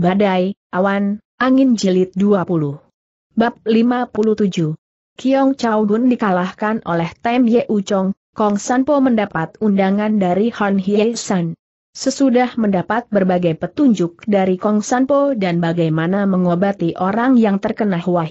Badai, Awan, Angin Jilid 20. Bab 57. Kiong Chao Gun dikalahkan oleh Tem Ye Uchong, Kong San Po mendapat undangan dari Han Hye San. Sesudah mendapat berbagai petunjuk dari Kong San Po dan bagaimana mengobati orang yang terkena Hua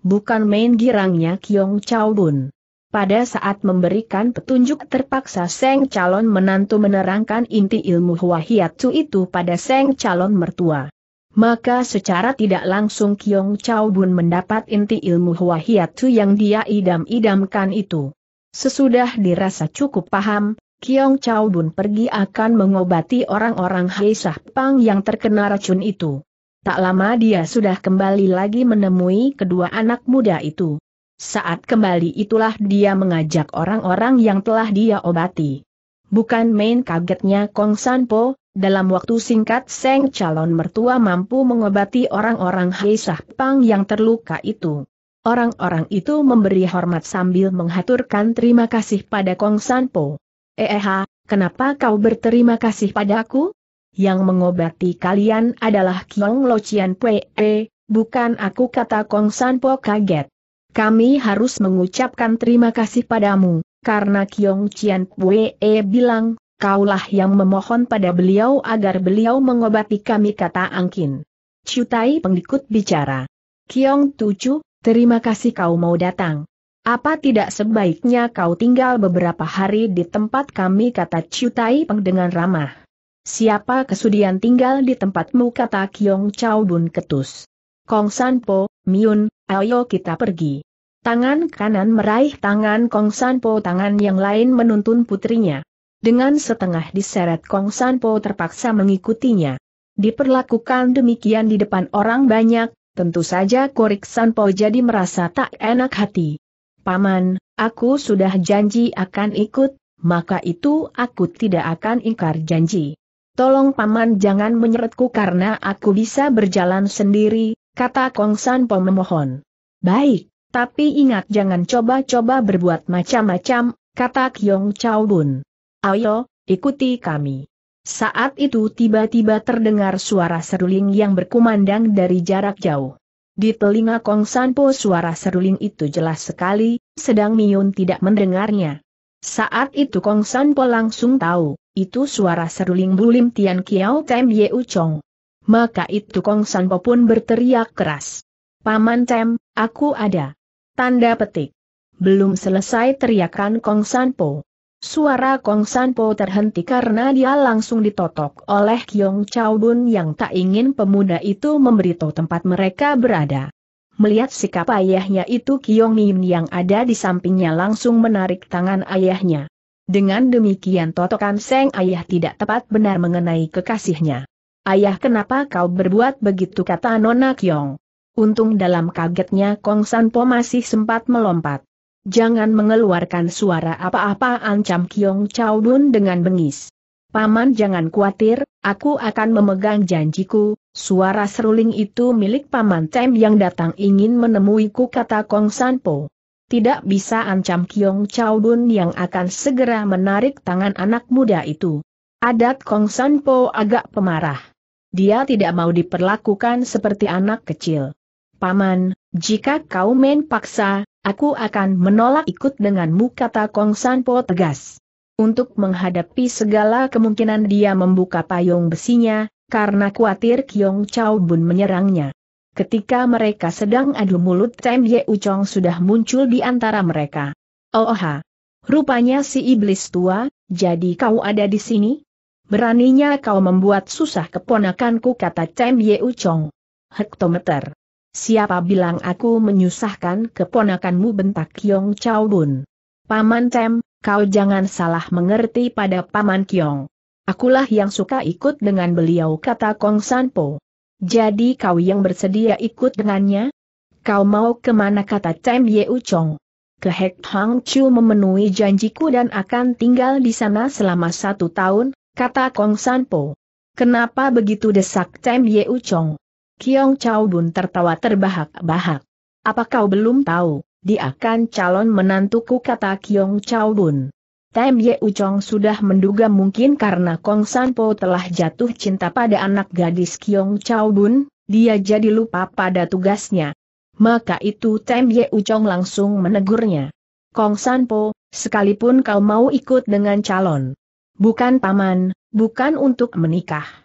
bukan main girangnya Kiong Chao Gun. Pada saat memberikan petunjuk terpaksa Seng calon menantu menerangkan inti ilmu Hua Hiatsu itu pada Seng calon mertua. Maka secara tidak langsung Kiong Chao Bun mendapat inti ilmu Hua Hiatsu yang dia idam-idamkan itu. Sesudah dirasa cukup paham, Kiong Chao Bun pergi akan mengobati orang-orang Heisah Pang yang terkena racun itu. Tak lama dia sudah kembali lagi menemui kedua anak muda itu. Saat kembali itulah dia mengajak orang-orang yang telah dia obati. Bukan main kagetnya Kong Sanpo, dalam waktu singkat Seng calon mertua mampu mengobati orang-orang Sah Pang yang terluka itu. Orang-orang itu memberi hormat sambil menghaturkan terima kasih pada Kong Sanpo. Eha, eh, kenapa kau berterima kasih padaku? Yang mengobati kalian adalah Kiong Chian Pue, eh, bukan aku kata Kong Sanpo kaget. Kami harus mengucapkan terima kasih padamu, karena Kiong Chian Pue bilang, kaulah yang memohon pada beliau agar beliau mengobati kami kata Angkin. Cutai pengikut bicara. Kiong Tucu, terima kasih kau mau datang. Apa tidak sebaiknya kau tinggal beberapa hari di tempat kami kata Cutai Peng dengan ramah. Siapa kesudian tinggal di tempatmu kata Kiong Chao Bun Ketus. Kong San Po, Miun, Ayo kita pergi. Tangan kanan meraih tangan Kong Sanpo tangan yang lain menuntun putrinya. Dengan setengah diseret Kong Sanpo terpaksa mengikutinya. Diperlakukan demikian di depan orang banyak, tentu saja Korik Sanpo jadi merasa tak enak hati. Paman, aku sudah janji akan ikut, maka itu aku tidak akan ingkar janji. Tolong paman jangan menyeretku karena aku bisa berjalan sendiri, kata Kong Sanpo memohon. Baik, tapi ingat jangan coba-coba berbuat macam-macam, kata Kyong Chao Bun. Ayo, ikuti kami. Saat itu tiba-tiba terdengar suara seruling yang berkumandang dari jarak jauh. Di telinga Kong Sanpo suara seruling itu jelas sekali, sedang Miun tidak mendengarnya. Saat itu Kong Sanpo langsung tahu, itu suara seruling bulim Tian Kiao Tem Yeu Chong. Maka itu Kong Sanpo pun berteriak keras. Paman Tem, aku ada. Tanda petik. Belum selesai teriakan Kong Sanpo. Suara Kong Sanpo terhenti karena dia langsung ditotok oleh Kyong Chao Bun yang tak ingin pemuda itu memberitahu tempat mereka berada. Melihat sikap ayahnya itu Kyong Min yang ada di sampingnya langsung menarik tangan ayahnya. Dengan demikian totokan Seng ayah tidak tepat benar mengenai kekasihnya. Ayah kenapa kau berbuat begitu kata Nona Kyong. Untung dalam kagetnya Kong Sanpo masih sempat melompat. Jangan mengeluarkan suara apa-apa ancam Kiong Chao Dun dengan bengis. Paman jangan khawatir, aku akan memegang janjiku, suara seruling itu milik Paman Tem yang datang ingin menemuiku kata Kong Sanpo. Tidak bisa ancam Kiong Chao Dun yang akan segera menarik tangan anak muda itu. Adat Kong Sanpo agak pemarah. Dia tidak mau diperlakukan seperti anak kecil. Paman, jika kau main paksa, aku akan menolak ikut denganmu kata Kong Sanpo tegas. Untuk menghadapi segala kemungkinan dia membuka payung besinya, karena khawatir Kiong Chao Bun menyerangnya. Ketika mereka sedang adu mulut Tem Ye Uchong sudah muncul di antara mereka. Oh Rupanya si iblis tua, jadi kau ada di sini? Beraninya kau membuat susah keponakanku kata Tem Ye Uchong. Hektometer. Siapa bilang aku menyusahkan keponakanmu bentak Kiong Chao Bun. Paman Tem, kau jangan salah mengerti pada Paman Kiong. Akulah yang suka ikut dengan beliau kata Kong San Po. Jadi kau yang bersedia ikut dengannya? Kau mau kemana kata Tem Ye Chong? Ke Hek Hang Chu memenuhi janjiku dan akan tinggal di sana selama satu tahun, kata Kong San Po. Kenapa begitu desak Tem Ye Chong? Kiong Chao Bun tertawa terbahak-bahak. Apa kau belum tahu, dia akan calon menantuku kata Kiong Chao Bun. Tem Ye Uchong sudah menduga mungkin karena Kong Sanpo telah jatuh cinta pada anak gadis Kiong Chao Bun, dia jadi lupa pada tugasnya. Maka itu Tem Ye Uchong langsung menegurnya. Kong Sanpo, sekalipun kau mau ikut dengan calon. Bukan paman, bukan untuk menikah.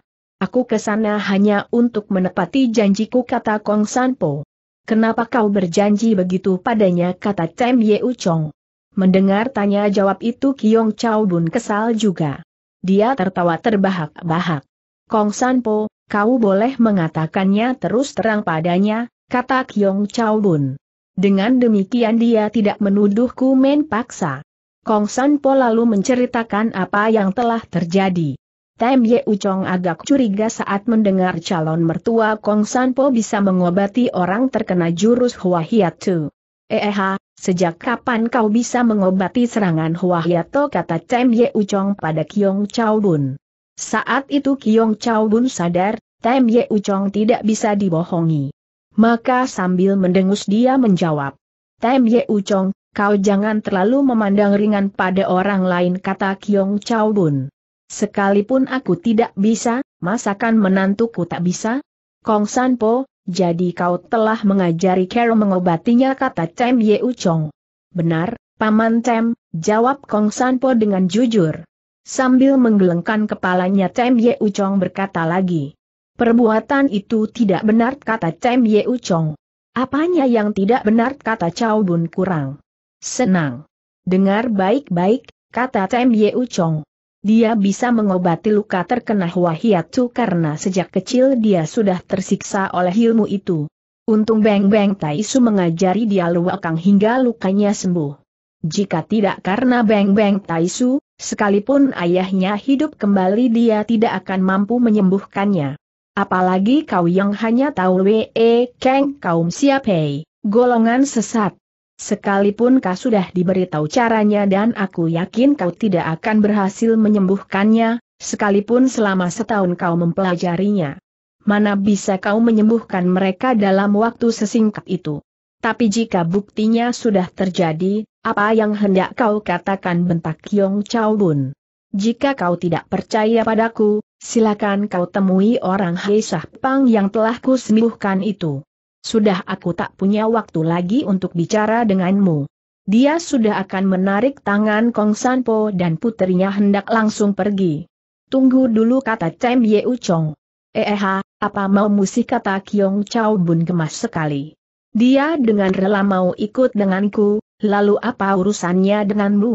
Aku ke sana hanya untuk menepati janjiku kata Kong Sanpo. Kenapa kau berjanji begitu padanya kata Tem Ye Uchong. Mendengar tanya jawab itu Kiong Chao Bun kesal juga. Dia tertawa terbahak-bahak. Kong Sanpo, kau boleh mengatakannya terus terang padanya, kata Kiong Chao Bun. Dengan demikian dia tidak menuduhku main paksa. Kong Sanpo lalu menceritakan apa yang telah terjadi. Tem Ye Uchong agak curiga saat mendengar calon mertua Kong Po bisa mengobati orang terkena jurus Hua Hiatu. Eha, sejak kapan kau bisa mengobati serangan Hua Hiato kata Tem Ye Uchong pada Kiong Chao Bun. Saat itu Kiong Chao Bun sadar, Tem Ye Uchong tidak bisa dibohongi. Maka sambil mendengus dia menjawab. Tem Ye Uchong, kau jangan terlalu memandang ringan pada orang lain kata Kiong Chao Bun. Sekalipun aku tidak bisa, masakan menantuku tak bisa? Kong Sanpo, jadi kau telah mengajari Carol mengobatinya kata Tem Ye Uchong. Benar, Paman Tem, jawab Kong Sanpo dengan jujur. Sambil menggelengkan kepalanya Tem Ye Uchong berkata lagi. Perbuatan itu tidak benar kata Tem Ye Uchong. Apanya yang tidak benar kata Chao Bun kurang. Senang. Dengar baik-baik, kata Tem Ye Uchong. Dia bisa mengobati luka terkena Wahiatu karena sejak kecil dia sudah tersiksa oleh ilmu itu. Untung Beng Beng Taisu mengajari dia luakang hingga lukanya sembuh. Jika tidak karena Beng Beng Taisu, sekalipun ayahnya hidup kembali dia tidak akan mampu menyembuhkannya. Apalagi kau yang hanya tahu Wee Kang kaum Siapei, golongan sesat. Sekalipun kau sudah diberitahu caranya dan aku yakin kau tidak akan berhasil menyembuhkannya, sekalipun selama setahun kau mempelajarinya. Mana bisa kau menyembuhkan mereka dalam waktu sesingkat itu? Tapi jika buktinya sudah terjadi, apa yang hendak kau katakan bentak Yong Chao Bun? Jika kau tidak percaya padaku, silakan kau temui orang Hei Pang yang telah kusembuhkan itu. Sudah aku tak punya waktu lagi untuk bicara denganmu. Dia sudah akan menarik tangan Kong Sanpo dan putrinya hendak langsung pergi. Tunggu dulu kata Cem Ye Uchong. Eh, eh apa mau musik kata Kiong Chao Bun gemas sekali. Dia dengan rela mau ikut denganku, lalu apa urusannya denganmu?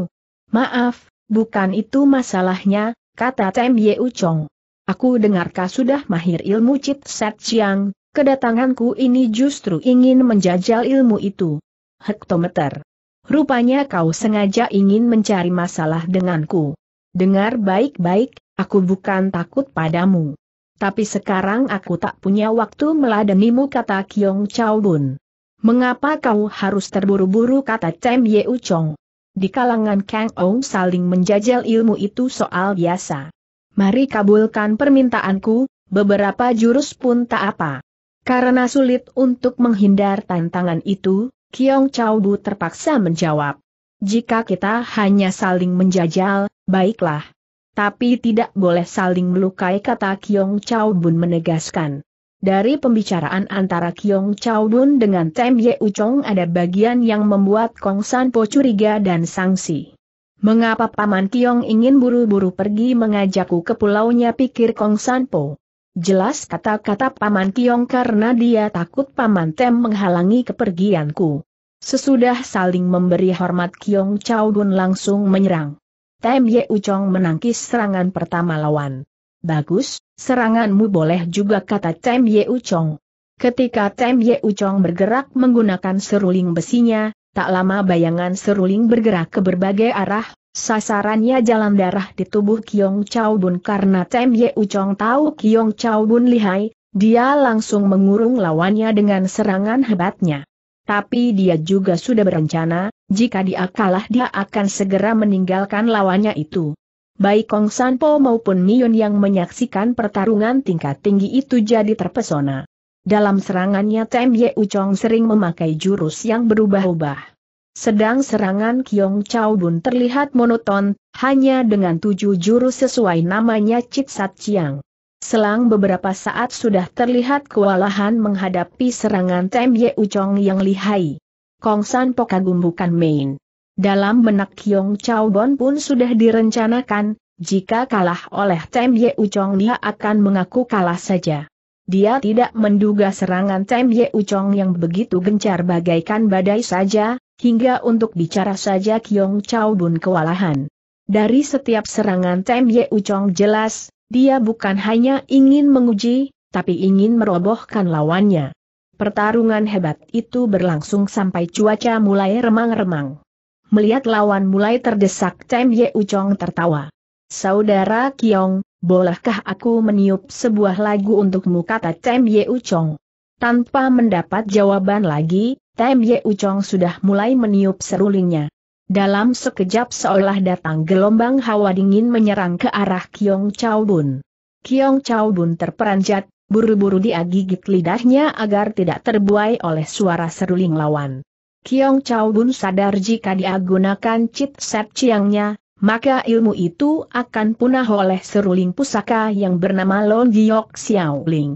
Maaf, bukan itu masalahnya, kata Cem Ye Uchong. Aku dengarkah sudah mahir ilmu Cit Set Chiang, Kedatanganku ini justru ingin menjajal ilmu itu. Hektometer. Rupanya kau sengaja ingin mencari masalah denganku. Dengar baik-baik, aku bukan takut padamu. Tapi sekarang aku tak punya waktu meladenimu kata Kiong Chao Bun. Mengapa kau harus terburu-buru kata Tem Ye Uchong? Di kalangan Kang Ou saling menjajal ilmu itu soal biasa. Mari kabulkan permintaanku, beberapa jurus pun tak apa. Karena sulit untuk menghindar tantangan itu, Kiong Chau Bu terpaksa menjawab. Jika kita hanya saling menjajal, baiklah. Tapi tidak boleh saling melukai kata Kiong Chau Bun menegaskan. Dari pembicaraan antara Kiong Chau Bun dengan Tem Ye Uchong ada bagian yang membuat Kong San Po curiga dan sangsi. Mengapa Paman Kiong ingin buru-buru pergi mengajakku ke pulaunya pikir Kong San Po? Jelas kata-kata Paman Kiong karena dia takut Paman Tem menghalangi kepergianku. Sesudah saling memberi hormat Kiong Chow Dun langsung menyerang. Tem Ye Uchong menangkis serangan pertama lawan. Bagus, seranganmu boleh juga kata Tem Ye Uchong. Ketika Tem Ye Uchong bergerak menggunakan seruling besinya, tak lama bayangan seruling bergerak ke berbagai arah, Sasarannya jalan darah di tubuh Kiong Chao Bun karena Tem Ye Uchong tahu Kiong Chao Bun lihai, dia langsung mengurung lawannya dengan serangan hebatnya. Tapi dia juga sudah berencana, jika dia kalah dia akan segera meninggalkan lawannya itu. Baik Kong Sanpo maupun Miyun yang menyaksikan pertarungan tingkat tinggi itu jadi terpesona. Dalam serangannya Tem Ye Uchong sering memakai jurus yang berubah-ubah. Sedang serangan Kiong Chao Bun terlihat monoton, hanya dengan tujuh jurus sesuai namanya Cik Sat Chiang. Selang beberapa saat sudah terlihat kewalahan menghadapi serangan Tem Ye Uchong yang lihai. Kong San Pokagum bukan main. Dalam benak Kiong Chao Bun pun sudah direncanakan, jika kalah oleh Tem Ye Uchong dia akan mengaku kalah saja. Dia tidak menduga serangan Tem Ye Uchong yang begitu gencar bagaikan badai saja, Hingga untuk bicara saja Kiong Chao Bun kewalahan. Dari setiap serangan Tem Ye Uchong jelas, dia bukan hanya ingin menguji, tapi ingin merobohkan lawannya. Pertarungan hebat itu berlangsung sampai cuaca mulai remang-remang. Melihat lawan mulai terdesak Tem Ye Uchong tertawa. Saudara Kiong, bolehkah aku meniup sebuah lagu untukmu kata Tem Ye Uchong. Tanpa mendapat jawaban lagi, Tem Ye Uchong sudah mulai meniup serulingnya. Dalam sekejap seolah datang gelombang hawa dingin menyerang ke arah Kiong Chao Bun. Kiong Chao Bun terperanjat, buru-buru dia gigit lidahnya agar tidak terbuai oleh suara seruling lawan. Kiong Chao Bun sadar jika dia gunakan chip set ciangnya, maka ilmu itu akan punah oleh seruling pusaka yang bernama Long Giok Xiao Ling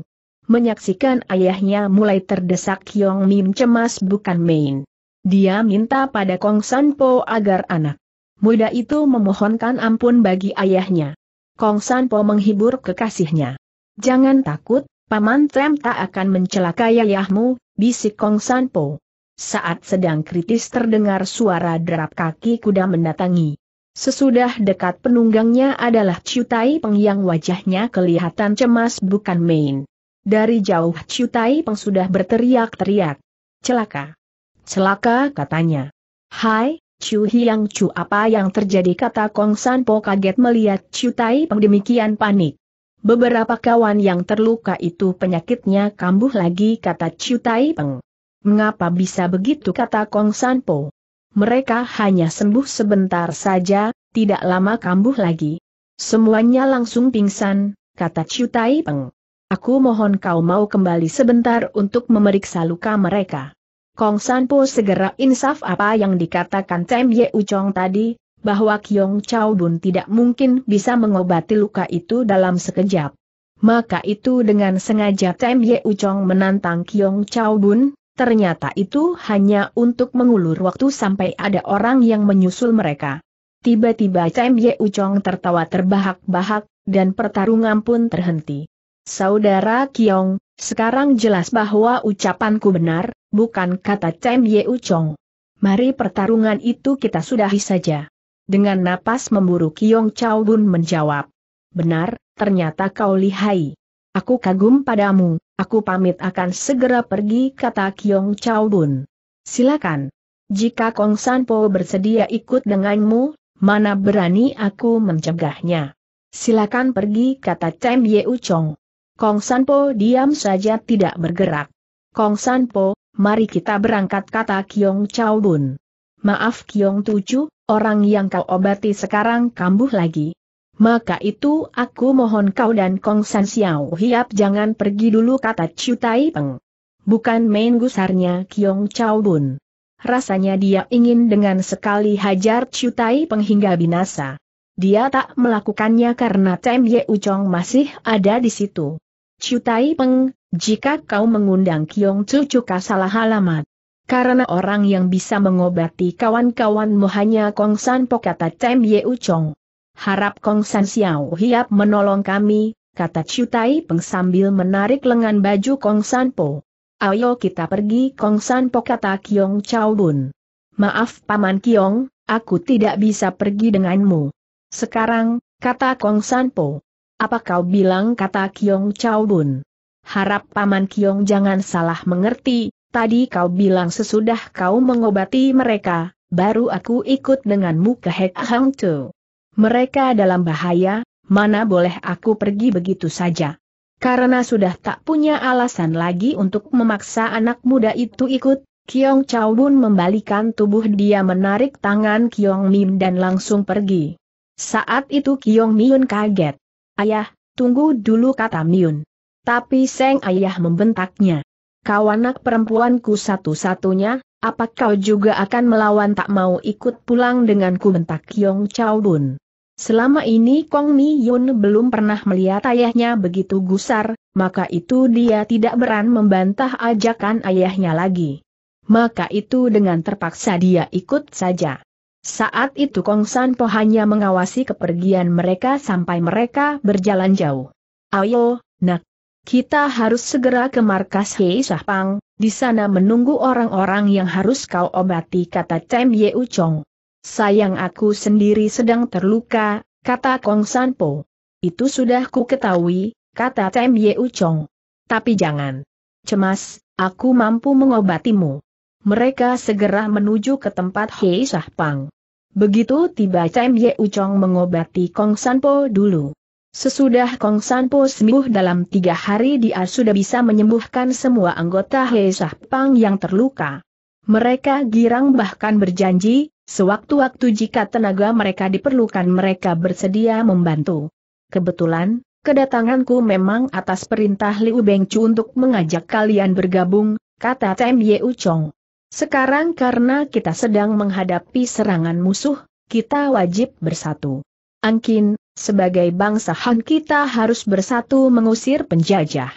menyaksikan ayahnya mulai terdesak Yong Min cemas bukan main. Dia minta pada Kong San Po agar anak muda itu memohonkan ampun bagi ayahnya. Kong San Po menghibur kekasihnya. Jangan takut, Paman Trem tak akan mencelakai ayahmu, bisik Kong San Po. Saat sedang kritis terdengar suara derap kaki kuda mendatangi. Sesudah dekat penunggangnya adalah Ciutai Peng yang wajahnya kelihatan cemas bukan main. Dari jauh Chiu Tai Peng sudah berteriak-teriak. Celaka. Celaka katanya. Hai, Chu Hiang Chu apa yang terjadi kata Kong San Po kaget melihat Chu Tai Peng demikian panik. Beberapa kawan yang terluka itu penyakitnya kambuh lagi kata Chu Tai Peng. Mengapa bisa begitu kata Kong San Po? Mereka hanya sembuh sebentar saja, tidak lama kambuh lagi. Semuanya langsung pingsan, kata Chu Tai Peng. Aku mohon kau mau kembali sebentar untuk memeriksa luka mereka. Kong Sanpo segera insaf apa yang dikatakan Tem Ye Uchong tadi, bahwa Kiong Chao Bun tidak mungkin bisa mengobati luka itu dalam sekejap. Maka itu dengan sengaja Tem Ye Uchong menantang Kiong Chao Bun, ternyata itu hanya untuk mengulur waktu sampai ada orang yang menyusul mereka. Tiba-tiba Tem Ye Uchong tertawa terbahak-bahak, dan pertarungan pun terhenti. Saudara Kiong, sekarang jelas bahwa ucapanku benar, bukan kata Chen Ye Uchong. Mari pertarungan itu kita sudahi saja. Dengan napas memburu Kiong Chao Bun menjawab. Benar, ternyata kau lihai. Aku kagum padamu, aku pamit akan segera pergi kata Kiong Chao Bun. Silakan. Jika Kong San Sanpo bersedia ikut denganmu, mana berani aku mencegahnya. Silakan pergi kata Chen Ye Uchong. Kong Sanpo diam saja tidak bergerak. Kong Sanpo, mari kita berangkat kata Kiong Chao Bun. Maaf Kiong Tujuh, orang yang kau obati sekarang kambuh lagi. Maka itu aku mohon kau dan Kong San Xiao Hiap jangan pergi dulu kata Chu Tai Peng. Bukan main gusarnya Kiong Chao Bun. Rasanya dia ingin dengan sekali hajar Chu Tai Peng hingga binasa. Dia tak melakukannya karena Tem Ye Uchong masih ada di situ. Chu Tai Peng, jika kau mengundang Kiong Chuka salah alamat. Karena orang yang bisa mengobati kawan-kawanmu hanya Kong San Po kata Tem Ye Uchong. Harap Kong San Xiao Hiap menolong kami, kata Chu Tai Peng sambil menarik lengan baju Kong San Po. Ayo kita pergi Kong San Po kata Kiong Chao Bun. Maaf Paman Kiong, aku tidak bisa pergi denganmu. Sekarang, kata Kong Sanpo. Apa kau bilang kata Kiong Chao Bun? Harap Paman Kiong jangan salah mengerti, tadi kau bilang sesudah kau mengobati mereka, baru aku ikut denganmu ke Hek Hang Tu. Mereka dalam bahaya, mana boleh aku pergi begitu saja. Karena sudah tak punya alasan lagi untuk memaksa anak muda itu ikut, Kiong Chao Bun membalikan tubuh dia menarik tangan Kiong Mim dan langsung pergi. Saat itu Kiong Miun kaget. Ayah, tunggu dulu kata Miun. Tapi Seng Ayah membentaknya. Kau anak perempuanku satu-satunya, apa kau juga akan melawan tak mau ikut pulang denganku bentak Kiong Chao Bun. Selama ini Kong Mi belum pernah melihat ayahnya begitu gusar, maka itu dia tidak beran membantah ajakan ayahnya lagi. Maka itu dengan terpaksa dia ikut saja. Saat itu Kong San Po hanya mengawasi kepergian mereka sampai mereka berjalan jauh. Ayo, nak. Kita harus segera ke markas Hei Pang. di sana menunggu orang-orang yang harus kau obati kata Cem Ye Uchong. Sayang aku sendiri sedang terluka, kata Kong San Po. Itu sudah ku ketahui, kata Cem Ye Uchong. Tapi jangan cemas, aku mampu mengobatimu mereka segera menuju ke tempat Hei Shah Pang. Begitu tiba Cem Ye Uchong mengobati Kong Sanpo dulu. Sesudah Kong Sanpo sembuh dalam tiga hari dia sudah bisa menyembuhkan semua anggota Hei Shah Pang yang terluka. Mereka girang bahkan berjanji, sewaktu-waktu jika tenaga mereka diperlukan mereka bersedia membantu. Kebetulan, kedatanganku memang atas perintah Liu Chu untuk mengajak kalian bergabung, kata Tem Ye Uchong. Sekarang karena kita sedang menghadapi serangan musuh, kita wajib bersatu. Angkin, sebagai bangsa Han kita harus bersatu mengusir penjajah.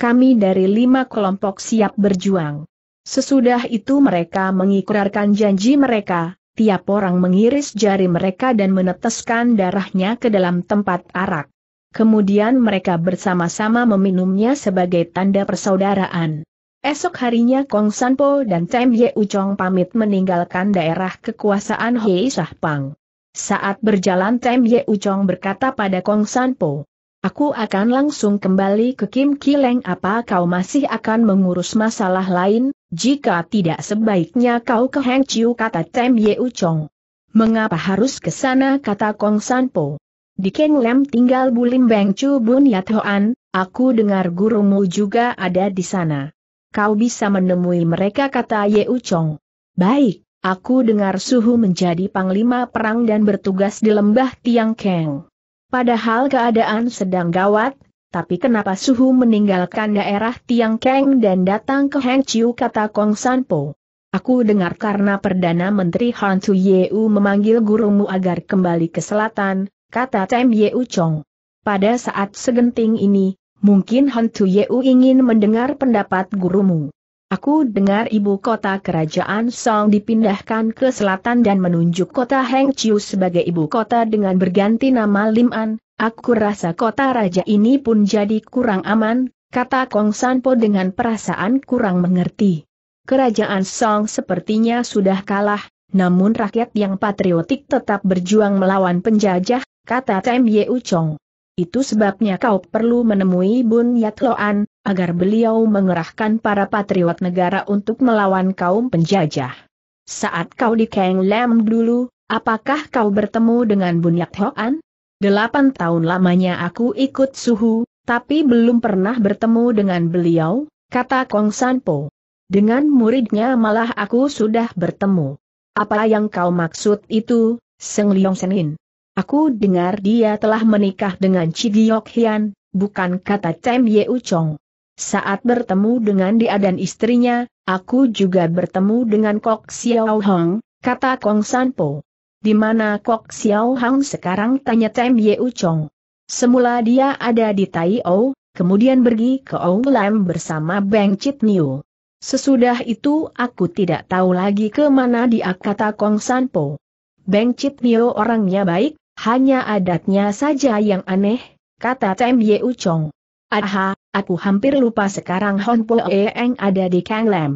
Kami dari lima kelompok siap berjuang. Sesudah itu mereka mengikrarkan janji mereka, tiap orang mengiris jari mereka dan meneteskan darahnya ke dalam tempat arak. Kemudian mereka bersama-sama meminumnya sebagai tanda persaudaraan. Esok harinya Kong Sanpo dan Tem Ye Uchong pamit meninggalkan daerah kekuasaan Hei Pang. Saat berjalan Tem Ye Uchong berkata pada Kong Sanpo, Aku akan langsung kembali ke Kim Kileng apa kau masih akan mengurus masalah lain, jika tidak sebaiknya kau ke Heng Chiu kata Tem Ye Uchong. Mengapa harus ke sana kata Kong Sanpo? Di Keng Lem tinggal Bulim Beng Chu Bun Hoan, aku dengar gurumu juga ada di sana kau bisa menemui mereka kata Ye Uchong. Baik, aku dengar Suhu menjadi panglima perang dan bertugas di lembah Tiang Keng. Padahal keadaan sedang gawat, tapi kenapa Suhu meninggalkan daerah Tiang Keng dan datang ke Heng Chiu kata Kong Sanpo. Aku dengar karena Perdana Menteri Han Ye U memanggil gurumu agar kembali ke selatan, kata Tem Ye Uchong. Pada saat segenting ini, Mungkin Han Tu Yeu ingin mendengar pendapat gurumu. Aku dengar ibu kota kerajaan Song dipindahkan ke selatan dan menunjuk kota Heng Chiu sebagai ibu kota dengan berganti nama Lim An. Aku rasa kota raja ini pun jadi kurang aman, kata Kong Sanpo dengan perasaan kurang mengerti. Kerajaan Song sepertinya sudah kalah, namun rakyat yang patriotik tetap berjuang melawan penjajah, kata Tem Yeu Chong. Itu sebabnya kau perlu menemui Bun Yatloan, agar beliau mengerahkan para patriot negara untuk melawan kaum penjajah. Saat kau di Kang Lam dulu, apakah kau bertemu dengan Bun Yatloan? Delapan tahun lamanya aku ikut suhu, tapi belum pernah bertemu dengan beliau, kata Kong Sanpo. Dengan muridnya malah aku sudah bertemu. Apa yang kau maksud itu, Seng Leong Senin? Aku dengar dia telah menikah dengan Cigiok Hian, bukan kata Cem Ye Uchong. Saat bertemu dengan dia dan istrinya, aku juga bertemu dengan Kok Xiao Hong, kata Kong San Po. Di mana Kok Xiao Hong sekarang tanya Cem Ye Uchong. Semula dia ada di Tai O, kemudian pergi ke Oulam bersama Bang Chit Niu. Sesudah itu aku tidak tahu lagi ke mana dia kata Kong San Po. Bang Chit Niu orangnya baik, hanya adatnya saja yang aneh, kata Tem Ye Uchong. Aha, aku hampir lupa sekarang Hon Po Eng ada di Kang Lam.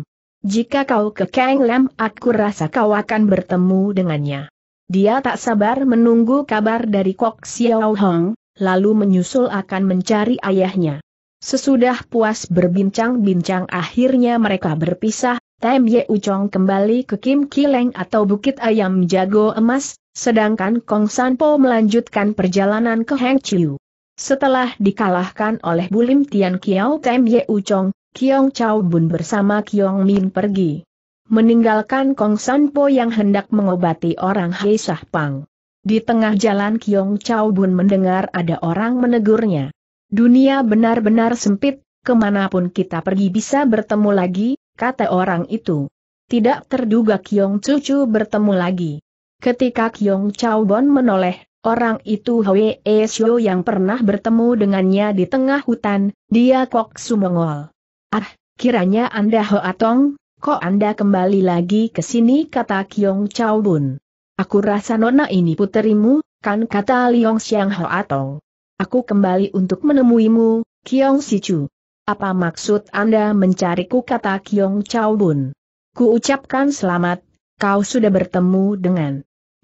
Jika kau ke Kang Lam, aku rasa kau akan bertemu dengannya. Dia tak sabar menunggu kabar dari Kok Xiao Hong, lalu menyusul akan mencari ayahnya. Sesudah puas berbincang-bincang akhirnya mereka berpisah, Tem Ye Uchong kembali ke Kim Kileng atau Bukit Ayam Jago Emas, Sedangkan Kong Sanpo melanjutkan perjalanan ke Chiu. Setelah dikalahkan oleh Bulim Tian Kiao Tem Ye Uchong, Kiong Chao Bun bersama Kiong Min pergi. Meninggalkan Kong Sanpo yang hendak mengobati orang Hei Pang. Di tengah jalan Kiong Chao Bun mendengar ada orang menegurnya. Dunia benar-benar sempit, kemanapun kita pergi bisa bertemu lagi, kata orang itu. Tidak terduga Kiong Cucu bertemu lagi. Ketika Kyong Chao Bon menoleh, orang itu Hwee Shou yang pernah bertemu dengannya di tengah hutan, dia kok sumongol. Ah, kiranya Anda Atong. kok Anda kembali lagi ke sini kata Kyong Chao Bon. Aku rasa nona ini puterimu, kan kata Liong Xiang Atong. Aku kembali untuk menemuimu, Kyong Sichu. Apa maksud Anda mencariku kata Kyong Chao Bon. Ku ucapkan selamat, kau sudah bertemu dengan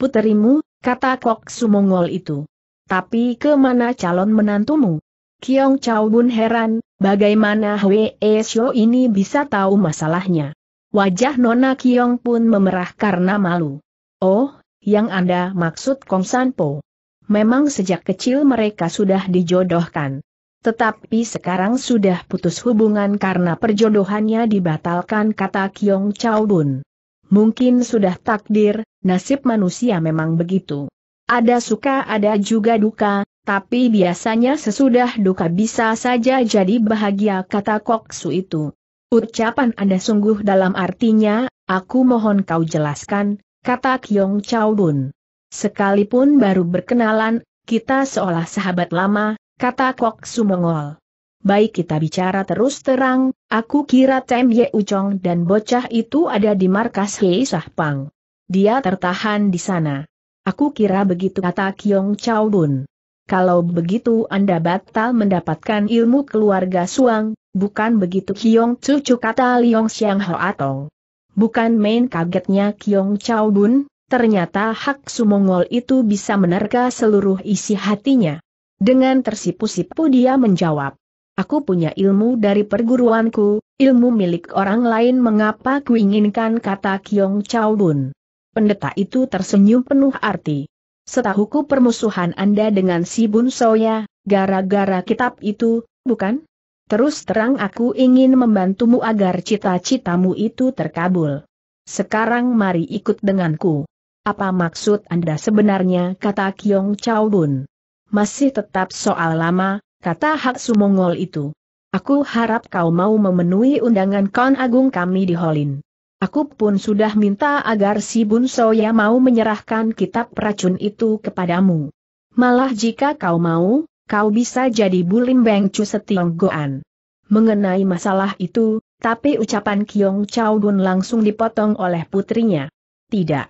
puterimu, kata Kok Sumongol itu. Tapi kemana calon menantumu? Kiong Chao Bun heran, bagaimana Hwee Shou ini bisa tahu masalahnya. Wajah Nona Kiong pun memerah karena malu. Oh, yang Anda maksud Kong San Po? Memang sejak kecil mereka sudah dijodohkan. Tetapi sekarang sudah putus hubungan karena perjodohannya dibatalkan kata Kiong Chao Bun mungkin sudah takdir, nasib manusia memang begitu. Ada suka ada juga duka, tapi biasanya sesudah duka bisa saja jadi bahagia kata Koksu itu. Ucapan Anda sungguh dalam artinya, aku mohon kau jelaskan, kata Kyong Chao Bun. Sekalipun baru berkenalan, kita seolah sahabat lama, kata Koksu mengol baik kita bicara terus terang, aku kira Tem Ye Uchong dan bocah itu ada di markas Hei Pang. Dia tertahan di sana. Aku kira begitu kata Kiong Chao Bun. Kalau begitu Anda batal mendapatkan ilmu keluarga Suang, bukan begitu Kiong Cucu kata Liong Xiang Ho Atong. Bukan main kagetnya Kiong Chao Bun, ternyata hak sumongol itu bisa menerka seluruh isi hatinya. Dengan tersipu-sipu dia menjawab. Aku punya ilmu dari perguruanku, ilmu milik orang lain mengapa kuinginkan kata Kiong Chao Bun. Pendeta itu tersenyum penuh arti. Setahuku permusuhan Anda dengan si Bun Soya, gara-gara kitab itu, bukan? Terus terang aku ingin membantumu agar cita-citamu itu terkabul. Sekarang mari ikut denganku. Apa maksud Anda sebenarnya kata Kiong Chao Bun? Masih tetap soal lama, kata Hak Sumongol itu. Aku harap kau mau memenuhi undangan kon agung kami di Holin. Aku pun sudah minta agar si Bun Soya mau menyerahkan kitab racun itu kepadamu. Malah jika kau mau, kau bisa jadi Bulim Beng Chu Setionggoan. Mengenai masalah itu, tapi ucapan Kiong Chao Dun langsung dipotong oleh putrinya. Tidak.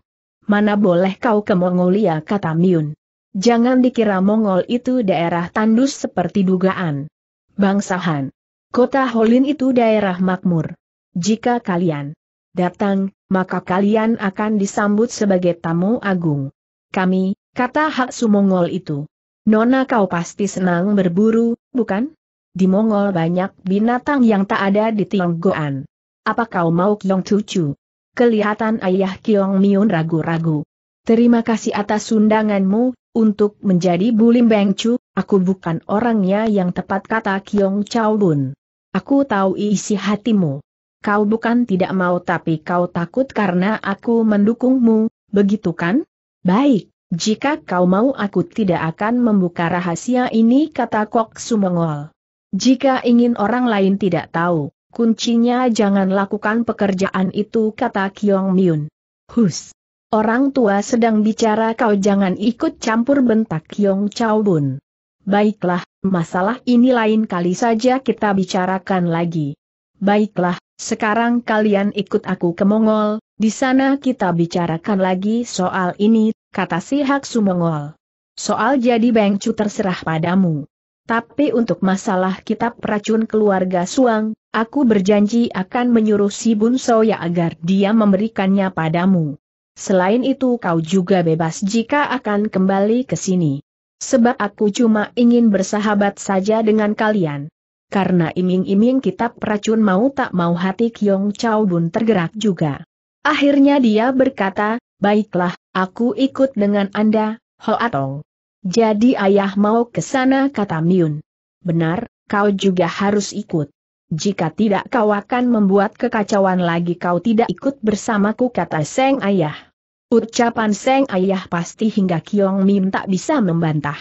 Mana boleh kau ke Mongolia kata Miun. Jangan dikira Mongol itu daerah tandus seperti dugaan. Bangsa Han. Kota Holin itu daerah makmur. Jika kalian datang, maka kalian akan disambut sebagai tamu agung. Kami, kata Hak Mongol itu. Nona kau pasti senang berburu, bukan? Di Mongol banyak binatang yang tak ada di Tionggoan. Apa kau mau Kiong cucu? Kelihatan ayah Kiong Miun ragu-ragu. Terima kasih atas undanganmu, untuk menjadi Bulim Bengcu, aku bukan orangnya yang tepat kata Kiong Chao Bun. Aku tahu isi hatimu. Kau bukan tidak mau tapi kau takut karena aku mendukungmu, begitu kan? Baik, jika kau mau aku tidak akan membuka rahasia ini kata Kok Sumengol. Jika ingin orang lain tidak tahu, kuncinya jangan lakukan pekerjaan itu kata Kiong Myun. Hus. Orang tua sedang bicara kau jangan ikut campur bentak Yong Chao Bun. Baiklah, masalah ini lain kali saja kita bicarakan lagi. Baiklah, sekarang kalian ikut aku ke Mongol, di sana kita bicarakan lagi soal ini, kata si Haksu Mongol. Soal jadi bengcu terserah padamu. Tapi untuk masalah kitab racun keluarga Suang, aku berjanji akan menyuruh si Bun Soya agar dia memberikannya padamu. Selain itu kau juga bebas jika akan kembali ke sini. Sebab aku cuma ingin bersahabat saja dengan kalian. Karena iming-iming kitab racun mau tak mau hati Kyong Chao Bun tergerak juga. Akhirnya dia berkata, baiklah, aku ikut dengan Anda, Atong. Jadi ayah mau ke sana kata Miun. Benar, kau juga harus ikut jika tidak kau akan membuat kekacauan lagi kau tidak ikut bersamaku kata Seng Ayah. Ucapan Seng Ayah pasti hingga Kiong Min tak bisa membantah.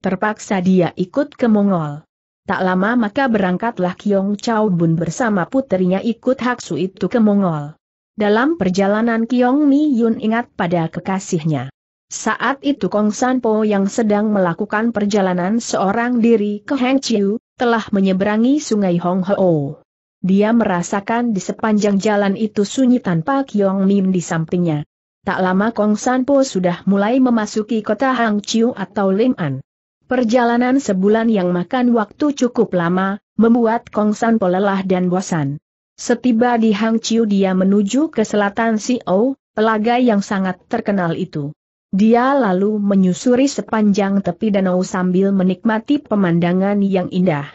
Terpaksa dia ikut ke Mongol. Tak lama maka berangkatlah Kiong Chao Bun bersama putrinya ikut Haksu itu ke Mongol. Dalam perjalanan Kiong Mi Yun ingat pada kekasihnya. Saat itu Kong San Po yang sedang melakukan perjalanan seorang diri ke Heng Chiu, telah menyeberangi sungai Hong Ho. Dia merasakan di sepanjang jalan itu sunyi tanpa Kiong Mim di sampingnya. Tak lama Kong Sanpo sudah mulai memasuki kota Hang Chiu atau Lim An. Perjalanan sebulan yang makan waktu cukup lama, membuat Kong Sanpo lelah dan bosan. Setiba di Hang Chiu dia menuju ke selatan Si O, pelaga yang sangat terkenal itu. Dia lalu menyusuri sepanjang tepi danau sambil menikmati pemandangan yang indah.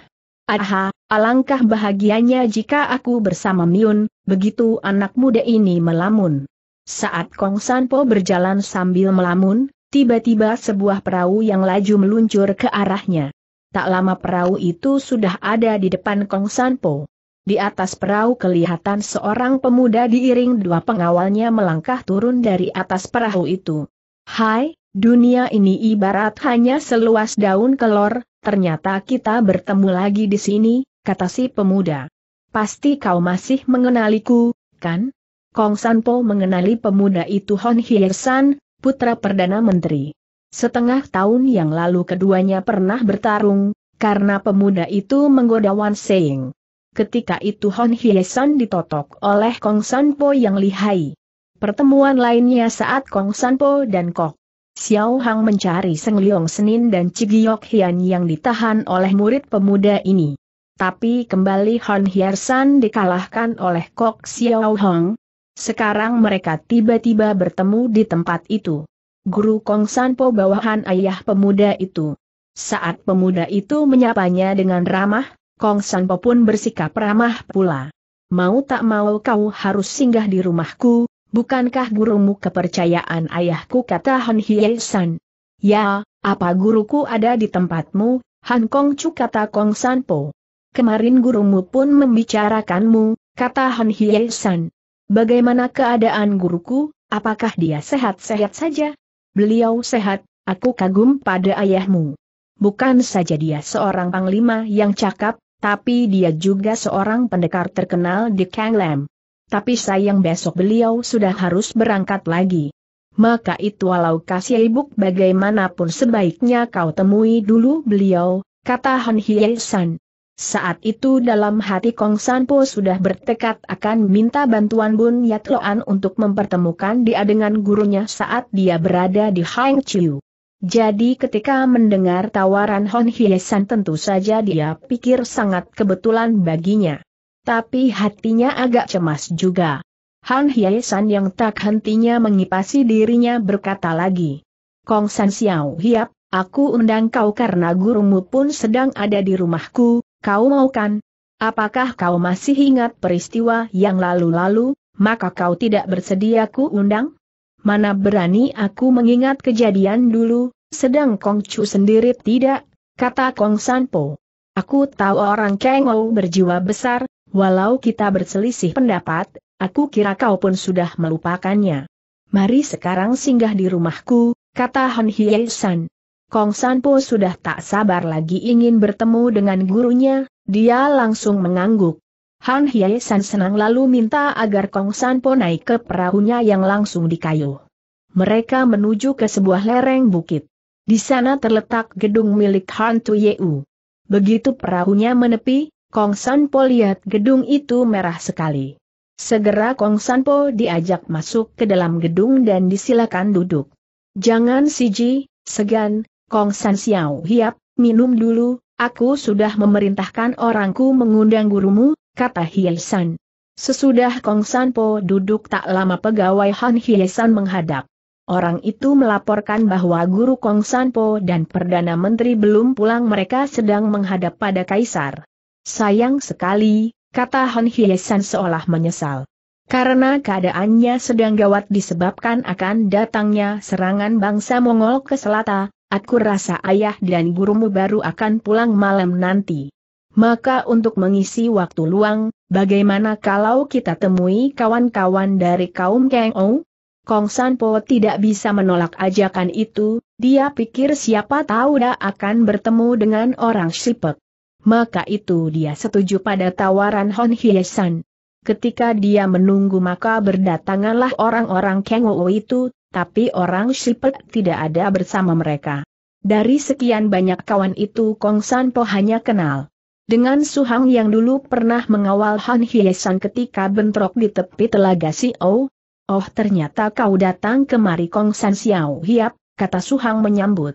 Aha, alangkah bahagianya jika aku bersama Miun, begitu anak muda ini melamun. Saat Kong Sanpo berjalan sambil melamun, tiba-tiba sebuah perahu yang laju meluncur ke arahnya. Tak lama perahu itu sudah ada di depan Kong Sanpo. Di atas perahu kelihatan seorang pemuda diiring dua pengawalnya melangkah turun dari atas perahu itu. Hai, dunia ini ibarat hanya seluas daun kelor, ternyata kita bertemu lagi di sini, kata si pemuda. Pasti kau masih mengenaliku, kan? Kong Sanpo mengenali pemuda itu Hon Hyesan, putra Perdana Menteri. Setengah tahun yang lalu keduanya pernah bertarung, karena pemuda itu menggoda Wan Seing. Ketika itu Hon Hyesan ditotok oleh Kong Sanpo yang lihai pertemuan lainnya saat Kong Sanpo dan Kok Xiao Hang mencari Seng Leong Senin dan Cigiok Hian yang ditahan oleh murid pemuda ini. Tapi kembali Han Hiersan dikalahkan oleh Kok Xiao Hang. Sekarang mereka tiba-tiba bertemu di tempat itu. Guru Kong Sanpo bawahan ayah pemuda itu. Saat pemuda itu menyapanya dengan ramah, Kong Sanpo pun bersikap ramah pula. Mau tak mau kau harus singgah di rumahku, Bukankah gurumu kepercayaan ayahku kata Han Hye San? Ya, apa guruku ada di tempatmu, Han Kong Chu kata Kong San Po. Kemarin gurumu pun membicarakanmu, kata Han Hye San. Bagaimana keadaan guruku, apakah dia sehat-sehat saja? Beliau sehat, aku kagum pada ayahmu. Bukan saja dia seorang panglima yang cakap, tapi dia juga seorang pendekar terkenal di Kang Lam. Tapi sayang besok beliau sudah harus berangkat lagi. Maka itu walau kasih ibuk bagaimanapun sebaiknya kau temui dulu beliau, kata Han Hye San. Saat itu dalam hati Kong Sanpo sudah bertekad akan minta bantuan Bun Yatloan untuk mempertemukan dia dengan gurunya saat dia berada di Hang Chiu. Jadi ketika mendengar tawaran Hon Hyesan tentu saja dia pikir sangat kebetulan baginya. Tapi hatinya agak cemas juga. Han Hyesan yang tak hentinya mengipasi dirinya berkata lagi. Kong San Xiao Hiap, aku undang kau karena gurumu pun sedang ada di rumahku, kau mau kan? Apakah kau masih ingat peristiwa yang lalu-lalu, maka kau tidak bersedia ku undang? Mana berani aku mengingat kejadian dulu, sedang Kong Chu sendiri tidak, kata Kong San Po. Aku tahu orang Kengou berjiwa besar, walau kita berselisih pendapat, aku kira kau pun sudah melupakannya. Mari sekarang singgah di rumahku, kata Han Hye San. Kong San Sanpo sudah tak sabar lagi ingin bertemu dengan gurunya, dia langsung mengangguk. Han Hye San senang lalu minta agar Kong San Sanpo naik ke perahunya yang langsung kayu. Mereka menuju ke sebuah lereng bukit. Di sana terletak gedung milik Han Tuyeu. Begitu perahunya menepi, Kong Sanpo lihat gedung itu merah sekali. Segera Kong Sanpo diajak masuk ke dalam gedung dan disilakan duduk. Jangan siji, segan, Kong San Xiao hiap, minum dulu, aku sudah memerintahkan orangku mengundang gurumu, kata Hiesan. Sesudah Kong Sanpo duduk tak lama pegawai Han Hiesan menghadap. Orang itu melaporkan bahwa guru Kong Sanpo dan Perdana Menteri belum pulang mereka sedang menghadap pada Kaisar. Sayang sekali, kata Han Hyesan seolah menyesal. Karena keadaannya sedang gawat disebabkan akan datangnya serangan bangsa Mongol ke selatan, aku rasa ayah dan gurumu baru akan pulang malam nanti. Maka untuk mengisi waktu luang, bagaimana kalau kita temui kawan-kawan dari kaum Kang Ou? Kong Sanpo tidak bisa menolak ajakan itu, dia pikir siapa tahu dia akan bertemu dengan orang Sipek maka itu dia setuju pada tawaran Hon Hyesan. Ketika dia menunggu maka berdatanganlah orang-orang Kengo itu, tapi orang Shipet tidak ada bersama mereka. Dari sekian banyak kawan itu Kong San Po hanya kenal. Dengan Suhang yang dulu pernah mengawal Han Hyesan ketika bentrok di tepi telaga O, Oh ternyata kau datang kemari Kong San Xiao Hiap, kata Suhang menyambut.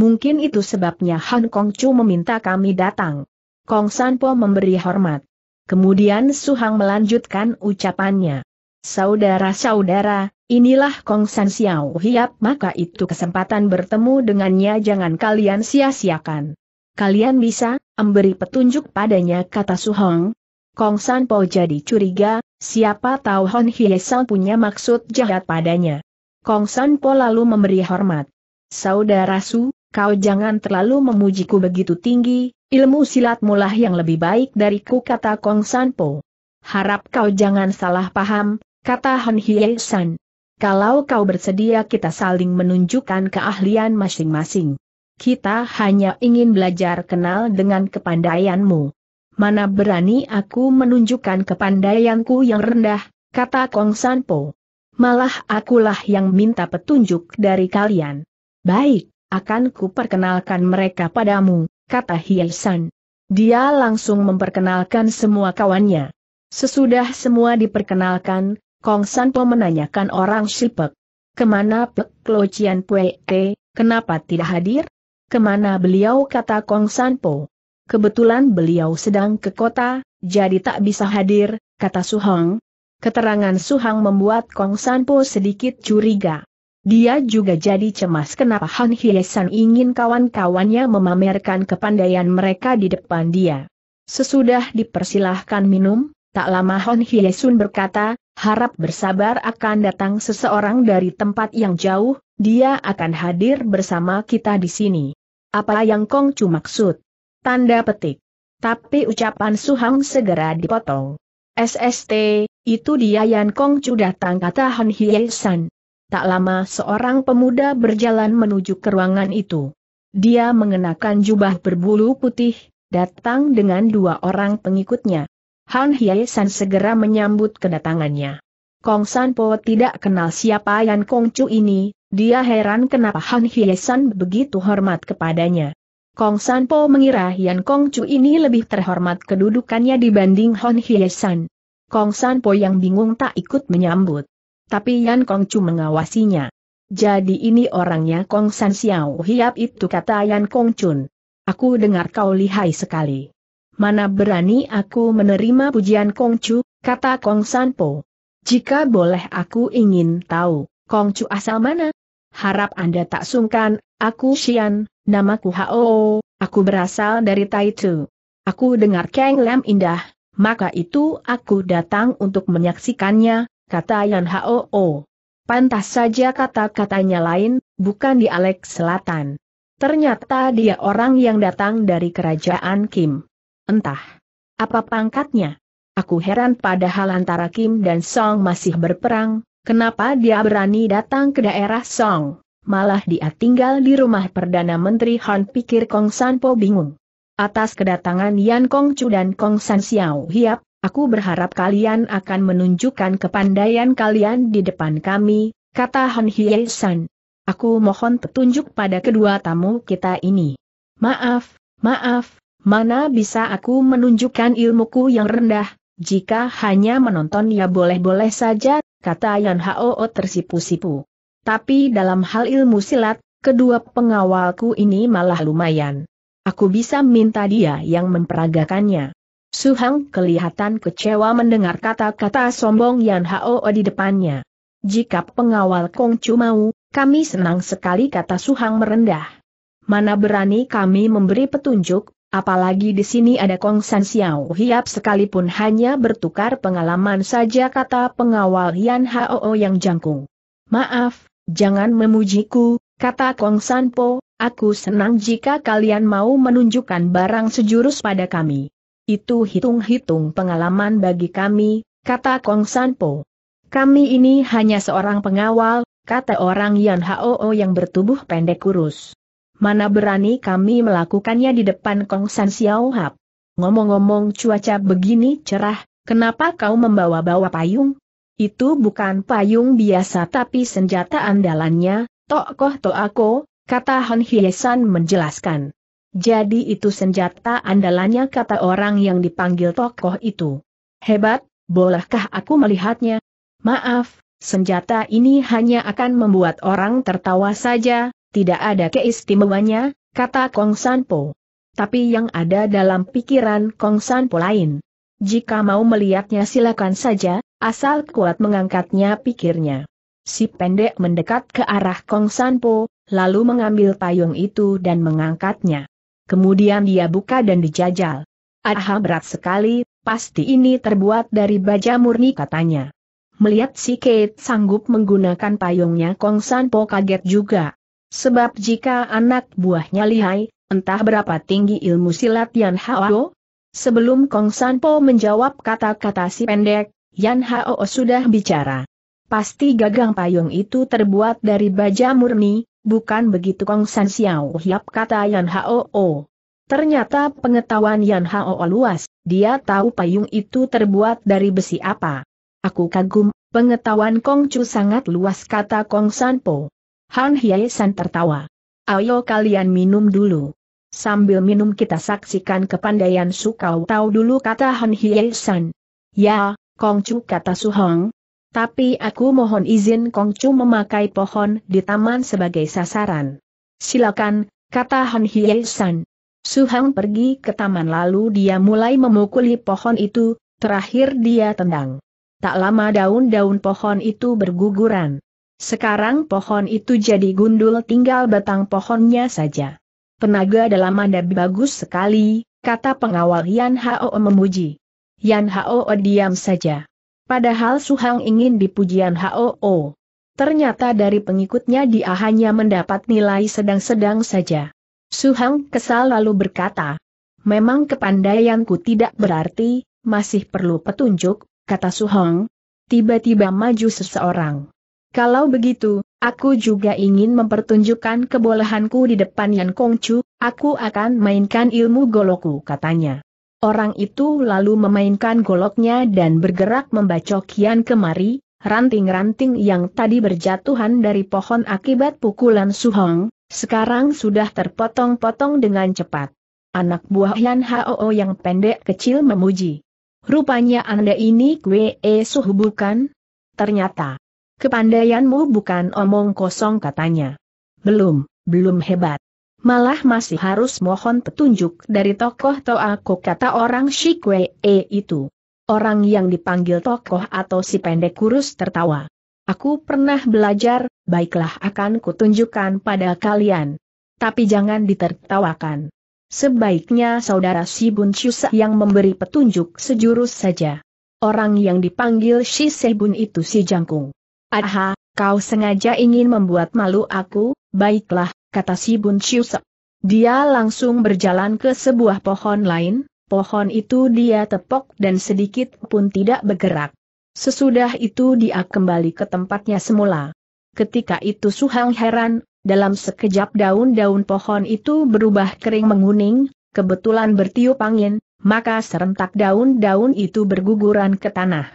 Mungkin itu sebabnya Han Kong Chu meminta kami datang. Kong Sanpo memberi hormat. Kemudian Su Hang melanjutkan ucapannya. Saudara-saudara, inilah Kong San Xiao Hiap maka itu kesempatan bertemu dengannya jangan kalian sia-siakan. Kalian bisa, memberi petunjuk padanya kata Su Suhong. Kong San Po jadi curiga, siapa tahu Hon Hye punya maksud jahat padanya. Kong San Po lalu memberi hormat. Saudara Su, kau jangan terlalu memujiku begitu tinggi, Ilmu silat mulah yang lebih baik dariku kata Kong Sanpo. Harap kau jangan salah paham, kata Han Hye San. Kalau kau bersedia kita saling menunjukkan keahlian masing-masing. Kita hanya ingin belajar kenal dengan kepandaianmu. Mana berani aku menunjukkan kepandaianku yang rendah, kata Kong Sanpo. Malah akulah yang minta petunjuk dari kalian. Baik, akan ku perkenalkan mereka padamu, kata Hiesan. Dia langsung memperkenalkan semua kawannya. Sesudah semua diperkenalkan, Kong Sanpo menanyakan orang Shipek. Kemana Pek Lo Cian Pue kenapa tidak hadir? Kemana beliau kata Kong Sanpo? Kebetulan beliau sedang ke kota, jadi tak bisa hadir, kata Suhong. Keterangan Suhang membuat Kong Sanpo sedikit curiga. Dia juga jadi cemas kenapa Han Hiesan ingin kawan-kawannya memamerkan kepandaian mereka di depan dia. Sesudah dipersilahkan minum, tak lama Han Hiesun berkata, harap bersabar akan datang seseorang dari tempat yang jauh, dia akan hadir bersama kita di sini. Apa yang Kong Chu maksud? Tanda petik. Tapi ucapan Suhang segera dipotong. SST, itu dia Yan Kong Chu datang kata Han Hiesan. Tak lama seorang pemuda berjalan menuju ke ruangan itu. Dia mengenakan jubah berbulu putih, datang dengan dua orang pengikutnya. Han Hyesan segera menyambut kedatangannya. Kong Sanpo tidak kenal siapa Yan Kong Chu ini, dia heran kenapa Han Hyesan begitu hormat kepadanya. Kong Sanpo mengira Yan Kong Chu ini lebih terhormat kedudukannya dibanding Han Hyesan. Kong Sanpo yang bingung tak ikut menyambut. Tapi Yan Kong Chu mengawasinya. Jadi ini orangnya Kong San Xiao Hiap itu kata Yan Kong Chun. Aku dengar kau lihai sekali. Mana berani aku menerima pujian Kong Chu, kata Kong San Po. Jika boleh aku ingin tahu, Kong Chu asal mana? Harap Anda tak sungkan, aku Xian, namaku Hao, aku berasal dari Taitu. Aku dengar Kang Lam indah, maka itu aku datang untuk menyaksikannya, kata Yan Hao. Oh, pantas saja kata-katanya lain, bukan di Alex selatan. Ternyata dia orang yang datang dari kerajaan Kim. Entah. Apa pangkatnya? Aku heran padahal antara Kim dan Song masih berperang, kenapa dia berani datang ke daerah Song? Malah dia tinggal di rumah Perdana Menteri Han pikir Kong Sanpo bingung. Atas kedatangan Yan Kong Chu dan Kong San Xiao Hiap, Aku berharap kalian akan menunjukkan kepandaian kalian di depan kami, kata Han Hye San. Aku mohon petunjuk pada kedua tamu kita ini. Maaf, maaf, mana bisa aku menunjukkan ilmuku yang rendah, jika hanya menonton ya boleh-boleh saja, kata Yan Hao tersipu-sipu. Tapi dalam hal ilmu silat, kedua pengawalku ini malah lumayan. Aku bisa minta dia yang memperagakannya. Su Hang kelihatan kecewa mendengar kata-kata sombong Yan Hao di depannya. Jika pengawal Kong Chu mau, kami senang sekali kata Su Hang merendah. Mana berani kami memberi petunjuk, apalagi di sini ada Kong San Xiao Hiap sekalipun hanya bertukar pengalaman saja kata pengawal Yan Hao yang jangkung. Maaf, jangan memujiku, kata Kong San Po, aku senang jika kalian mau menunjukkan barang sejurus pada kami. Itu hitung-hitung pengalaman bagi kami, kata Kong Sanpo. Kami ini hanya seorang pengawal, kata orang Yan Hoo yang bertubuh pendek kurus. Mana berani kami melakukannya di depan Kong San Xiao Hap. Ngomong-ngomong cuaca begini cerah, kenapa kau membawa-bawa payung? Itu bukan payung biasa tapi senjata andalannya, Tokoh Toako, kata Han Hyesan menjelaskan. Jadi itu senjata andalannya kata orang yang dipanggil tokoh itu. Hebat, bolehkah aku melihatnya? Maaf, senjata ini hanya akan membuat orang tertawa saja, tidak ada keistimewanya, kata Kong Sanpo. Tapi yang ada dalam pikiran Kong Sanpo lain. Jika mau melihatnya silakan saja, asal kuat mengangkatnya pikirnya. Si pendek mendekat ke arah Kong Sanpo, lalu mengambil payung itu dan mengangkatnya. Kemudian dia buka dan dijajal. Aha berat sekali, pasti ini terbuat dari baja murni katanya. Melihat si Kate sanggup menggunakan payungnya Kong Sanpo kaget juga. Sebab jika anak buahnya lihai, entah berapa tinggi ilmu silat Yan Hao, sebelum Kong Sanpo menjawab kata-kata si pendek, Yan Hao sudah bicara. Pasti gagang payung itu terbuat dari baja murni, Bukan begitu Kong San Xiao Hiap kata Yan Hao. Ternyata pengetahuan Yan Hao luas, dia tahu payung itu terbuat dari besi apa. Aku kagum, pengetahuan Kong Chu sangat luas kata Kong San Po. Han Hiai San tertawa. Ayo kalian minum dulu. Sambil minum kita saksikan kepandaian Sukau tahu dulu kata Han Hye San. Ya, Kong Chu kata Su Hong, tapi aku mohon izin Kongcu memakai pohon di taman sebagai sasaran. Silakan, kata Han Hye San. Suhang pergi ke taman lalu dia mulai memukuli pohon itu, terakhir dia tendang. Tak lama daun-daun pohon itu berguguran. Sekarang pohon itu jadi gundul tinggal batang pohonnya saja. Penaga dalam Anda bagus sekali, kata pengawal Yan Hao memuji. Yan Hao diam saja. Padahal Su Suhang ingin dipujian HOO. Ternyata dari pengikutnya dia hanya mendapat nilai sedang-sedang saja. Su Suhang kesal lalu berkata, Memang kepandaianku tidak berarti, masih perlu petunjuk, kata Su Hang. Tiba-tiba maju seseorang. Kalau begitu, Aku juga ingin mempertunjukkan kebolehanku di depan Yan Kongcu, aku akan mainkan ilmu goloku katanya. Orang itu lalu memainkan goloknya dan bergerak membacokian kemari, ranting-ranting yang tadi berjatuhan dari pohon akibat pukulan Suhong, sekarang sudah terpotong-potong dengan cepat. Anak buah Yan Hao yang pendek kecil memuji. Rupanya Anda ini kue E Suh bukan? Ternyata. Kepandaianmu bukan omong kosong katanya. Belum, belum hebat malah masih harus mohon petunjuk dari tokoh aku kata orang Shikwee itu. Orang yang dipanggil tokoh atau si pendek kurus tertawa. Aku pernah belajar, baiklah akan kutunjukkan pada kalian. Tapi jangan ditertawakan. Sebaiknya saudara si Bun Chusa yang memberi petunjuk sejurus saja. Orang yang dipanggil si Sebun itu si jangkung. Aha, kau sengaja ingin membuat malu aku, baiklah, kata si Bun Chiusep. Dia langsung berjalan ke sebuah pohon lain, pohon itu dia tepok dan sedikit pun tidak bergerak. Sesudah itu dia kembali ke tempatnya semula. Ketika itu Suhang heran, dalam sekejap daun-daun pohon itu berubah kering menguning, kebetulan bertiup angin, maka serentak daun-daun itu berguguran ke tanah.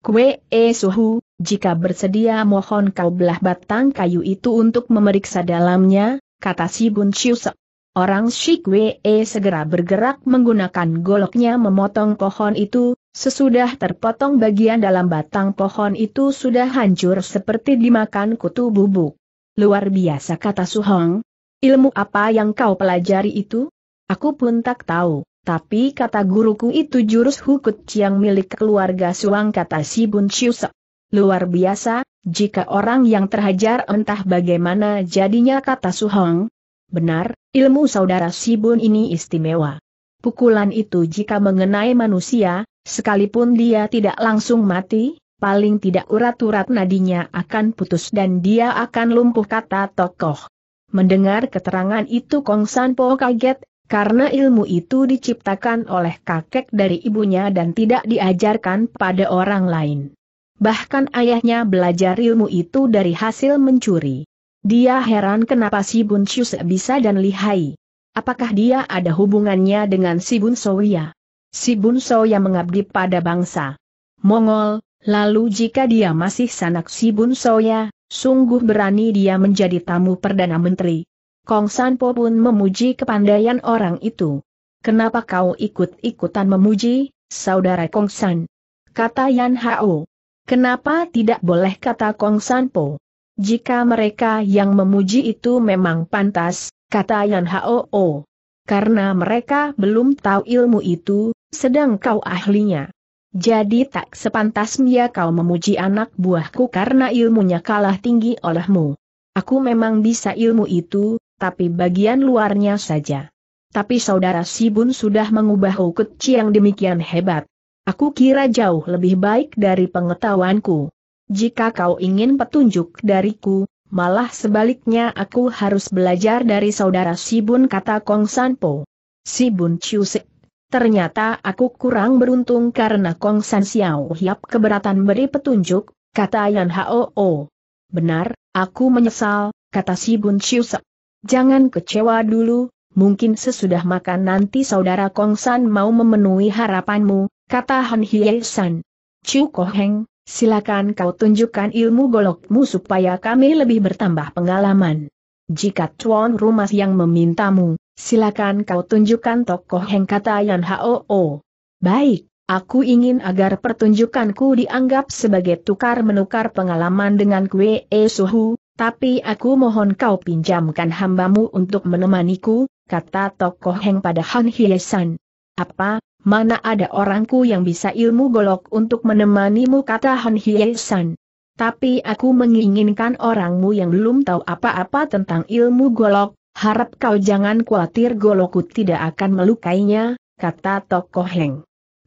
Kue e suhu, jika bersedia mohon kau belah batang kayu itu untuk memeriksa dalamnya, kata si Bun Chiusek. Orang Shikwe segera bergerak menggunakan goloknya memotong pohon itu, sesudah terpotong bagian dalam batang pohon itu sudah hancur seperti dimakan kutu bubuk. Luar biasa kata Su Hong. Ilmu apa yang kau pelajari itu? Aku pun tak tahu, tapi kata guruku itu jurus hukut yang milik keluarga Suang kata si Bun Chiusek. Luar biasa, jika orang yang terhajar entah bagaimana jadinya kata Su Hong. Benar, ilmu saudara Sibun ini istimewa. Pukulan itu jika mengenai manusia, sekalipun dia tidak langsung mati, paling tidak urat-urat nadinya akan putus dan dia akan lumpuh kata tokoh. Mendengar keterangan itu Kong San Po kaget, karena ilmu itu diciptakan oleh kakek dari ibunya dan tidak diajarkan pada orang lain bahkan ayahnya belajar ilmu itu dari hasil mencuri. Dia heran kenapa si Bun bisa dan lihai. Apakah dia ada hubungannya dengan si Bun Soya? Si Bun Soya mengabdi pada bangsa Mongol, lalu jika dia masih sanak si Bun Soya, sungguh berani dia menjadi tamu Perdana Menteri. Kong Sanpo pun memuji kepandaian orang itu. Kenapa kau ikut-ikutan memuji, saudara Kong San? Kata Yan Hao. Kenapa tidak boleh kata Kong Sanpo? Jika mereka yang memuji itu memang pantas, kata Yan Hao. Karena mereka belum tahu ilmu itu, sedang kau ahlinya. Jadi tak sepantasnya kau memuji anak buahku karena ilmunya kalah tinggi olehmu. Aku memang bisa ilmu itu, tapi bagian luarnya saja. Tapi saudara Sibun sudah mengubah Hukut yang demikian hebat. Aku kira jauh lebih baik dari pengetahuanku. Jika kau ingin petunjuk dariku, malah sebaliknya aku harus belajar dari saudara Sibun kata Kong Sanpo. Sibun Chiusik. Ternyata aku kurang beruntung karena Kong San Xiao Hiap keberatan beri petunjuk, kata Yan Hao. Benar, aku menyesal, kata Sibun Chiusik. Jangan kecewa dulu, mungkin sesudah makan nanti saudara Kong San mau memenuhi harapanmu, kata Han Hye San. Chu Ko silakan kau tunjukkan ilmu golokmu supaya kami lebih bertambah pengalaman. Jika tuan rumah yang memintamu, silakan kau tunjukkan tokoh Heng kata Yan Hoo. Baik, aku ingin agar pertunjukanku dianggap sebagai tukar menukar pengalaman dengan Kwe E Suhu, tapi aku mohon kau pinjamkan hambamu untuk menemaniku, kata tokoh Heng pada Han Hyesan. Apa, mana ada orangku yang bisa ilmu golok untuk menemanimu kata Han Hye Tapi aku menginginkan orangmu yang belum tahu apa-apa tentang ilmu golok, harap kau jangan khawatir golokku tidak akan melukainya, kata Tokoh Heng.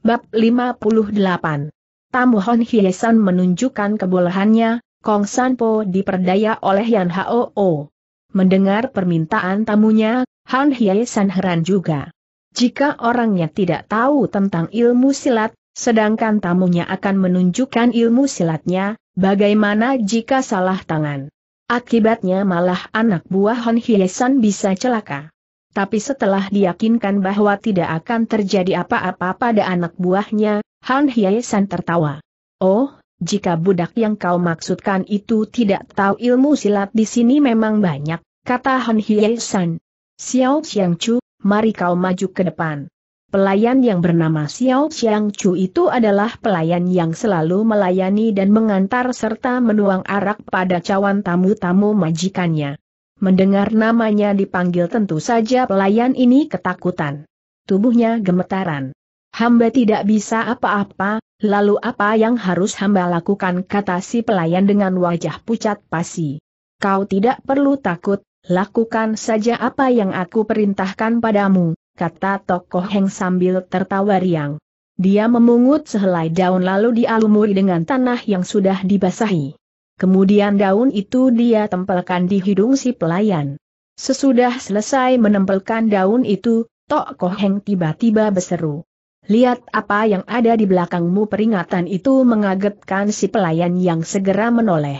Bab 58 Tamu Hon Hye menunjukkan kebolehannya, Kong Sanpo diperdaya oleh Yan Hao. Mendengar permintaan tamunya, Han Hye heran juga. Jika orangnya tidak tahu tentang ilmu silat, sedangkan tamunya akan menunjukkan ilmu silatnya, bagaimana jika salah tangan? Akibatnya malah anak buah Hon Hiesan bisa celaka. Tapi setelah diyakinkan bahwa tidak akan terjadi apa-apa pada anak buahnya, Han Hiesan tertawa. Oh, jika budak yang kau maksudkan itu tidak tahu ilmu silat di sini memang banyak, kata Han Hiesan. Xiao Xiang Chu, mari kau maju ke depan. Pelayan yang bernama Xiao Xiang Chu itu adalah pelayan yang selalu melayani dan mengantar serta menuang arak pada cawan tamu-tamu majikannya. Mendengar namanya dipanggil tentu saja pelayan ini ketakutan. Tubuhnya gemetaran. Hamba tidak bisa apa-apa, lalu apa yang harus hamba lakukan kata si pelayan dengan wajah pucat pasi. Kau tidak perlu takut, Lakukan saja apa yang aku perintahkan padamu, kata tokoh Heng sambil tertawa riang. Dia memungut sehelai daun lalu dialumuri dengan tanah yang sudah dibasahi. Kemudian daun itu dia tempelkan di hidung si pelayan. Sesudah selesai menempelkan daun itu, tokoh heng tiba-tiba berseru. Lihat apa yang ada di belakangmu peringatan itu mengagetkan si pelayan yang segera menoleh.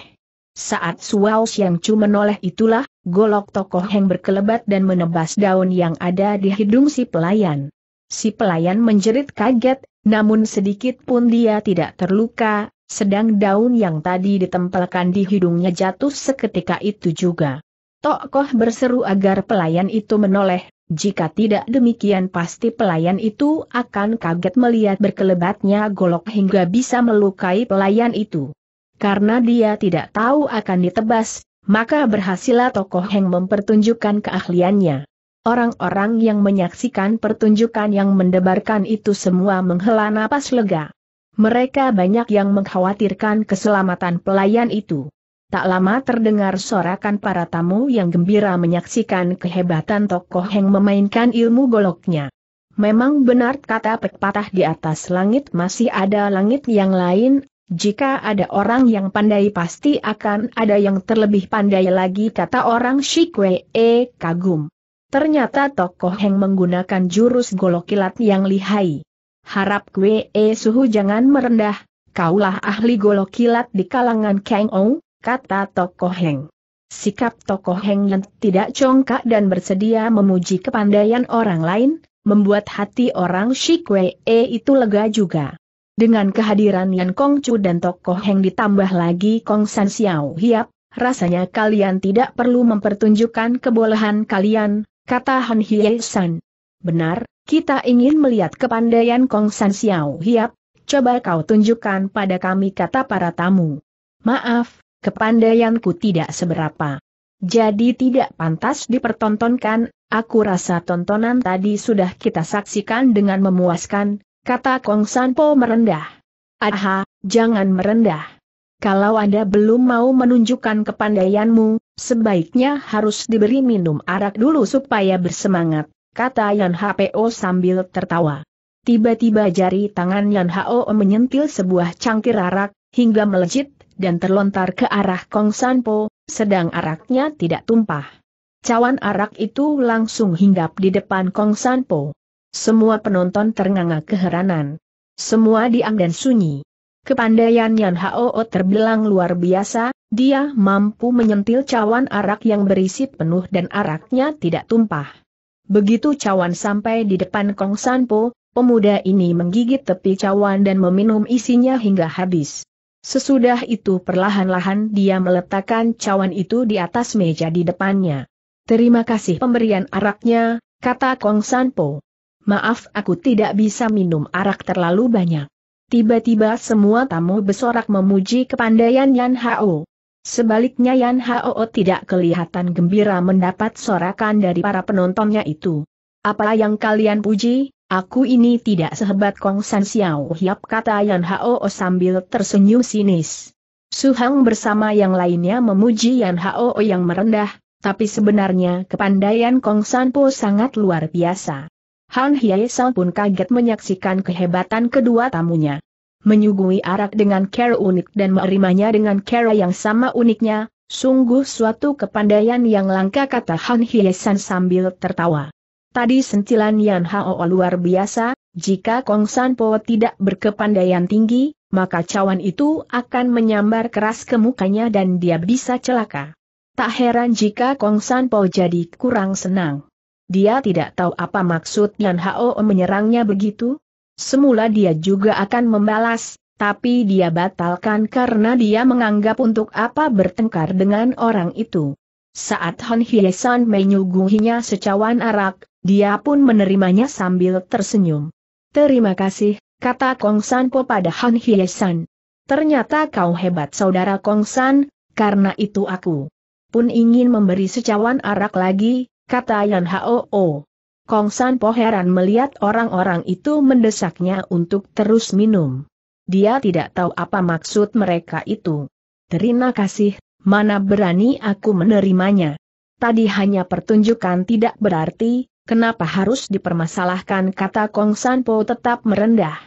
Saat suaus yang cuma menoleh itulah, Golok tokoh yang berkelebat dan menebas daun yang ada di hidung si pelayan. Si pelayan menjerit kaget, namun sedikit pun dia tidak terluka, sedang daun yang tadi ditempelkan di hidungnya jatuh seketika itu juga. Tokoh berseru agar pelayan itu menoleh, jika tidak demikian pasti pelayan itu akan kaget melihat berkelebatnya golok hingga bisa melukai pelayan itu. Karena dia tidak tahu akan ditebas, maka berhasillah tokoh Heng mempertunjukkan keahliannya. Orang-orang yang menyaksikan pertunjukan yang mendebarkan itu semua menghela napas lega. Mereka banyak yang mengkhawatirkan keselamatan pelayan itu. Tak lama terdengar sorakan para tamu yang gembira menyaksikan kehebatan tokoh yang memainkan ilmu goloknya. Memang benar kata pepatah di atas langit masih ada langit yang lain, jika ada orang yang pandai pasti akan ada yang terlebih pandai lagi kata orang Shikwe E kagum. Ternyata tokoh Heng menggunakan jurus golok kilat yang lihai. Harap Kwe E suhu jangan merendah, kaulah ahli golok kilat di kalangan Kang Ou, kata tokoh Heng. Sikap tokoh Heng yang tidak congkak dan bersedia memuji kepandaian orang lain, membuat hati orang Shikwe E itu lega juga. Dengan kehadiran Yan Kong Chu dan tokoh Heng ditambah lagi Kong San Xiao Hiap, rasanya kalian tidak perlu mempertunjukkan kebolehan kalian, kata Han Hie San. Benar, kita ingin melihat kepandaian Kong San Xiao Hiap, coba kau tunjukkan pada kami kata para tamu. Maaf, kepandaianku tidak seberapa. Jadi tidak pantas dipertontonkan, aku rasa tontonan tadi sudah kita saksikan dengan memuaskan, Kata Kong Sanpo merendah. Aha, jangan merendah. Kalau Anda belum mau menunjukkan kepandaianmu, sebaiknya harus diberi minum arak dulu supaya bersemangat, kata Yan HPO sambil tertawa. Tiba-tiba jari tangan Yan Hao menyentil sebuah cangkir arak, hingga melejit, dan terlontar ke arah Kong Sanpo, sedang araknya tidak tumpah. Cawan arak itu langsung hinggap di depan Kong Sanpo. Semua penonton ternganga keheranan. Semua diam dan sunyi. Kepandaian Yan Hao terbilang luar biasa, dia mampu menyentil cawan arak yang berisi penuh dan araknya tidak tumpah. Begitu cawan sampai di depan Kong San Po, pemuda ini menggigit tepi cawan dan meminum isinya hingga habis. Sesudah itu perlahan-lahan dia meletakkan cawan itu di atas meja di depannya. Terima kasih pemberian araknya, kata Kong San Po. Maaf aku tidak bisa minum arak terlalu banyak. Tiba-tiba semua tamu bersorak memuji kepandaian Yan Hao. Sebaliknya Yan Hao tidak kelihatan gembira mendapat sorakan dari para penontonnya itu. Apa yang kalian puji, aku ini tidak sehebat Kong San Xiao Hiap kata Yan Hao sambil tersenyum sinis. Suhang bersama yang lainnya memuji Yan Hao yang merendah, tapi sebenarnya kepandaian Kong San Po sangat luar biasa. Han Hyesan pun kaget menyaksikan kehebatan kedua tamunya. Menyuguhi arak dengan cara unik dan menerimanya dengan cara yang sama uniknya, sungguh suatu kepandaian yang langka kata Han Hyesan sambil tertawa. Tadi sentilan Yan Hao luar biasa, jika Kong San Po tidak berkepandaian tinggi, maka cawan itu akan menyambar keras ke mukanya dan dia bisa celaka. Tak heran jika Kong San Po jadi kurang senang. Dia tidak tahu apa maksud Yan Hao menyerangnya begitu. Semula dia juga akan membalas, tapi dia batalkan karena dia menganggap untuk apa bertengkar dengan orang itu. Saat Han Hyesan menyuguhinya secawan arak, dia pun menerimanya sambil tersenyum. Terima kasih, kata Kong San Po pada Han Hyesan. Ternyata kau hebat saudara Kong San, karena itu aku pun ingin memberi secawan arak lagi, kata Yan Hao. Oh. Kong San Po heran melihat orang-orang itu mendesaknya untuk terus minum. Dia tidak tahu apa maksud mereka itu. Terima kasih, mana berani aku menerimanya. Tadi hanya pertunjukan tidak berarti, kenapa harus dipermasalahkan kata Kong San Po tetap merendah.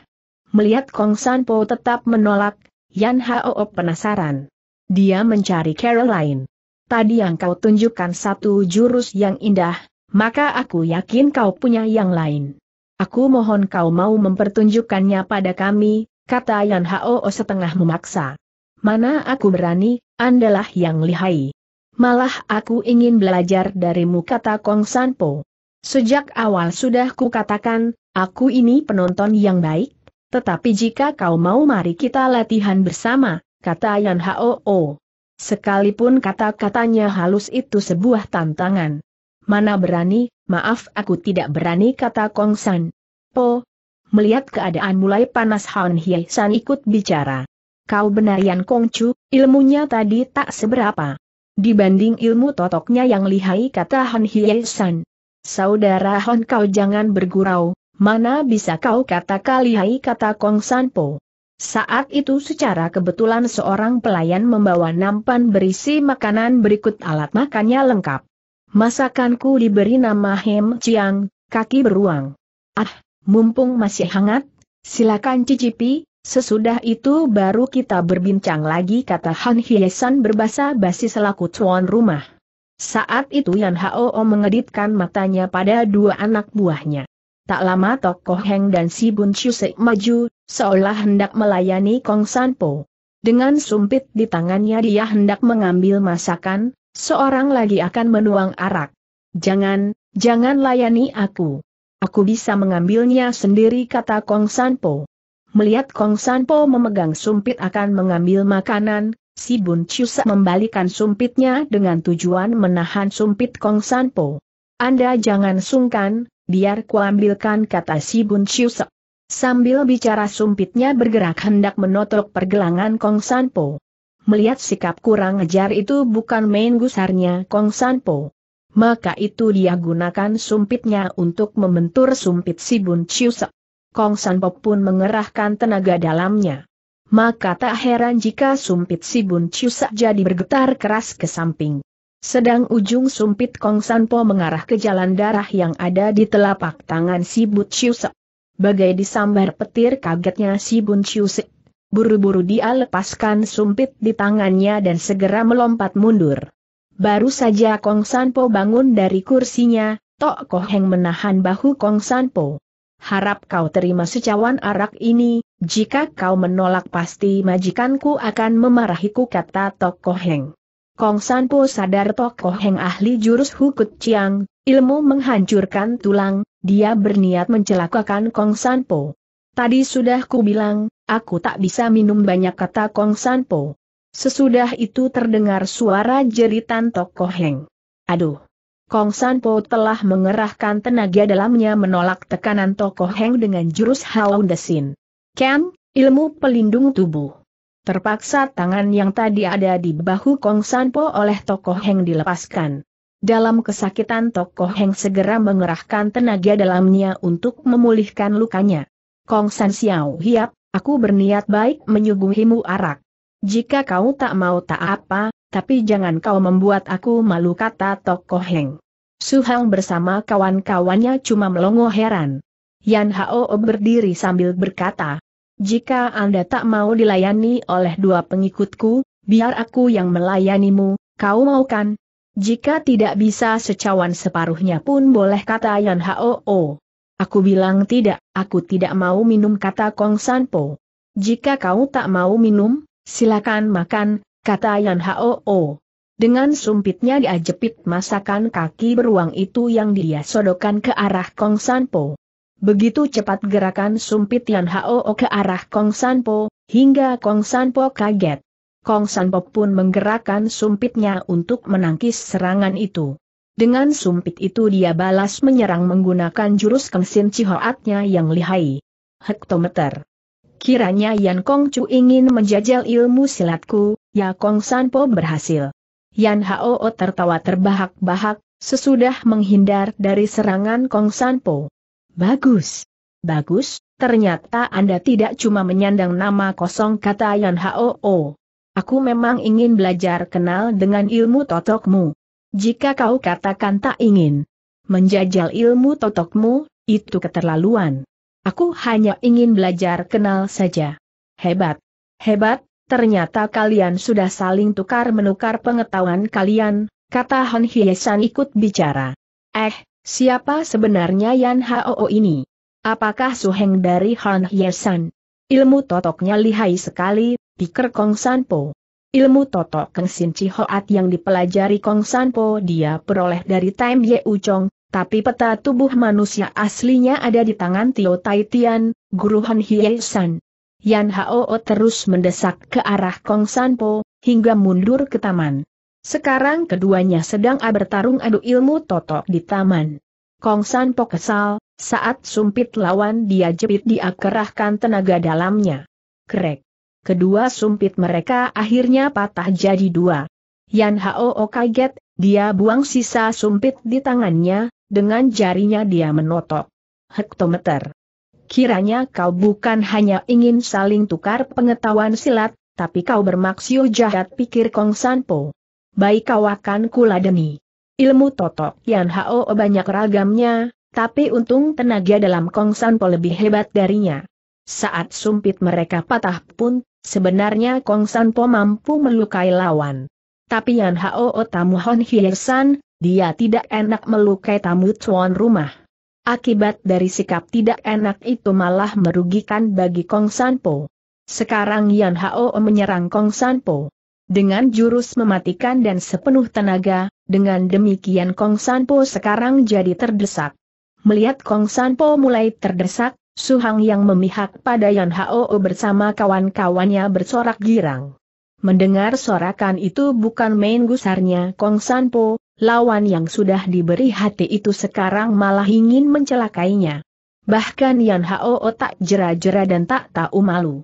Melihat Kong San Po tetap menolak, Yan Hao penasaran. Dia mencari Caroline tadi yang kau tunjukkan satu jurus yang indah, maka aku yakin kau punya yang lain. Aku mohon kau mau mempertunjukkannya pada kami, kata Yan Hao setengah memaksa. Mana aku berani, andalah yang lihai. Malah aku ingin belajar darimu kata Kong Sanpo. Sejak awal sudah kukatakan, aku ini penonton yang baik, tetapi jika kau mau mari kita latihan bersama, kata Yan Hao. Sekalipun kata-katanya halus itu sebuah tantangan. Mana berani, maaf aku tidak berani kata Kong San. Po, melihat keadaan mulai panas Han Hye San ikut bicara. Kau benar Yan Kong Chu, ilmunya tadi tak seberapa. Dibanding ilmu totoknya yang lihai kata Han Hye San. Saudara Han kau jangan bergurau, mana bisa kau kata kalihai kata Kong San Po. Saat itu secara kebetulan seorang pelayan membawa nampan berisi makanan berikut alat makannya lengkap. Masakanku diberi nama Hem Chiang, kaki beruang. Ah, mumpung masih hangat, silakan cicipi, sesudah itu baru kita berbincang lagi kata Han Hiesan berbahasa basi selaku tuan rumah. Saat itu Yan Hao mengedipkan matanya pada dua anak buahnya. Tak lama tokoh Heng dan si Bun Chusek maju, seolah hendak melayani Kong San Po. Dengan sumpit di tangannya dia hendak mengambil masakan, seorang lagi akan menuang arak. Jangan, jangan layani aku. Aku bisa mengambilnya sendiri kata Kong San Po. Melihat Kong San Po memegang sumpit akan mengambil makanan, si Bun Chusek membalikan sumpitnya dengan tujuan menahan sumpit Kong San Po. Anda jangan sungkan, biar kuambilkan kata si Bun Sambil bicara sumpitnya bergerak hendak menotok pergelangan Kong Sanpo. Melihat sikap kurang ajar itu bukan main gusarnya Kong Sanpo. Maka itu dia gunakan sumpitnya untuk membentur sumpit si Bun Kong Sanpo pun mengerahkan tenaga dalamnya. Maka tak heran jika sumpit si Bun jadi bergetar keras ke samping. Sedang ujung sumpit Kong Sanpo mengarah ke jalan darah yang ada di telapak tangan si Chiu Chiusek. Bagai disambar petir kagetnya si Bun Chiusek. Buru-buru dia lepaskan sumpit di tangannya dan segera melompat mundur. Baru saja Kong Sanpo bangun dari kursinya, Tok Koheng menahan bahu Kong Sanpo. Harap kau terima secawan arak ini, jika kau menolak pasti majikanku akan memarahiku kata Tok Koheng. Kong Sanpo sadar tokoh yang ahli jurus hukut ciang, ilmu menghancurkan tulang, dia berniat mencelakakan Kong Sanpo. Tadi sudah ku bilang, aku tak bisa minum banyak kata Kong Sanpo. Sesudah itu terdengar suara jeritan tokoh Heng. Aduh! Kong Sanpo telah mengerahkan tenaga dalamnya menolak tekanan tokoh Heng dengan jurus desin. Ken, ilmu pelindung tubuh. Terpaksa tangan yang tadi ada di bahu Kong Sanpo oleh tokoh Heng dilepaskan. Dalam kesakitan tokoh Heng segera mengerahkan tenaga dalamnya untuk memulihkan lukanya. Kong San Xiao Hiap, aku berniat baik menyuguhimu arak. Jika kau tak mau tak apa, tapi jangan kau membuat aku malu kata tokoh Heng. Su Hang bersama kawan-kawannya cuma melongo heran. Yan Hao berdiri sambil berkata, jika Anda tak mau dilayani oleh dua pengikutku, biar aku yang melayanimu, kau mau kan? Jika tidak bisa secawan separuhnya pun boleh kata Yan Hoo. Aku bilang tidak, aku tidak mau minum kata Kong Sanpo. Jika kau tak mau minum, silakan makan, kata Yan Hoo. Dengan sumpitnya diajepit, masakan kaki beruang itu yang dia sodokkan ke arah Kong Sanpo. Begitu cepat gerakan sumpit Yan Hao ke arah Kong Sanpo, hingga Kong Sanpo kaget. Kong Sanpo pun menggerakkan sumpitnya untuk menangkis serangan itu. Dengan sumpit itu dia balas menyerang menggunakan jurus kengsin cihoatnya yang lihai. Hektometer. Kiranya Yan Kong Chu ingin menjajal ilmu silatku, ya Kong Sanpo berhasil. Yan Hao tertawa terbahak-bahak, sesudah menghindar dari serangan Kong Sanpo. Bagus. Bagus, ternyata Anda tidak cuma menyandang nama kosong kata Yan Hoo. Aku memang ingin belajar kenal dengan ilmu totokmu. Jika kau katakan tak ingin menjajal ilmu totokmu, itu keterlaluan. Aku hanya ingin belajar kenal saja. Hebat. Hebat, ternyata kalian sudah saling tukar-menukar pengetahuan kalian, kata Han Hyesan ikut bicara. Eh, Siapa sebenarnya Yan Hao ini? Apakah Suheng dari Han Yesan? Ilmu totoknya lihai sekali, pikir Kong Sanpo. Ilmu totok Keng Sin yang dipelajari Kong Sanpo dia peroleh dari Time Ye Uchong, tapi peta tubuh manusia aslinya ada di tangan Tio Tai Tian, guru Han Yesan. Yan Hao terus mendesak ke arah Kong Sanpo, hingga mundur ke taman. Sekarang keduanya sedang bertarung adu ilmu totok di taman. Kong San Po kesal, saat sumpit lawan dia jepit dia kerahkan tenaga dalamnya. Krek. Kedua sumpit mereka akhirnya patah jadi dua. Yan Hao kaget, dia buang sisa sumpit di tangannya, dengan jarinya dia menotok. Hektometer. Kiranya kau bukan hanya ingin saling tukar pengetahuan silat, tapi kau bermaksud jahat pikir Kong San Po baik kau akan kuladeni. Ilmu totok Yan Hao banyak ragamnya, tapi untung tenaga dalam Kongsan Po lebih hebat darinya. Saat sumpit mereka patah pun, sebenarnya Kongsan Po mampu melukai lawan. Tapi Yan Hao tamu Hon Hiesan, dia tidak enak melukai tamu tuan rumah. Akibat dari sikap tidak enak itu malah merugikan bagi Kong Po. Sekarang Yan Hao menyerang Kong Po. Dengan jurus mematikan dan sepenuh tenaga, dengan demikian Kong Sanpo sekarang jadi terdesak. Melihat Kong Sanpo mulai terdesak, Su Suhang yang memihak pada Yan Hao bersama kawan-kawannya bersorak girang. Mendengar sorakan itu bukan main gusarnya Kong Sanpo, lawan yang sudah diberi hati itu sekarang malah ingin mencelakainya. Bahkan Yan Hao tak jera-jera dan tak tahu malu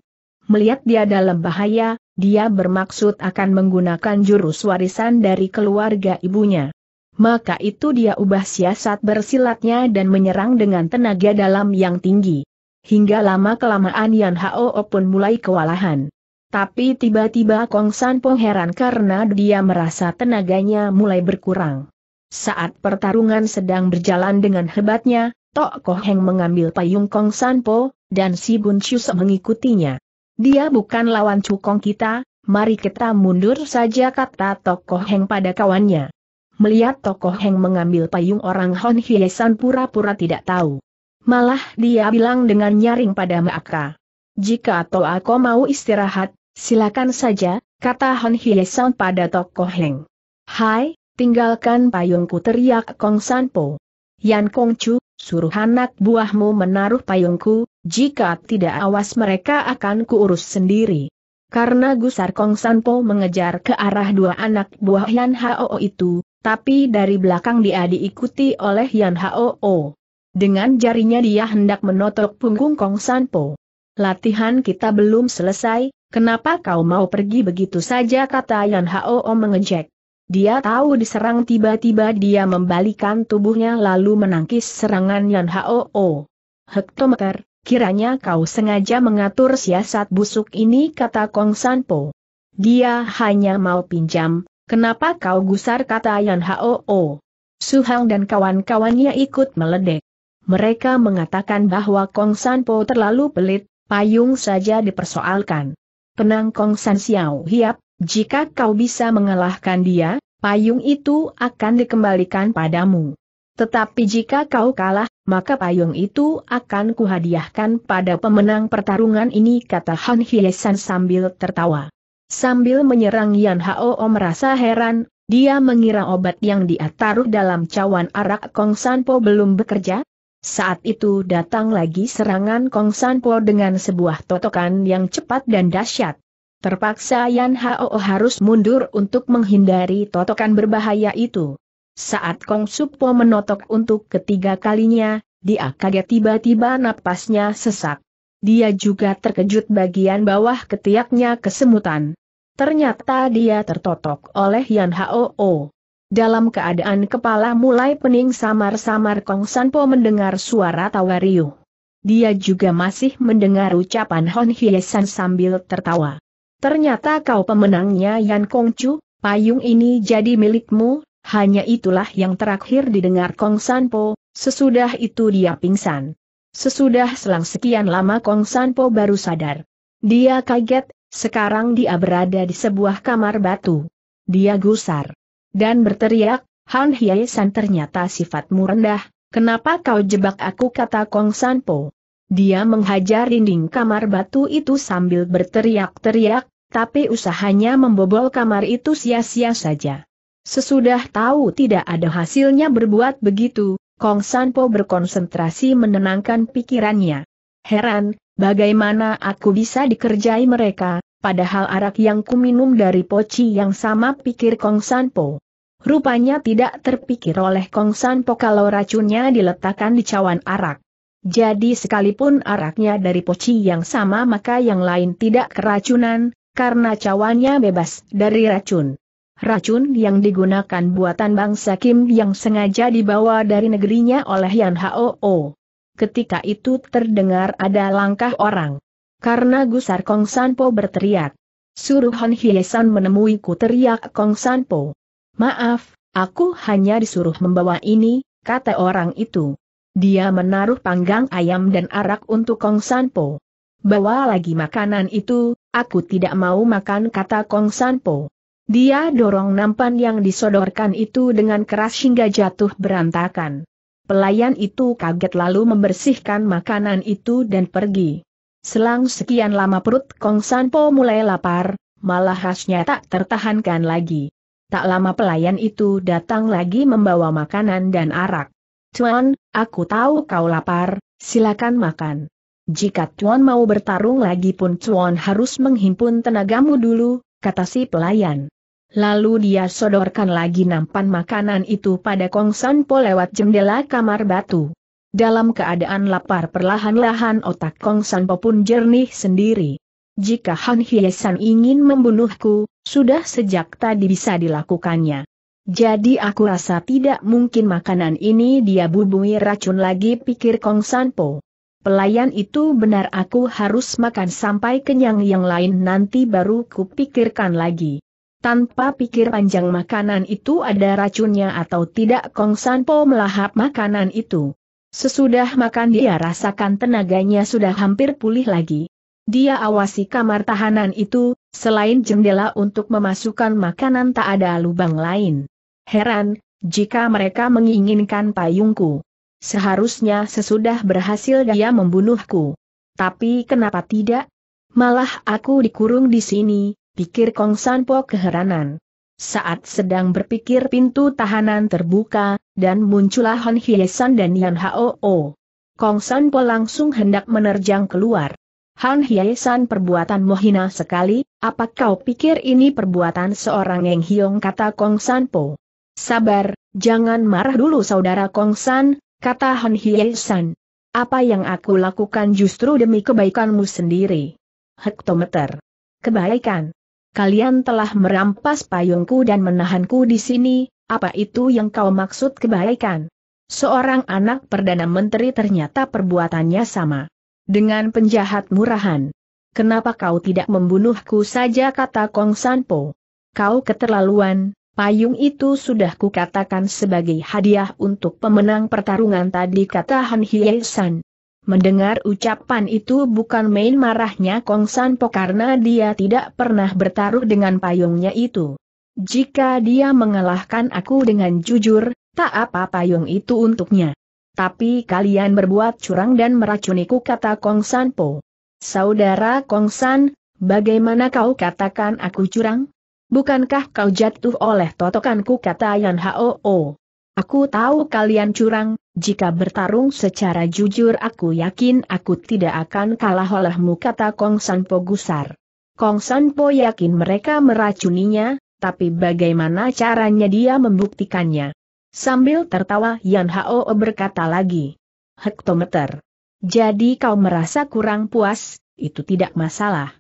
melihat dia dalam bahaya, dia bermaksud akan menggunakan jurus warisan dari keluarga ibunya. Maka itu dia ubah siasat bersilatnya dan menyerang dengan tenaga dalam yang tinggi. Hingga lama-kelamaan Yan Hao pun mulai kewalahan. Tapi tiba-tiba Kong San Pong heran karena dia merasa tenaganya mulai berkurang. Saat pertarungan sedang berjalan dengan hebatnya, Tok Koh Heng mengambil payung Kong San Po, dan Si Bun Chiu mengikutinya. Dia bukan lawan cukong kita, mari kita mundur saja kata tokoh Heng pada kawannya. Melihat tokoh Heng mengambil payung orang Hon Hiesan pura-pura tidak tahu. Malah dia bilang dengan nyaring pada Maaka. Jika atau aku mau istirahat, silakan saja, kata Hon Hiesan pada tokoh Heng. Hai, tinggalkan payungku teriak Kong Sanpo. Yan Kongcu, suruh anak buahmu menaruh payungku, jika tidak awas mereka akan kuurus sendiri. Karena Gusar Kong Sanpo mengejar ke arah dua anak buah Yan Hao itu, tapi dari belakang dia diikuti oleh Yan Hao. Dengan jarinya dia hendak menotok punggung Kong Sanpo. Latihan kita belum selesai, kenapa kau mau pergi begitu saja kata Yan Hao mengejek. Dia tahu diserang tiba-tiba dia membalikan tubuhnya lalu menangkis serangan Yan Hao. Oh, Hektometer, kiranya kau sengaja mengatur siasat busuk ini kata Kong Sanpo. Dia hanya mau pinjam, kenapa kau gusar kata Yan Hao. Oh, Suhang dan kawan-kawannya ikut meledek. Mereka mengatakan bahwa Kong Sanpo terlalu pelit, payung saja dipersoalkan. Penang Kong San Xiao Hiap, jika kau bisa mengalahkan dia, payung itu akan dikembalikan padamu. Tetapi jika kau kalah, maka payung itu akan kuhadiahkan pada pemenang pertarungan ini kata Han Hiesan sambil tertawa. Sambil menyerang Yan Hao merasa heran, dia mengira obat yang dia taruh dalam cawan arak Kong Sanpo belum bekerja. Saat itu datang lagi serangan Kong Sanpo dengan sebuah totokan yang cepat dan dahsyat. Terpaksa Yan Hao harus mundur untuk menghindari totokan berbahaya itu. Saat Kong Supo menotok untuk ketiga kalinya, dia kaget tiba-tiba napasnya sesak. Dia juga terkejut bagian bawah ketiaknya kesemutan. Ternyata dia tertotok oleh Yan Hao. Dalam keadaan kepala mulai pening samar-samar Kong Sanpo mendengar suara tawa riuh. Dia juga masih mendengar ucapan Hon Hiesan sambil tertawa. Ternyata kau pemenangnya Yan Kongcu, payung ini jadi milikmu, hanya itulah yang terakhir didengar Kong Sanpo, sesudah itu dia pingsan. Sesudah selang sekian lama Kong Sanpo baru sadar. Dia kaget, sekarang dia berada di sebuah kamar batu. Dia gusar. Dan berteriak, Han Hye San ternyata sifatmu rendah, kenapa kau jebak aku kata Kong Sanpo. Dia menghajar dinding kamar batu itu sambil berteriak-teriak, tapi usahanya membobol kamar itu sia-sia saja. Sesudah tahu tidak ada hasilnya berbuat begitu, Kong Sanpo berkonsentrasi menenangkan pikirannya. Heran, bagaimana aku bisa dikerjai mereka, padahal arak yang kuminum dari poci yang sama pikir Kong Sanpo. Rupanya tidak terpikir oleh Kong Sanpo kalau racunnya diletakkan di cawan arak. Jadi sekalipun araknya dari poci yang sama maka yang lain tidak keracunan, karena cawannya bebas dari racun. Racun yang digunakan buatan bangsa Kim yang sengaja dibawa dari negerinya oleh Yan Hao. Ketika itu terdengar ada langkah orang. Karena gusar Kong Sanpo berteriak. Suruh Han Hyesan menemuiku teriak Kong Sanpo. Maaf, aku hanya disuruh membawa ini, kata orang itu. Dia menaruh panggang ayam dan arak untuk Kong Sanpo. Bawa lagi makanan itu, aku tidak mau makan kata Kong Sanpo. Dia dorong nampan yang disodorkan itu dengan keras hingga jatuh berantakan. Pelayan itu kaget lalu membersihkan makanan itu dan pergi. Selang sekian lama perut Kong Sanpo mulai lapar, malah khasnya tak tertahankan lagi. Tak lama pelayan itu datang lagi membawa makanan dan arak. Tuan, aku tahu kau lapar, silakan makan. Jika Tuan mau bertarung lagi pun Tuan harus menghimpun tenagamu dulu, kata si pelayan. Lalu dia sodorkan lagi nampan makanan itu pada Kong San Po lewat jendela kamar batu. Dalam keadaan lapar perlahan-lahan otak Kong San Po pun jernih sendiri. Jika Han Hyesan ingin membunuhku, sudah sejak tadi bisa dilakukannya. Jadi aku rasa tidak mungkin makanan ini dia bumbui racun lagi pikir Kong San Po. Pelayan itu benar aku harus makan sampai kenyang yang lain nanti baru kupikirkan lagi. Tanpa pikir panjang makanan itu ada racunnya atau tidak Kong Sanpo melahap makanan itu. Sesudah makan dia rasakan tenaganya sudah hampir pulih lagi. Dia awasi kamar tahanan itu, selain jendela untuk memasukkan makanan tak ada lubang lain. Heran, jika mereka menginginkan payungku. Seharusnya sesudah berhasil dia membunuhku. Tapi kenapa tidak? Malah aku dikurung di sini, pikir Kong Sanpo keheranan. Saat sedang berpikir pintu tahanan terbuka, dan muncullah Hon Hyesan dan Yan Hoo. Kong Sanpo langsung hendak menerjang keluar. Han Hyesan perbuatan mohina sekali, apa kau pikir ini perbuatan seorang Eng Hiong kata Kong Sanpo? Sabar, jangan marah dulu saudara Kong San, Kata Hon Hye San. Apa yang aku lakukan justru demi kebaikanmu sendiri. Hektometer. Kebaikan. Kalian telah merampas payungku dan menahanku di sini, apa itu yang kau maksud kebaikan? Seorang anak Perdana Menteri ternyata perbuatannya sama. Dengan penjahat murahan. Kenapa kau tidak membunuhku saja kata Kong Sanpo? Kau keterlaluan, Payung itu sudah kukatakan sebagai hadiah untuk pemenang pertarungan tadi kata Han Hye San. Mendengar ucapan itu bukan main marahnya Kong San Po karena dia tidak pernah bertaruh dengan payungnya itu. Jika dia mengalahkan aku dengan jujur, tak apa payung itu untuknya. Tapi kalian berbuat curang dan meracuniku kata Kong San Po. Saudara Kong San, bagaimana kau katakan aku curang? Bukankah kau jatuh oleh totokanku kata Yan Hao? Oh, aku tahu kalian curang, jika bertarung secara jujur aku yakin aku tidak akan kalah olehmu kata Kong Sanpo gusar. Kong Sanpo yakin mereka meracuninya, tapi bagaimana caranya dia membuktikannya? Sambil tertawa Yan Hao berkata lagi. Hektometer. Jadi kau merasa kurang puas, itu tidak masalah.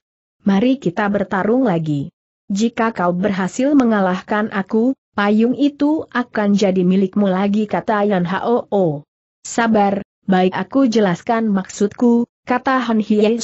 Mari kita bertarung lagi jika kau berhasil mengalahkan aku, payung itu akan jadi milikmu lagi kata Yan Hao. Sabar, baik aku jelaskan maksudku, kata Han Hye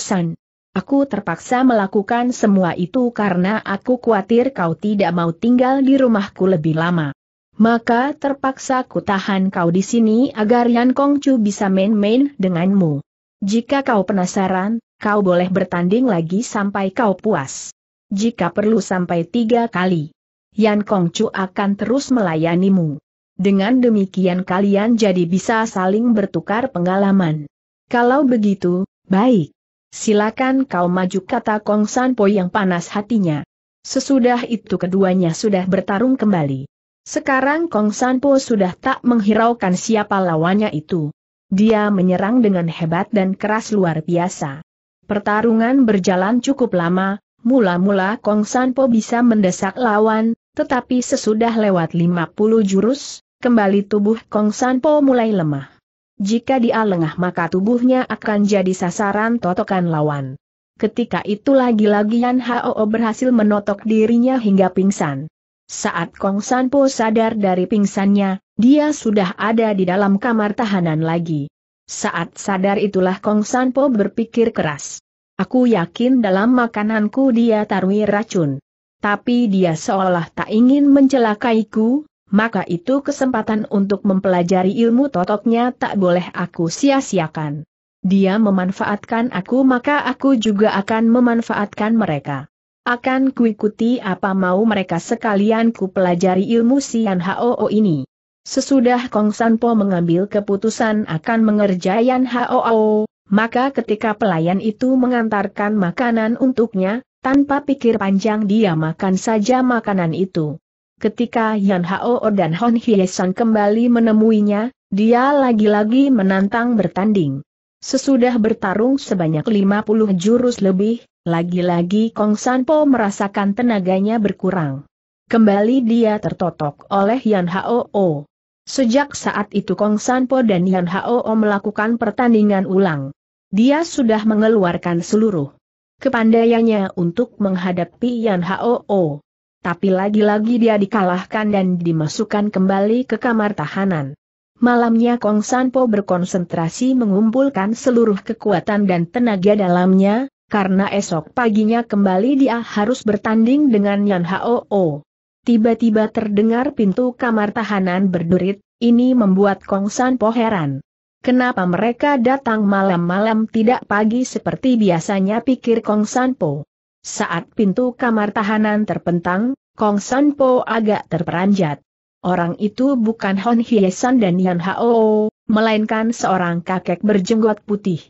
Aku terpaksa melakukan semua itu karena aku khawatir kau tidak mau tinggal di rumahku lebih lama. Maka terpaksa ku tahan kau di sini agar Yan Kong Chu bisa main-main denganmu. Jika kau penasaran, kau boleh bertanding lagi sampai kau puas jika perlu sampai tiga kali. Yan Kongcu akan terus melayanimu. Dengan demikian kalian jadi bisa saling bertukar pengalaman. Kalau begitu, baik. Silakan kau maju kata Kong San Po yang panas hatinya. Sesudah itu keduanya sudah bertarung kembali. Sekarang Kong San Po sudah tak menghiraukan siapa lawannya itu. Dia menyerang dengan hebat dan keras luar biasa. Pertarungan berjalan cukup lama, Mula-mula Kong Sanpo bisa mendesak lawan, tetapi sesudah lewat 50 jurus, kembali tubuh Kong Sanpo mulai lemah. Jika dia lengah maka tubuhnya akan jadi sasaran totokan lawan. Ketika itu lagi-lagian Hao berhasil menotok dirinya hingga pingsan. Saat Kong Sanpo sadar dari pingsannya, dia sudah ada di dalam kamar tahanan lagi. Saat sadar itulah Kong Sanpo berpikir keras. Aku yakin dalam makananku dia tarwi racun. Tapi dia seolah tak ingin mencelakaiku, maka itu kesempatan untuk mempelajari ilmu totoknya tak boleh aku sia-siakan. Dia memanfaatkan aku maka aku juga akan memanfaatkan mereka. Akan kuikuti apa mau mereka sekalian ku pelajari ilmu Sian Hoo ini. Sesudah Kong Sanpo mengambil keputusan akan mengerjakan Hoo, maka ketika pelayan itu mengantarkan makanan untuknya, tanpa pikir panjang dia makan saja makanan itu. Ketika Yan Hao dan Hon Hyesan kembali menemuinya, dia lagi-lagi menantang bertanding. Sesudah bertarung sebanyak 50 jurus lebih, lagi-lagi Kong Sanpo merasakan tenaganya berkurang. Kembali dia tertotok oleh Yan Hao. Sejak saat itu Kong Sanpo dan Yan Hao melakukan pertandingan ulang. Dia sudah mengeluarkan seluruh kepandaiannya untuk menghadapi Yan Hao, Tapi lagi-lagi dia dikalahkan dan dimasukkan kembali ke kamar tahanan. Malamnya Kong Sanpo berkonsentrasi mengumpulkan seluruh kekuatan dan tenaga dalamnya, karena esok paginya kembali dia harus bertanding dengan Yan Hao. Tiba-tiba terdengar pintu kamar tahanan berderit, ini membuat Kong Sanpo heran. Kenapa mereka datang malam-malam tidak pagi seperti biasanya pikir Kong Sanpo. Saat pintu kamar tahanan terpentang, Kong Sanpo agak terperanjat. Orang itu bukan Hon Hyesan dan Yan Hao, melainkan seorang kakek berjenggot putih.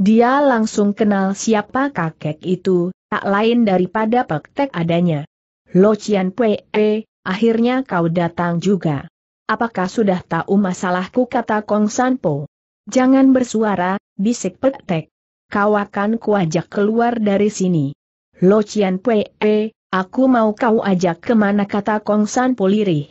Dia langsung kenal siapa kakek itu, tak lain daripada Tek adanya. Lo Chian Pue, akhirnya kau datang juga. Apakah sudah tahu masalahku kata Kong Sanpo? Jangan bersuara, bisik Petek. Kau akan kuajak keluar dari sini. Lo Cian Pei, eh, aku mau kau ajak kemana kata Kong San Polirih.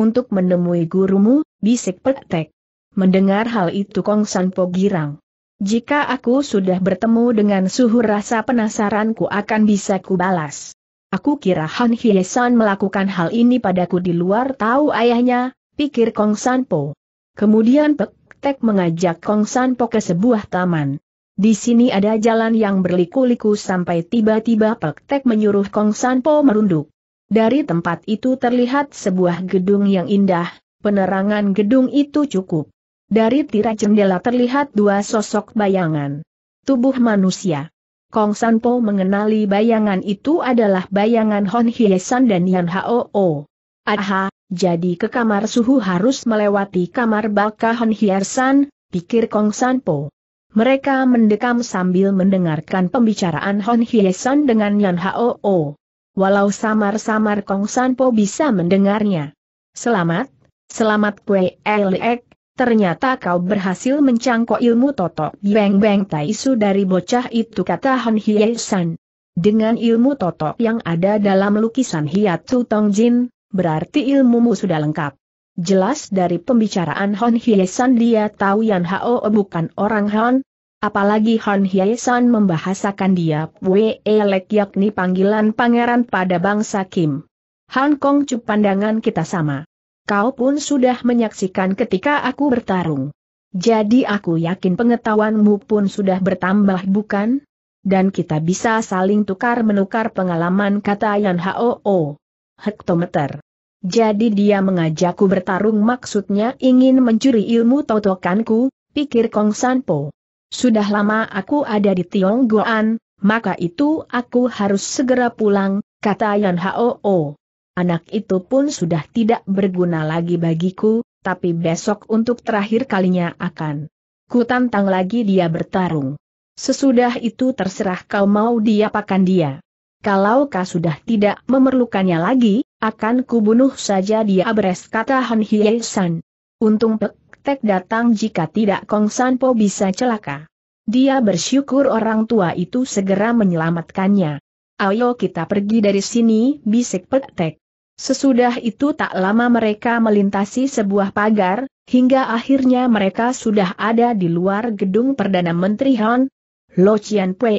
Untuk menemui gurumu, bisik Petek. Mendengar hal itu Kong San Po girang. Jika aku sudah bertemu dengan suhu rasa penasaranku akan bisa kubalas. Aku kira Han Hyesan melakukan hal ini padaku di luar tahu ayahnya, pikir Kong San Po. Kemudian Pek Tek mengajak Kong Sanpo ke sebuah taman. Di sini ada jalan yang berliku-liku sampai tiba-tiba Pek Tek menyuruh Kong Sanpo merunduk. Dari tempat itu terlihat sebuah gedung yang indah, penerangan gedung itu cukup. Dari tirai jendela terlihat dua sosok bayangan. Tubuh manusia. Kong Sanpo mengenali bayangan itu adalah bayangan Hon Hyesan dan Yan Hao. Aha, jadi ke kamar suhu harus melewati kamar Balkahan hiersan, pikir Kong Sanpo. Mereka mendekam sambil mendengarkan pembicaraan Hon Hiesan dengan Yan o. Walau samar-samar Kong Sanpo bisa mendengarnya. Selamat, selamat Kue Elek, Ternyata kau berhasil mencangkok ilmu totok Beng Beng Taisu dari bocah itu kata Hon Hiesan. Dengan ilmu totok yang ada dalam lukisan Hiatu jin berarti ilmumu sudah lengkap. Jelas dari pembicaraan Hon Hyesan dia tahu Yan Hao bukan orang Hon, apalagi Hon Hyesan membahasakan dia Wei Elek yakni panggilan pangeran pada bangsa Kim. Han Kong Chu pandangan kita sama. Kau pun sudah menyaksikan ketika aku bertarung. Jadi aku yakin pengetahuanmu pun sudah bertambah bukan? Dan kita bisa saling tukar-menukar pengalaman kata Yan Hao hektometer. Jadi dia mengajakku bertarung maksudnya ingin mencuri ilmu totokanku, pikir Kong Sanpo. Sudah lama aku ada di Tionggoan, maka itu aku harus segera pulang, kata Yan Hao. Anak itu pun sudah tidak berguna lagi bagiku, tapi besok untuk terakhir kalinya akan. Ku tantang lagi dia bertarung. Sesudah itu terserah kau mau diapakan dia kalau kau sudah tidak memerlukannya lagi, akan kubunuh saja dia beres kata Han Hye San. Untung Pek Tek datang jika tidak Kong San Po bisa celaka. Dia bersyukur orang tua itu segera menyelamatkannya. Ayo kita pergi dari sini, bisik Pek Tek. Sesudah itu tak lama mereka melintasi sebuah pagar, hingga akhirnya mereka sudah ada di luar gedung Perdana Menteri Han. Lo Chian Pue,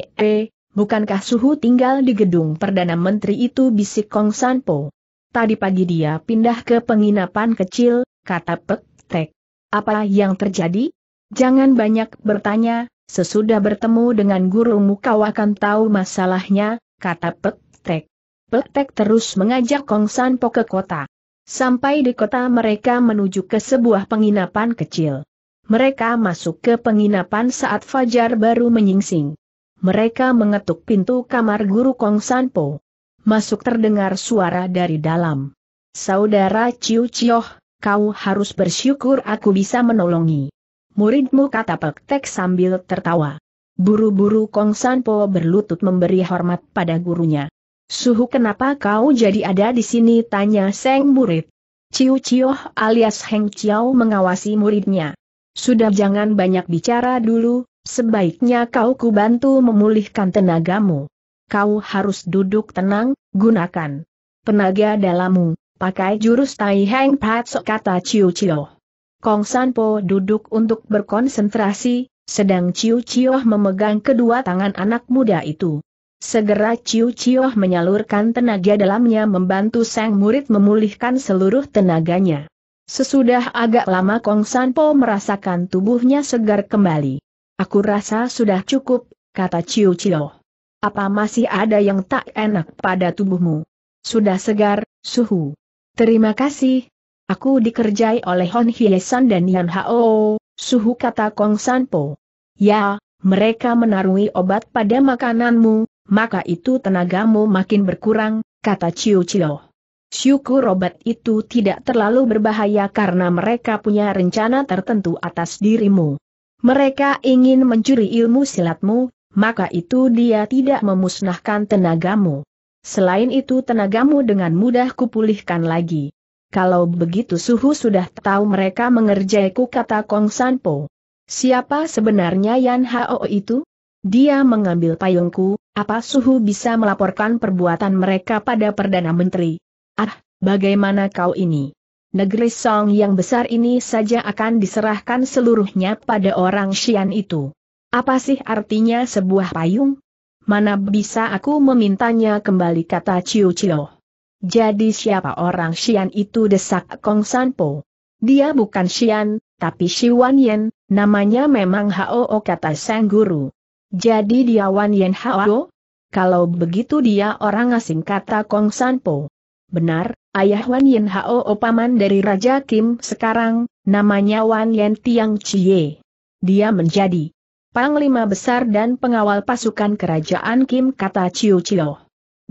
Bukankah Suhu tinggal di gedung Perdana Menteri itu bisik Kong Sanpo? Tadi pagi dia pindah ke penginapan kecil, kata Pek Tek. Apa yang terjadi? Jangan banyak bertanya, sesudah bertemu dengan gurumu kau akan tahu masalahnya, kata Pek Tek. Pek Tek terus mengajak Kong Sanpo ke kota. Sampai di kota mereka menuju ke sebuah penginapan kecil. Mereka masuk ke penginapan saat Fajar baru menyingsing. Mereka mengetuk pintu kamar guru Kong Sanpo. Masuk terdengar suara dari dalam. Saudara Ciu Cioh, kau harus bersyukur aku bisa menolongi. Muridmu kata Pektek sambil tertawa. Buru-buru Kong Sanpo berlutut memberi hormat pada gurunya. Suhu kenapa kau jadi ada di sini tanya Seng murid. Ciu Cioh alias Heng Chiao mengawasi muridnya. Sudah jangan banyak bicara dulu, Sebaiknya kau kubantu memulihkan tenagamu. Kau harus duduk tenang, gunakan tenaga dalammu, pakai jurus Tai Heng Patso kata Ciu Ciu. Kong Po duduk untuk berkonsentrasi, sedang Ciu Ciu memegang kedua tangan anak muda itu. Segera Ciu Ciu menyalurkan tenaga dalamnya membantu sang murid memulihkan seluruh tenaganya. Sesudah agak lama Kong Po merasakan tubuhnya segar kembali. Aku rasa sudah cukup, kata Ciu Cio. Apa masih ada yang tak enak pada tubuhmu? Sudah segar, suhu. Terima kasih. Aku dikerjai oleh Hon Hyesan dan Yan Hao, suhu kata Kong Sanpo. Ya, mereka menaruhi obat pada makananmu, maka itu tenagamu makin berkurang, kata Ciu Cio. Syukur obat itu tidak terlalu berbahaya karena mereka punya rencana tertentu atas dirimu. Mereka ingin mencuri ilmu silatmu, maka itu dia tidak memusnahkan tenagamu. Selain itu tenagamu dengan mudah kupulihkan lagi. Kalau begitu suhu sudah tahu mereka mengerjaiku kata Kong Sanpo. Siapa sebenarnya Yan Hao itu? Dia mengambil payungku, apa suhu bisa melaporkan perbuatan mereka pada Perdana Menteri? Ah, bagaimana kau ini? negeri Song yang besar ini saja akan diserahkan seluruhnya pada orang Xian itu. Apa sih artinya sebuah payung? Mana bisa aku memintanya kembali kata Ciu Chiu. Jadi siapa orang Xian itu desak Kong Sanpo? Dia bukan Xian, tapi Shi Wan Yen, namanya memang Hao kata Sang Guru. Jadi dia Wan Yen Hao? Kalau begitu dia orang asing kata Kong Sanpo. Benar, ayah Wan Yen Hao Opaman dari Raja Kim sekarang, namanya Wan Yen Tiang Chie. Dia menjadi Panglima Besar dan pengawal pasukan kerajaan Kim kata Chiu Chiu.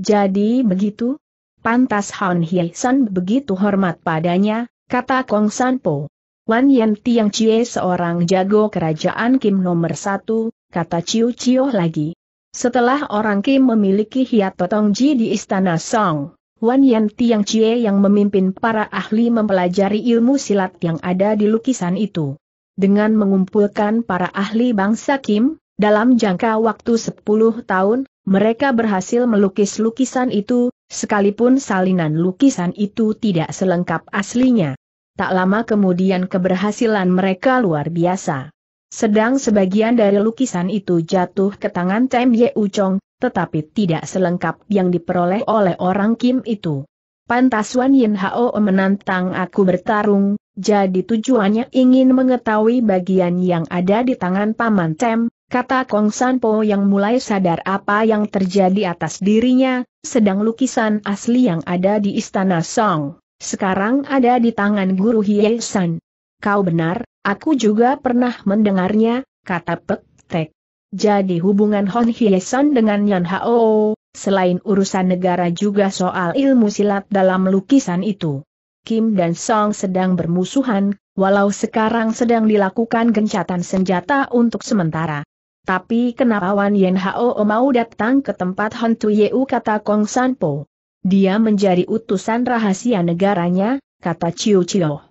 Jadi begitu? Pantas Han Hye San begitu hormat padanya, kata Kong San Po. Wan Yen Tiang Chie seorang jago kerajaan Kim nomor satu, kata Chiu Chiu lagi. Setelah orang Kim memiliki hiat Totong Ji di Istana Song, Wan Yan Tiang Chie yang memimpin para ahli mempelajari ilmu silat yang ada di lukisan itu. Dengan mengumpulkan para ahli bangsa Kim, dalam jangka waktu 10 tahun, mereka berhasil melukis lukisan itu, sekalipun salinan lukisan itu tidak selengkap aslinya. Tak lama kemudian keberhasilan mereka luar biasa. Sedang sebagian dari lukisan itu jatuh ke tangan Tem Ye Uchong, tetapi tidak selengkap yang diperoleh oleh orang Kim itu. Pantas Wan Yin Hao menantang aku bertarung, jadi tujuannya ingin mengetahui bagian yang ada di tangan Paman Tem, kata Kong San Po yang mulai sadar apa yang terjadi atas dirinya, sedang lukisan asli yang ada di Istana Song, sekarang ada di tangan Guru Hie San. Kau benar, aku juga pernah mendengarnya, kata Pek Tek. Jadi hubungan Hon Hyeson dengan Yan Hao, selain urusan negara juga soal ilmu silat dalam lukisan itu. Kim dan Song sedang bermusuhan, walau sekarang sedang dilakukan gencatan senjata untuk sementara. Tapi kenapa Wan Yan Hao mau datang ke tempat Hon Tu Yeu kata Kong San Po. Dia menjadi utusan rahasia negaranya, kata Chiu Chiu.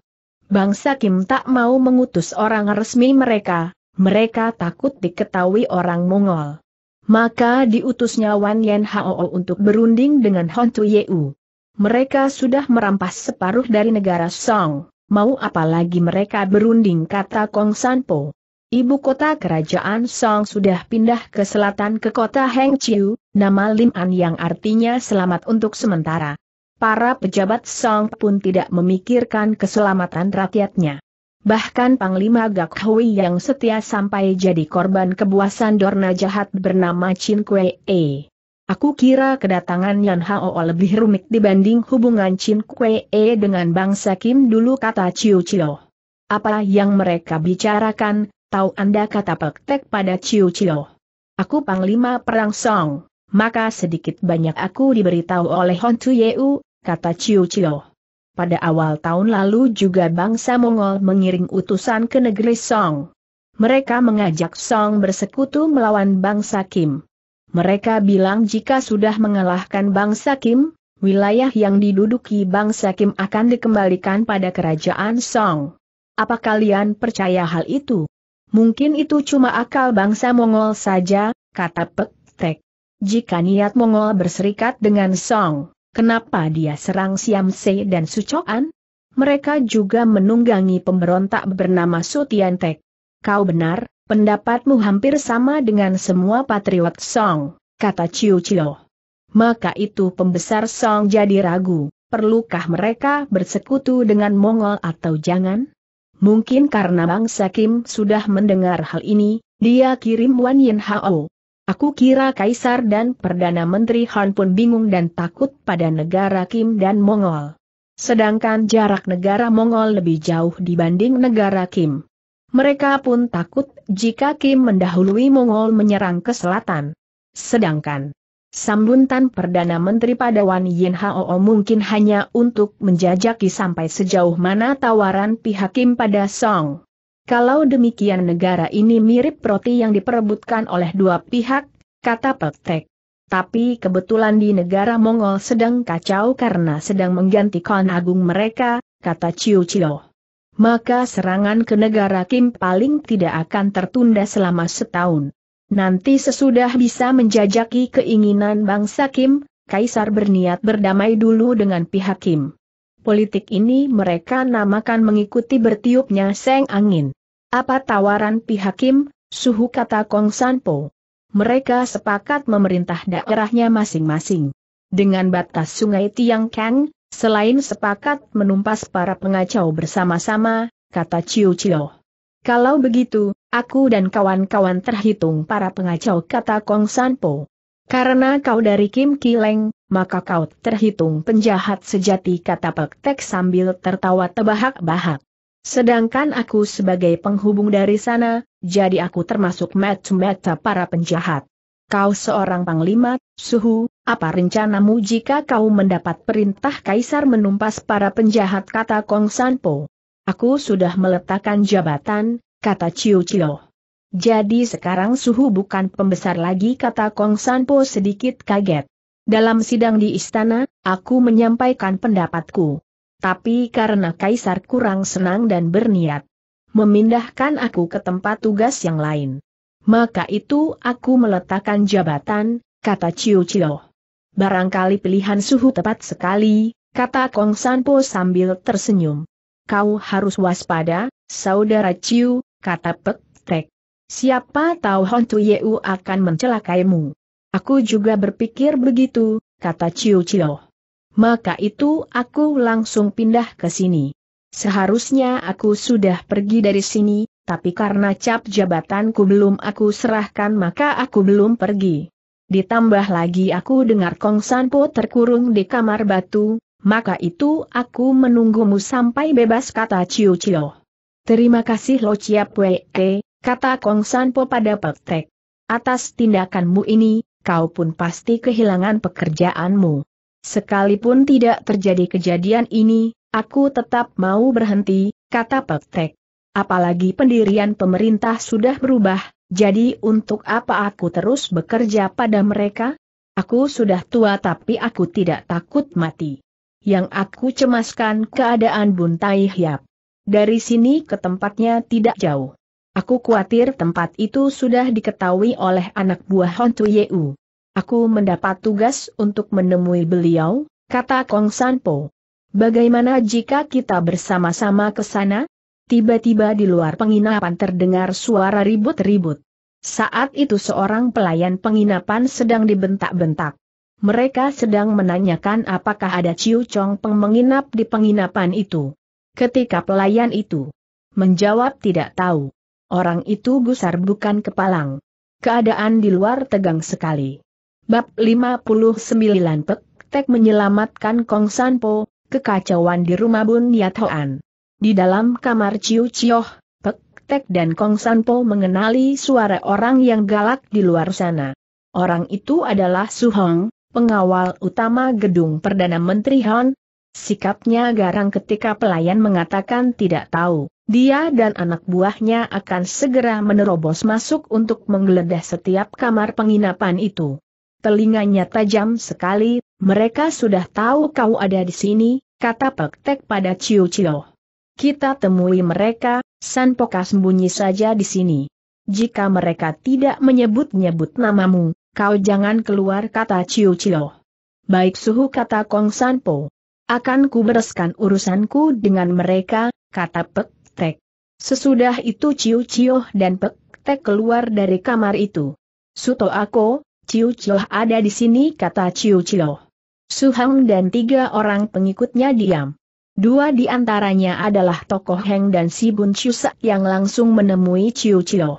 Bangsa Kim tak mau mengutus orang resmi mereka, mereka takut diketahui orang Mongol. Maka diutusnya Wan Yen Hao untuk berunding dengan Hon Yeu. Mereka sudah merampas separuh dari negara Song, mau apalagi mereka berunding kata Kong San Po. Ibu kota kerajaan Song sudah pindah ke selatan ke kota Chiu, nama Lim An yang artinya selamat untuk sementara. Para pejabat Song pun tidak memikirkan keselamatan rakyatnya. Bahkan Panglima Gak Hui yang setia sampai jadi korban kebuasan Dorna jahat bernama Chin Kwe E. Aku kira kedatangan Yan Hao lebih rumit dibanding hubungan Chin Kwe E dengan bangsa Kim dulu kata Chiu Chiu. Apa yang mereka bicarakan, tahu Anda kata Pektek pada Chiu Chiu. Aku Panglima Perang Song, maka sedikit banyak aku diberitahu oleh Hon Tu Yeu, kata Chiu Chiu pada awal tahun lalu juga bangsa Mongol mengiring utusan ke negeri Song. Mereka mengajak Song bersekutu melawan bangsa Kim. Mereka bilang jika sudah mengalahkan bangsa Kim, wilayah yang diduduki bangsa Kim akan dikembalikan pada kerajaan Song. Apa kalian percaya hal itu? Mungkin itu cuma akal bangsa Mongol saja, kata Pek Tek. Jika niat Mongol berserikat dengan Song, Kenapa dia serang Siam Se dan Sucoan? Mereka juga menunggangi pemberontak bernama Sutiantek. Kau benar, pendapatmu hampir sama dengan semua patriot Song, kata Ciu Cio. Maka itu pembesar Song jadi ragu, perlukah mereka bersekutu dengan Mongol atau jangan? Mungkin karena bangsa Kim sudah mendengar hal ini, dia kirim Wan Yin Hao, Aku kira Kaisar dan Perdana Menteri Han pun bingung dan takut pada negara Kim dan Mongol. Sedangkan jarak negara Mongol lebih jauh dibanding negara Kim. Mereka pun takut jika Kim mendahului Mongol menyerang ke selatan. Sedangkan sambutan Perdana Menteri pada Wan Yin Hao mungkin hanya untuk menjajaki sampai sejauh mana tawaran pihak Kim pada Song kalau demikian negara ini mirip roti yang diperebutkan oleh dua pihak, kata Petek. Tapi kebetulan di negara Mongol sedang kacau karena sedang mengganti kon agung mereka, kata Chiu Chilo. Maka serangan ke negara Kim paling tidak akan tertunda selama setahun. Nanti sesudah bisa menjajaki keinginan bangsa Kim, Kaisar berniat berdamai dulu dengan pihak Kim. Politik ini mereka namakan mengikuti bertiupnya seng angin. Apa tawaran pihak Kim? suhu kata Kong Sanpo. Mereka sepakat memerintah daerahnya masing-masing. Dengan batas sungai Tiang Kang, selain sepakat menumpas para pengacau bersama-sama, kata Chiu Chiu. Kalau begitu, aku dan kawan-kawan terhitung para pengacau kata Kong Sanpo. Karena kau dari Kim Kileng, maka kau terhitung penjahat sejati kata Pek Tek sambil tertawa tebahak bahak Sedangkan aku sebagai penghubung dari sana, jadi aku termasuk mata-mata para penjahat. Kau seorang panglima, suhu, apa rencanamu jika kau mendapat perintah kaisar menumpas para penjahat kata Kong Sanpo? Aku sudah meletakkan jabatan, kata Ciu Ciu. Jadi sekarang suhu bukan pembesar lagi kata Kong Sanpo sedikit kaget. Dalam sidang di istana, aku menyampaikan pendapatku. Tapi karena Kaisar kurang senang dan berniat memindahkan aku ke tempat tugas yang lain. Maka itu aku meletakkan jabatan, kata Ciu Ciu. Barangkali pilihan suhu tepat sekali, kata Kong Sanpo sambil tersenyum. Kau harus waspada, saudara Ciu, kata Pek Siapa tahu Hon Yeu akan mencelakaimu. Aku juga berpikir begitu, kata Ciu Chiu. Maka itu aku langsung pindah ke sini. Seharusnya aku sudah pergi dari sini, tapi karena cap jabatanku belum aku serahkan maka aku belum pergi. Ditambah lagi aku dengar Kong Sanpo terkurung di kamar batu, maka itu aku menunggumu sampai bebas kata Ciu Chiu. Terima kasih Lo Chiap Wei kata Kong Sanpo pada Tek. Atas tindakanmu ini, kau pun pasti kehilangan pekerjaanmu. Sekalipun tidak terjadi kejadian ini, aku tetap mau berhenti, kata Tek. Apalagi pendirian pemerintah sudah berubah, jadi untuk apa aku terus bekerja pada mereka? Aku sudah tua tapi aku tidak takut mati. Yang aku cemaskan keadaan Buntai Hiap. Dari sini ke tempatnya tidak jauh. Aku khawatir tempat itu sudah diketahui oleh anak buah Hon Yeu. Aku mendapat tugas untuk menemui beliau, kata Kong Sanpo. Bagaimana jika kita bersama-sama ke sana? Tiba-tiba di luar penginapan terdengar suara ribut-ribut. Saat itu seorang pelayan penginapan sedang dibentak-bentak. Mereka sedang menanyakan apakah ada Ciu Chong Peng menginap di penginapan itu. Ketika pelayan itu menjawab tidak tahu, Orang itu gusar bukan kepalang. Keadaan di luar tegang sekali. Bab 59 Pek Tek menyelamatkan Kong Sanpo, kekacauan di rumah Bun Hoan. Di dalam kamar Ciu Cioh, Pek Tek dan Kong Sanpo mengenali suara orang yang galak di luar sana. Orang itu adalah Su Hong, pengawal utama gedung Perdana Menteri Han. Sikapnya garang ketika pelayan mengatakan tidak tahu. Dia dan anak buahnya akan segera menerobos masuk untuk menggeledah setiap kamar penginapan itu. Telinganya tajam sekali, mereka sudah tahu kau ada di sini, kata Pektek pada Ciu Ciu. Kita temui mereka, San Poka sembunyi saja di sini. Jika mereka tidak menyebut-nyebut namamu, kau jangan keluar kata Ciu Ciu. Baik suhu kata Kong San Po. Akan kubereskan urusanku dengan mereka, kata Pek Tek. Sesudah itu Ciu Ciu dan Pek Tek keluar dari kamar itu. Suto aku, Ciu Ciu ada di sini kata Ciu Ciu. Suhang dan tiga orang pengikutnya diam. Dua di antaranya adalah tokoh Heng dan Si Bun Chusa yang langsung menemui Ciu Ciu.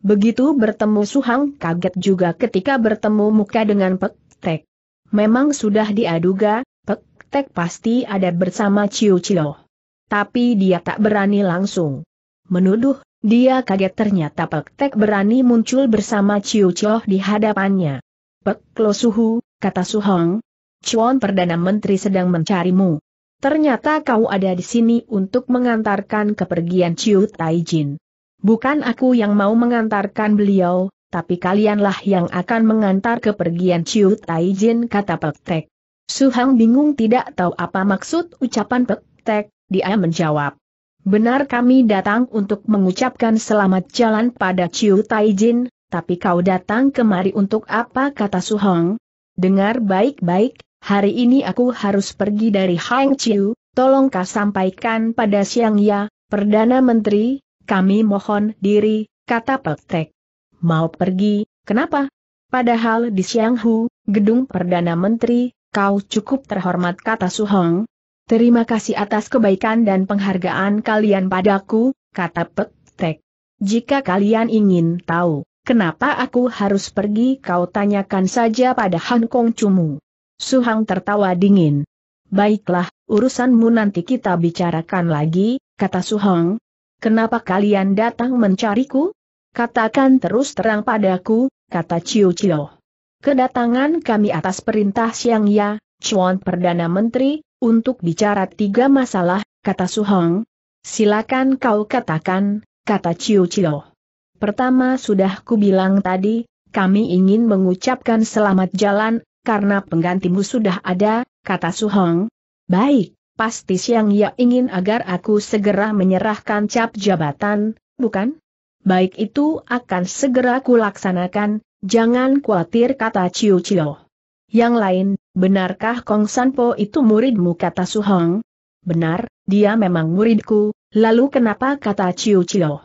Begitu bertemu Suhang kaget juga ketika bertemu muka dengan Pek Tek. Memang sudah diaduga, Pek Tek pasti ada bersama Ciu Ciu tapi dia tak berani langsung. Menuduh, dia kaget ternyata Pek berani muncul bersama Chiu Choh di hadapannya. Pek Lo Suhu, kata Suhong, Chuan Perdana Menteri sedang mencarimu. Ternyata kau ada di sini untuk mengantarkan kepergian Chiu Taijin. Bukan aku yang mau mengantarkan beliau, tapi kalianlah yang akan mengantar kepergian Chiu Taijin kata Pek Tek. Suhang bingung tidak tahu apa maksud ucapan Pek dia menjawab. Benar kami datang untuk mengucapkan selamat jalan pada Chiu Taijin, tapi kau datang kemari untuk apa kata Su Hong? Dengar baik-baik, hari ini aku harus pergi dari Hang Chiu, tolong kau sampaikan pada Siang Ya, Perdana Menteri, kami mohon diri, kata Peltek. Mau pergi, kenapa? Padahal di Siang Hu, gedung Perdana Menteri, kau cukup terhormat kata Su Hong, Terima kasih atas kebaikan dan penghargaan kalian padaku, kata Petek. Jika kalian ingin tahu, kenapa aku harus pergi kau tanyakan saja pada Han Kong Cumu. Suhang tertawa dingin. Baiklah, urusanmu nanti kita bicarakan lagi, kata Suhang. Kenapa kalian datang mencariku? Katakan terus terang padaku, kata Ciu Ciu. Kedatangan kami atas perintah Xiang Ya, Chuan Perdana Menteri, untuk bicara tiga masalah, kata Su Hong. Silakan kau katakan, kata Chiu Chiu. Pertama sudah ku bilang tadi, kami ingin mengucapkan selamat jalan, karena penggantimu sudah ada, kata Su Hong. Baik, pasti siang ia ingin agar aku segera menyerahkan cap jabatan, bukan? Baik itu akan segera kulaksanakan, jangan khawatir kata Chiu Chiu. Yang lain, Benarkah Kong Sanpo itu muridmu kata Su Hong? Benar, dia memang muridku, lalu kenapa kata Ciu Chiu?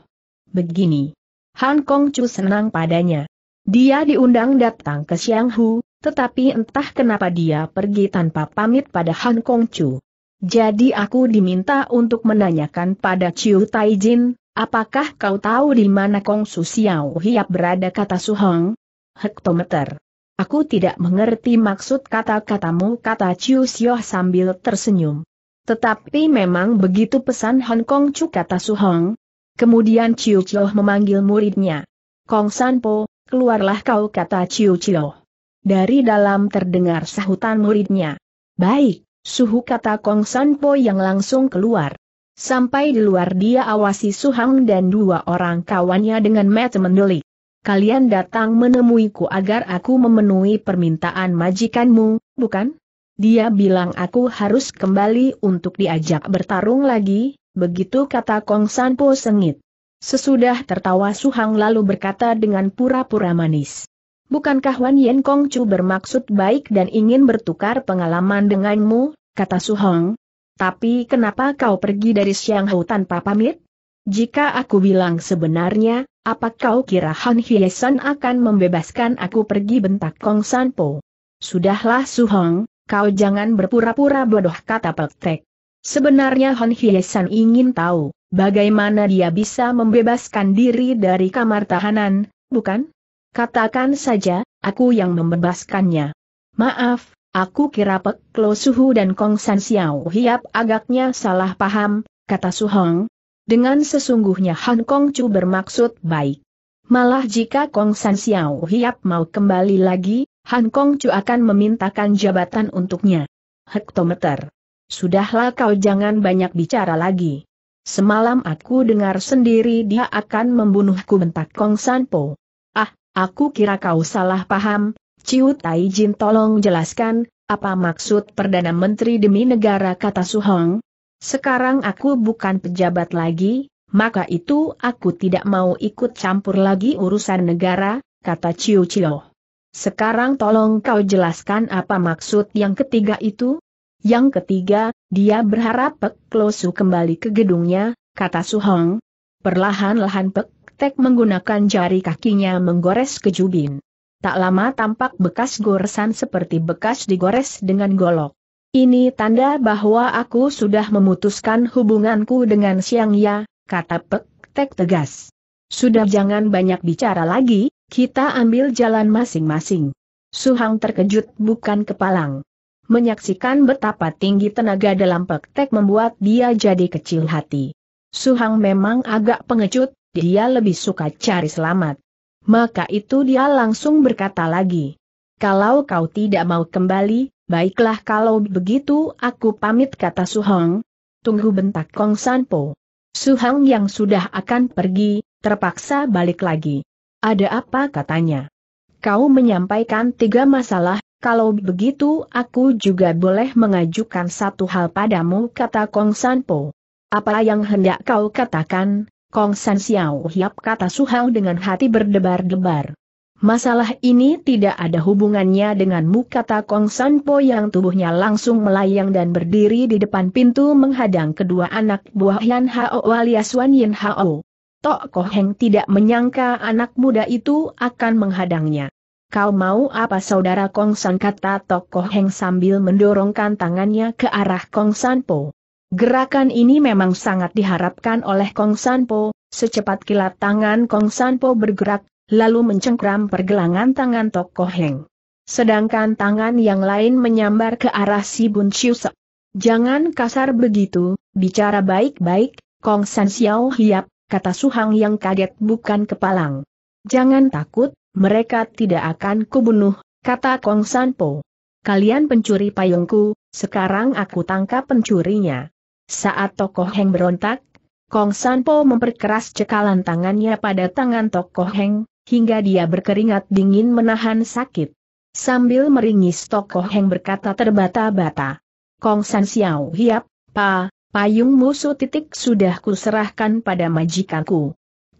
Begini. Han Kong Chu senang padanya. Dia diundang datang ke Siang Hu, tetapi entah kenapa dia pergi tanpa pamit pada Han Kong Chu. Jadi aku diminta untuk menanyakan pada Ciu Taijin, apakah kau tahu di mana Kong Su Xiao Hiap berada kata Su Hong? Hektometer. Aku tidak mengerti maksud kata-katamu kata Chiu Sioh sambil tersenyum. Tetapi memang begitu pesan Hong Kong Chu kata Su Hong. Kemudian Chiu Sioh memanggil muridnya. Kong San Po, keluarlah kau kata Chiu Sioh. Dari dalam terdengar sahutan muridnya. Baik, suhu kata Kong San Po yang langsung keluar. Sampai di luar dia awasi Su Hong dan dua orang kawannya dengan mata mendelik kalian datang menemuiku agar aku memenuhi permintaan majikanmu, bukan? Dia bilang aku harus kembali untuk diajak bertarung lagi, begitu kata Kong Sanpo sengit. Sesudah tertawa Suhang lalu berkata dengan pura-pura manis. Bukankah Wan Yen Kong Chu bermaksud baik dan ingin bertukar pengalaman denganmu, kata Suhong. Tapi kenapa kau pergi dari Hou tanpa pamit? Jika aku bilang sebenarnya, apa kau kira Han Hyesan akan membebaskan aku pergi bentak Kong Sanpo? Sudahlah Su Hong, kau jangan berpura-pura bodoh kata Peltek. Sebenarnya Han Hyesan ingin tahu, bagaimana dia bisa membebaskan diri dari kamar tahanan, bukan? Katakan saja, aku yang membebaskannya. Maaf, aku kira Pek Lo Suhu dan Kong San Xiao Hiap agaknya salah paham, kata Su Hong. Dengan sesungguhnya Han Kong Chu bermaksud baik. Malah jika Kong San Xiao Hiap mau kembali lagi, Han Kong Chu akan memintakan jabatan untuknya. Hektometer. Sudahlah kau jangan banyak bicara lagi. Semalam aku dengar sendiri dia akan membunuhku bentak Kong San Po. Ah, aku kira kau salah paham, Ciu Tai Jin tolong jelaskan, apa maksud Perdana Menteri demi negara kata Su Hong? Sekarang aku bukan pejabat lagi, maka itu aku tidak mau ikut campur lagi urusan negara, kata Ciu Cio. Sekarang tolong kau jelaskan apa maksud yang ketiga itu? Yang ketiga, dia berharap Pek Klosu kembali ke gedungnya, kata Su Hong. Perlahan-lahan Pek Tek menggunakan jari kakinya menggores kejubin. Tak lama tampak bekas goresan seperti bekas digores dengan golok. Ini tanda bahwa aku sudah memutuskan hubunganku dengan Siang Ya, kata Pek Tek tegas. Sudah jangan banyak bicara lagi, kita ambil jalan masing-masing. Suhang terkejut bukan kepalang. Menyaksikan betapa tinggi tenaga dalam Pek Tek membuat dia jadi kecil hati. Suhang memang agak pengecut, dia lebih suka cari selamat. Maka itu dia langsung berkata lagi. Kalau kau tidak mau kembali, Baiklah kalau begitu aku pamit kata Suhang. Tunggu bentak Kong Sanpo. Suhang yang sudah akan pergi, terpaksa balik lagi. Ada apa katanya? Kau menyampaikan tiga masalah, kalau begitu aku juga boleh mengajukan satu hal padamu kata Kong Sanpo. Apa yang hendak kau katakan, Kong San Xiao Hiap kata Suhang dengan hati berdebar-debar. Masalah ini tidak ada hubungannya dengan muka Takong Sanpo yang tubuhnya langsung melayang dan berdiri di depan pintu menghadang kedua anak buah Yan Hao alias Wan Yin Hao. Tok Koh Heng tidak menyangka anak muda itu akan menghadangnya. Kau mau apa saudara Kong San kata Tok Koh Heng sambil mendorongkan tangannya ke arah Kong Sanpo. Gerakan ini memang sangat diharapkan oleh Kong Sanpo, secepat kilat tangan Kong Sanpo bergerak lalu mencengkram pergelangan tangan Tokoh Heng. Sedangkan tangan yang lain menyambar ke arah si Bun Chiusek. Jangan kasar begitu, bicara baik-baik, Kong San Xiao hiap, kata Suhang yang kaget bukan kepalang. Jangan takut, mereka tidak akan kubunuh, kata Kong San Po. Kalian pencuri payungku, sekarang aku tangkap pencurinya. Saat tokoh Heng berontak, Kong San Po memperkeras cekalan tangannya pada tangan tokoh Heng, hingga dia berkeringat dingin menahan sakit. Sambil meringis tokoh yang berkata terbata-bata. Kong San Xiao Hiap, Pa, payung musuh titik sudah kuserahkan pada majikanku.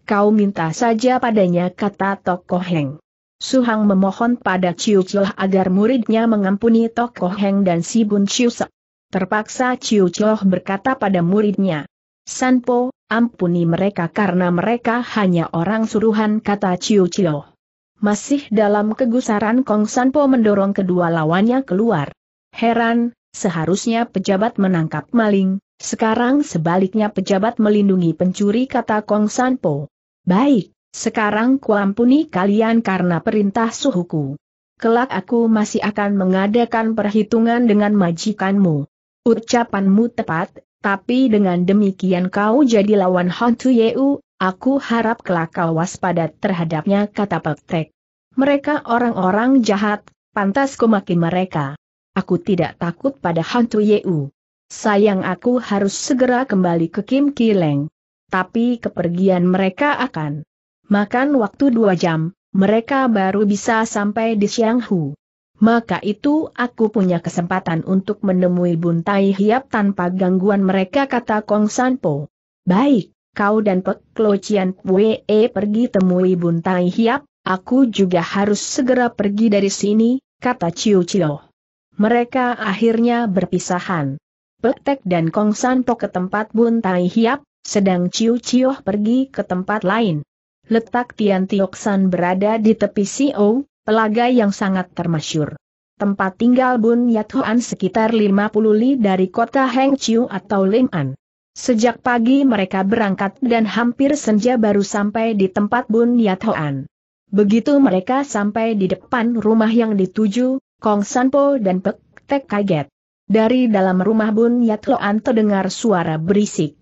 Kau minta saja padanya kata tokoh Heng. Suhang memohon pada Chiu Ciuh agar muridnya mengampuni tokoh Heng dan si Bun Se. Terpaksa Chiu Ciuh berkata pada muridnya, Sanpo, Ampuni mereka karena mereka hanya orang suruhan kata Ciu Cio. Masih dalam kegusaran Kong Sanpo mendorong kedua lawannya keluar. Heran, seharusnya pejabat menangkap maling, sekarang sebaliknya pejabat melindungi pencuri kata Kong Sanpo. Baik, sekarang kuampuni kalian karena perintah suhuku. Kelak aku masih akan mengadakan perhitungan dengan majikanmu. Ucapanmu tepat, tapi dengan demikian kau jadi lawan hantu Tu Yeu, aku harap kelak kau waspada terhadapnya kata Pektek. Mereka orang-orang jahat, pantas ku mereka. Aku tidak takut pada hantu Tu Yeu. Sayang aku harus segera kembali ke Kim Kileng. Tapi kepergian mereka akan makan waktu dua jam, mereka baru bisa sampai di Xianghu maka itu aku punya kesempatan untuk menemui Buntai Hiap tanpa gangguan mereka kata Kong Po. Baik, kau dan Pek Klocian Pue pergi temui Buntai Hiap, aku juga harus segera pergi dari sini, kata Ciu Chiu. Mereka akhirnya berpisahan. Tek dan Kong Po ke tempat Buntai Hiap, sedang Ciu Chiu pergi ke tempat lain. Letak Tian Tioksan berada di tepi Siou, Pelaga yang sangat termasyur. Tempat tinggal Bun Yat Hoan sekitar 50 li dari kota Heng Chiu atau Lim An. Sejak pagi mereka berangkat dan hampir senja baru sampai di tempat Bun Yat Hoan. Begitu mereka sampai di depan rumah yang dituju, Kong Sanpo dan Pek Tek kaget. Dari dalam rumah Bun Yat Hoan terdengar suara berisik.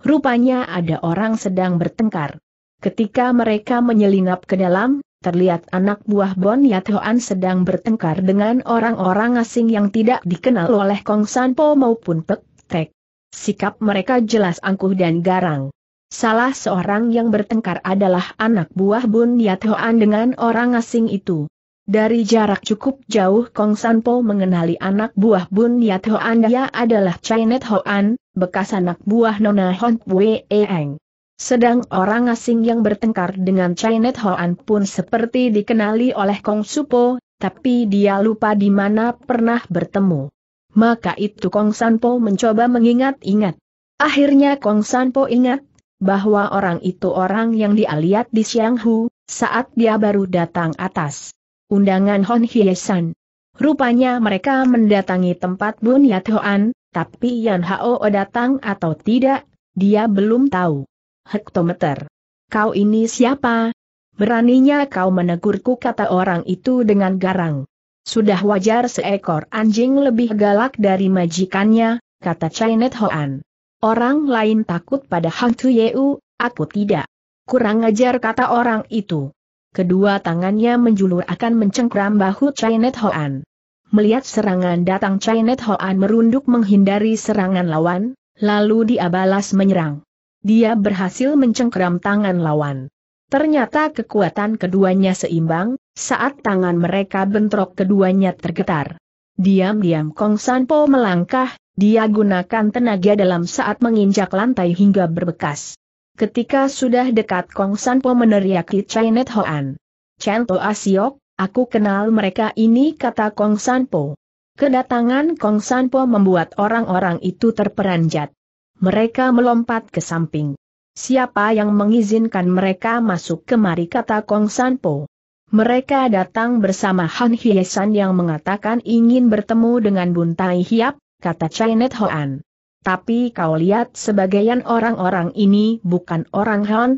Rupanya ada orang sedang bertengkar. Ketika mereka menyelinap ke dalam, terlihat anak buah Bon Yathoan sedang bertengkar dengan orang-orang asing yang tidak dikenal oleh Kong Sanpo maupun Pek Tek. Sikap mereka jelas angkuh dan garang. Salah seorang yang bertengkar adalah anak buah Bun Yathoan dengan orang asing itu. Dari jarak cukup jauh Kong Sanpo mengenali anak buah Bun Yathoan dia adalah Chinet Hoan, bekas anak buah Nona Hon Wee Eng. Sedang orang asing yang bertengkar dengan Chinet Hoan pun seperti dikenali oleh Kong Supo, tapi dia lupa di mana pernah bertemu. Maka itu Kong Sanpo mencoba mengingat-ingat. Akhirnya Kong Sanpo ingat, bahwa orang itu orang yang dia lihat di Xianghu, saat dia baru datang atas. Undangan Hon Hyesan. Rupanya mereka mendatangi tempat Bun Yat Hoan, tapi Yan Hao datang atau tidak, dia belum tahu hektometer. Kau ini siapa? Beraninya kau menegurku kata orang itu dengan garang. Sudah wajar seekor anjing lebih galak dari majikannya, kata Chinet Hoan. Orang lain takut pada hantu Tu Yeu, aku tidak. Kurang ajar kata orang itu. Kedua tangannya menjulur akan mencengkram bahu Chinet Hoan. Melihat serangan datang Chinet Hoan merunduk menghindari serangan lawan, lalu dia balas menyerang dia berhasil mencengkeram tangan lawan. Ternyata kekuatan keduanya seimbang, saat tangan mereka bentrok keduanya tergetar. Diam-diam Kong Sanpo melangkah, dia gunakan tenaga dalam saat menginjak lantai hingga berbekas. Ketika sudah dekat Kong Sanpo meneriaki Chinet Hoan. Chen To Asiok, aku kenal mereka ini kata Kong Sanpo. Kedatangan Kong Sanpo membuat orang-orang itu terperanjat. Mereka melompat ke samping. Siapa yang mengizinkan mereka masuk kemari kata Kong Sanpo? Mereka datang bersama Han Hyesan yang mengatakan ingin bertemu dengan Bun Tai Hiap, kata Chainet Hoan. Tapi kau lihat sebagian orang-orang ini bukan orang Han,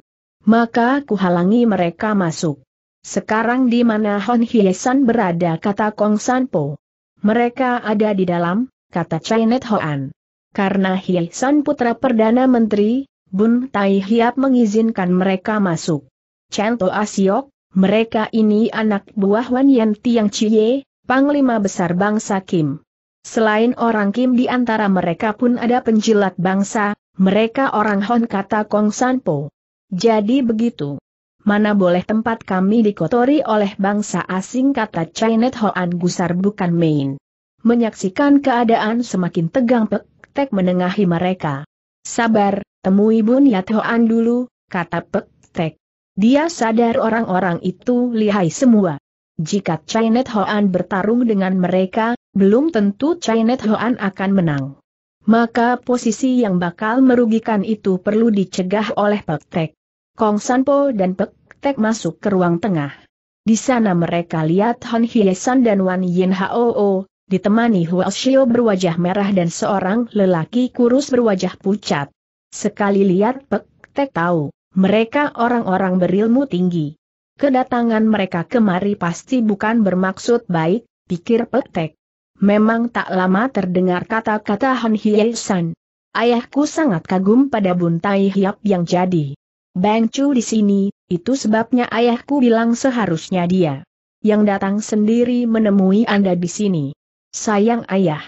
maka kuhalangi mereka masuk. Sekarang di mana Han Hyesan berada kata Kong Sanpo. Mereka ada di dalam, kata Chainet Hoan. Karena Hyesan putra Perdana Menteri, Bun Tai Hiap mengizinkan mereka masuk. Cento Asiok, mereka ini anak buah Wan Yen Tiang Chie, Panglima Besar Bangsa Kim. Selain orang Kim di antara mereka pun ada penjilat bangsa, mereka orang Hon kata Kong Sanpo. Jadi begitu. Mana boleh tempat kami dikotori oleh bangsa asing kata Chinet Hoan Gusar bukan main. Menyaksikan keadaan semakin tegang Pek Tek menengahi mereka. Sabar, temui Bun Yat Hoan dulu, kata Pek Tek. Dia sadar orang-orang itu lihai semua. Jika Chinet Hoan bertarung dengan mereka, belum tentu Chinet Hoan akan menang. Maka posisi yang bakal merugikan itu perlu dicegah oleh Pek Tek. Kong Sanpo dan Pek Tek masuk ke ruang tengah. Di sana mereka lihat Han Hyesan dan Wan Yin Hoo, ditemani Huashio berwajah merah dan seorang lelaki kurus berwajah pucat. Sekali lihat Pek Tek tahu, mereka orang-orang berilmu tinggi. Kedatangan mereka kemari pasti bukan bermaksud baik, pikir Pek Tek. Memang tak lama terdengar kata-kata Han Hye San. Ayahku sangat kagum pada buntai hiap yang jadi. Bang Chu di sini, itu sebabnya ayahku bilang seharusnya dia yang datang sendiri menemui Anda di sini. Sayang ayah.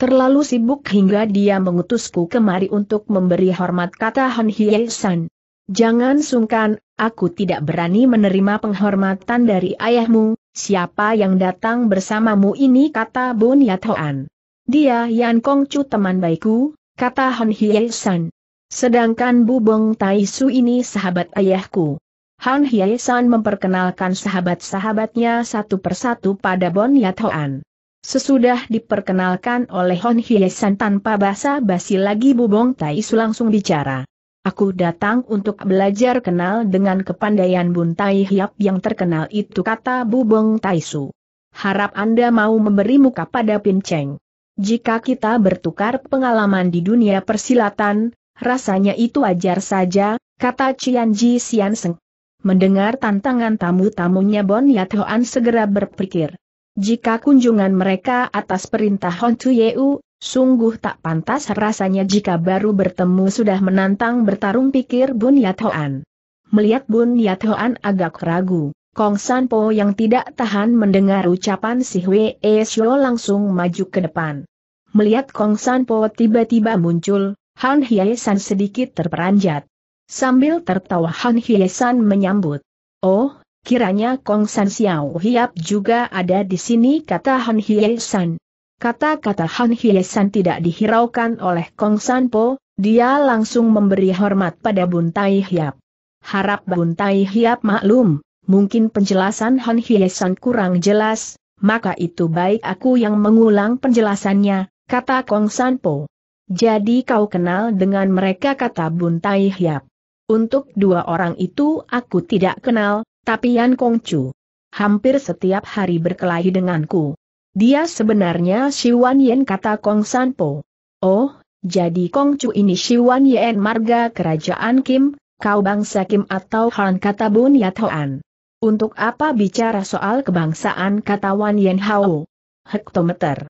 Terlalu sibuk hingga dia mengutusku kemari untuk memberi hormat kata Han Hye San. Jangan sungkan, aku tidak berani menerima penghormatan dari ayahmu, siapa yang datang bersamamu ini kata Bun Yatoan. Dia Yan Kong Chu teman baikku, kata Han Hye San. Sedangkan Bubong Tai Su ini sahabat ayahku. Han Hye San memperkenalkan sahabat-sahabatnya satu persatu pada Bon Yatoan. Sesudah diperkenalkan oleh Hon Hiesan tanpa basa-basi lagi Bubong Taisu langsung bicara. Aku datang untuk belajar kenal dengan kepandaian Bun Tai Hiap yang terkenal itu kata Bubong Taisu. Harap Anda mau memberi muka pada Pin Cheng. Jika kita bertukar pengalaman di dunia persilatan, rasanya itu ajar saja, kata Cian Ji Sian Seng. Mendengar tantangan tamu-tamunya Bon Yat Hoan segera berpikir. Jika kunjungan mereka atas perintah Hon Yeu, sungguh tak pantas rasanya jika baru bertemu sudah menantang bertarung pikir Bun Yat Hoan. Melihat Bun Yat Hoan agak ragu, Kong San Po yang tidak tahan mendengar ucapan si Hwee Shio langsung maju ke depan. Melihat Kong San Po tiba-tiba muncul, Han Hye San sedikit terperanjat. Sambil tertawa Han Hye San menyambut. Oh, Kiranya Kong San Xiao Hiap juga ada di sini kata Han Hye San. Kata-kata Han Hye San tidak dihiraukan oleh Kong San Po, dia langsung memberi hormat pada Bun Tai Hiap. Harap Bun Tai Hiap maklum, mungkin penjelasan Han Hye San kurang jelas, maka itu baik aku yang mengulang penjelasannya, kata Kong San Po. Jadi kau kenal dengan mereka kata Bun Tai Hiap. Untuk dua orang itu aku tidak kenal, tapi Yan Kongcu hampir setiap hari berkelahi denganku. Dia sebenarnya Wan Yen kata Kong Sanpo. Oh, jadi Kongcu ini Wan Yen marga kerajaan Kim, kau bangsa Kim atau Han kata Bun Hoan. Ya Untuk apa bicara soal kebangsaan kata Wan Yen Hao? Hektometer.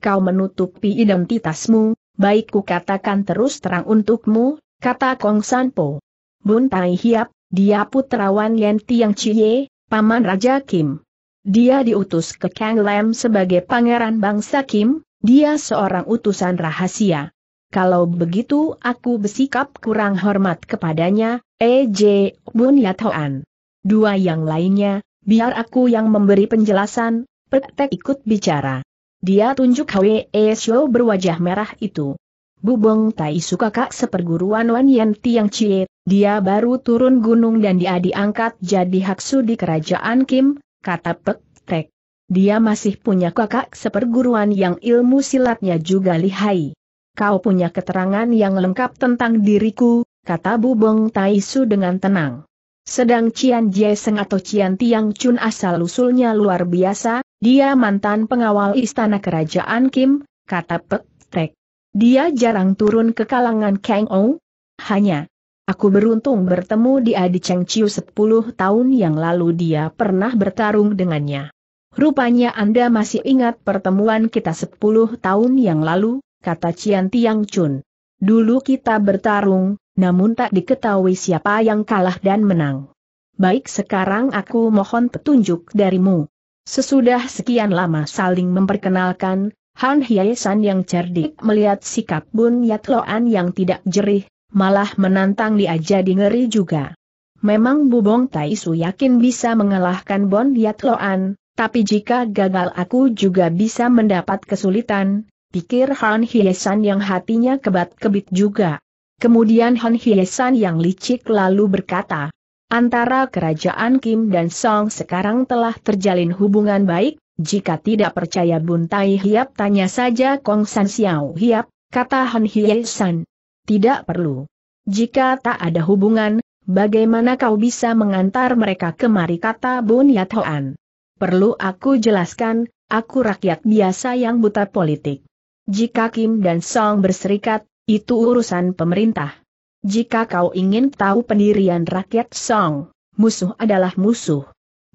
Kau menutupi identitasmu, baik ku katakan terus terang untukmu, kata Kong Sanpo. Bun Tai Hiap, dia putra Wan Yenti Tiang Chie, paman Raja Kim. Dia diutus ke Kang Lam sebagai pangeran bangsa Kim, dia seorang utusan rahasia. Kalau begitu aku bersikap kurang hormat kepadanya, E.J. Bun Yathoan. Dua yang lainnya, biar aku yang memberi penjelasan, Pek ikut bicara. Dia tunjuk Hwe Xiao berwajah merah itu. Bubong Tai Suka Kak seperguruan Wan Yen Tiang cie. dia baru turun gunung dan dia diangkat jadi haksu di kerajaan Kim, kata Pek Tek. Dia masih punya kakak seperguruan yang ilmu silatnya juga lihai. Kau punya keterangan yang lengkap tentang diriku, kata Bubong Tai Su dengan tenang. Sedang Cian Jieseng atau Cian Tiang Chun asal-usulnya luar biasa, dia mantan pengawal istana kerajaan Kim, kata Pek dia jarang turun ke kalangan Kang Ou. Hanya, aku beruntung bertemu dia di Cheng Chiu 10 tahun yang lalu dia pernah bertarung dengannya. Rupanya Anda masih ingat pertemuan kita 10 tahun yang lalu, kata Cian Tiang Chun. Dulu kita bertarung, namun tak diketahui siapa yang kalah dan menang. Baik sekarang aku mohon petunjuk darimu. Sesudah sekian lama saling memperkenalkan, Han Hiesan yang cerdik melihat sikap Bun Yat Loan yang tidak jerih, malah menantang dia jadi ngeri juga. Memang Bubong Su yakin bisa mengalahkan Bun Yat Loan, tapi jika gagal aku juga bisa mendapat kesulitan, pikir Han Hiesan yang hatinya kebat-kebit juga. Kemudian Han Hiesan yang licik lalu berkata, Antara kerajaan Kim dan Song sekarang telah terjalin hubungan baik, jika tidak percaya Bun Tai Hiap tanya saja Kong San Xiao Hiap, kata Han Hie San. Tidak perlu. Jika tak ada hubungan, bagaimana kau bisa mengantar mereka kemari kata Bun Yat Hoan. Perlu aku jelaskan, aku rakyat biasa yang buta politik. Jika Kim dan Song berserikat, itu urusan pemerintah. Jika kau ingin tahu pendirian rakyat Song, musuh adalah musuh.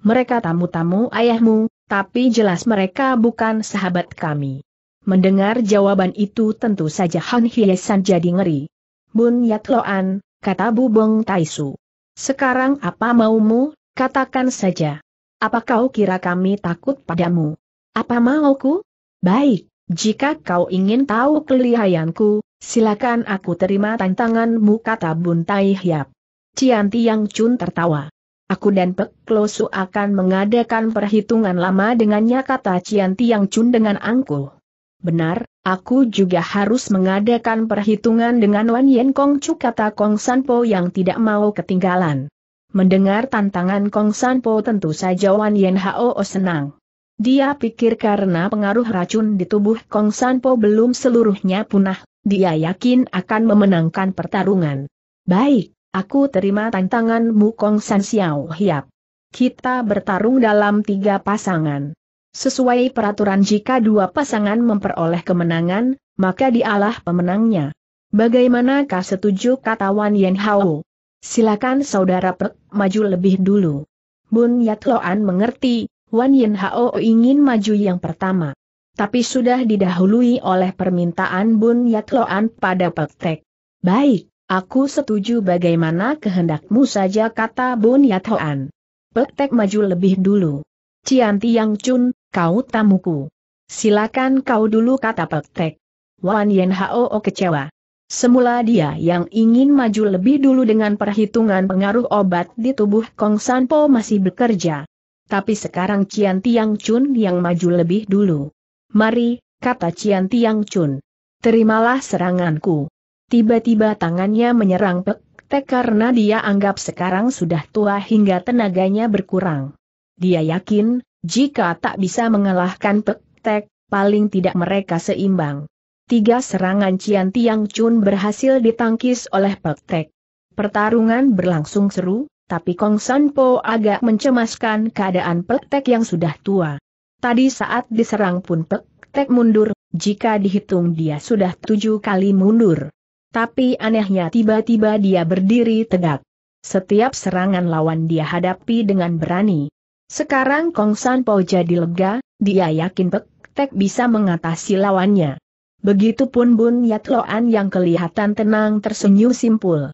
Mereka tamu-tamu ayahmu, tapi jelas mereka bukan sahabat kami. Mendengar jawaban itu tentu saja Han Hyesan jadi ngeri. Bun Yat Loan, kata Bubong Taisu. Sekarang apa maumu, katakan saja. Apa kau kira kami takut padamu? Apa mauku? Baik, jika kau ingin tahu kelihayanku, silakan aku terima tantanganmu kata Bun Tai Hiap. Cianti Yang Chun tertawa aku dan Pek Klosu akan mengadakan perhitungan lama dengannya kata Cian Tiang Chun dengan angkuh. Benar, aku juga harus mengadakan perhitungan dengan Wan Yen Kong Chu kata Kong Sanpo yang tidak mau ketinggalan. Mendengar tantangan Kong Sanpo tentu saja Wan Yen Hao senang. Dia pikir karena pengaruh racun di tubuh Kong Sanpo belum seluruhnya punah, dia yakin akan memenangkan pertarungan. Baik, Aku terima tantanganmu Kong San Xiao Hiap. Kita bertarung dalam tiga pasangan. Sesuai peraturan jika dua pasangan memperoleh kemenangan, maka dialah pemenangnya. Bagaimanakah setuju kata Wan Yen Hao? Silakan saudara Pek maju lebih dulu. Bun Yat Loan mengerti, Wan Yen Hao ingin maju yang pertama tapi sudah didahului oleh permintaan Bun Yatloan pada Tek. Baik, Aku setuju bagaimana kehendakmu saja kata Bun Yathoan. Petek maju lebih dulu. Cianti Yang Chun, kau tamuku. Silakan kau dulu kata Petek. Wan Yen Hao kecewa. Semula dia yang ingin maju lebih dulu dengan perhitungan pengaruh obat di tubuh Kong San Po masih bekerja. Tapi sekarang Cian Tiang Chun yang maju lebih dulu. Mari, kata Cian Tiang Chun. Terimalah seranganku. Tiba-tiba tangannya menyerang Pek karena dia anggap sekarang sudah tua hingga tenaganya berkurang. Dia yakin, jika tak bisa mengalahkan Pek paling tidak mereka seimbang. Tiga serangan Cian Tiang Chun berhasil ditangkis oleh Pek Pertarungan berlangsung seru, tapi Kong San Po agak mencemaskan keadaan Pek yang sudah tua. Tadi saat diserang pun Pek mundur, jika dihitung dia sudah tujuh kali mundur. Tapi anehnya tiba-tiba dia berdiri tegak. Setiap serangan lawan dia hadapi dengan berani. Sekarang Kong San Po jadi lega, dia yakin Pek Tek bisa mengatasi lawannya. Begitupun Bun Yat Loan yang kelihatan tenang tersenyum simpul.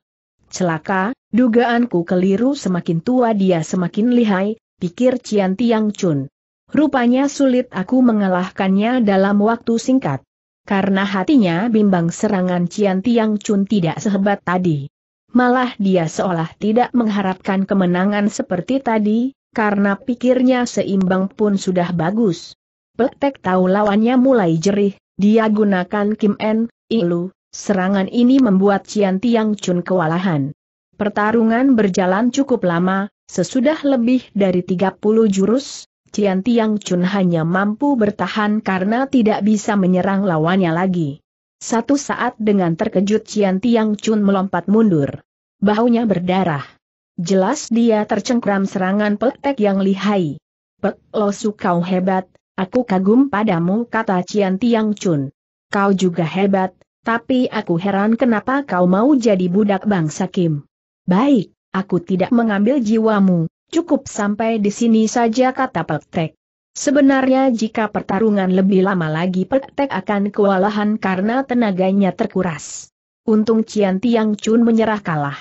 Celaka, dugaanku keliru semakin tua dia semakin lihai, pikir Cian Tiang Chun. Rupanya sulit aku mengalahkannya dalam waktu singkat. Karena hatinya bimbang serangan Cian Tiang Chun tidak sehebat tadi. Malah dia seolah tidak mengharapkan kemenangan seperti tadi, karena pikirnya seimbang pun sudah bagus. Petek tahu lawannya mulai jerih, dia gunakan Kim En, Ilu, serangan ini membuat Cian Tiang Chun kewalahan. Pertarungan berjalan cukup lama, sesudah lebih dari 30 jurus, Cian Tiang Chun hanya mampu bertahan karena tidak bisa menyerang lawannya lagi. Satu saat dengan terkejut Cian Tiang Chun melompat mundur. Bahunya berdarah. Jelas dia tercengkram serangan peltek yang lihai. Pek Losu kau hebat, aku kagum padamu kata Cian Tiang Chun. Kau juga hebat, tapi aku heran kenapa kau mau jadi budak bangsa Kim. Baik, aku tidak mengambil jiwamu, Cukup sampai di sini saja kata Peltek. Sebenarnya jika pertarungan lebih lama lagi Peltek akan kewalahan karena tenaganya terkuras. Untung Cian Tiang Chun menyerah kalah.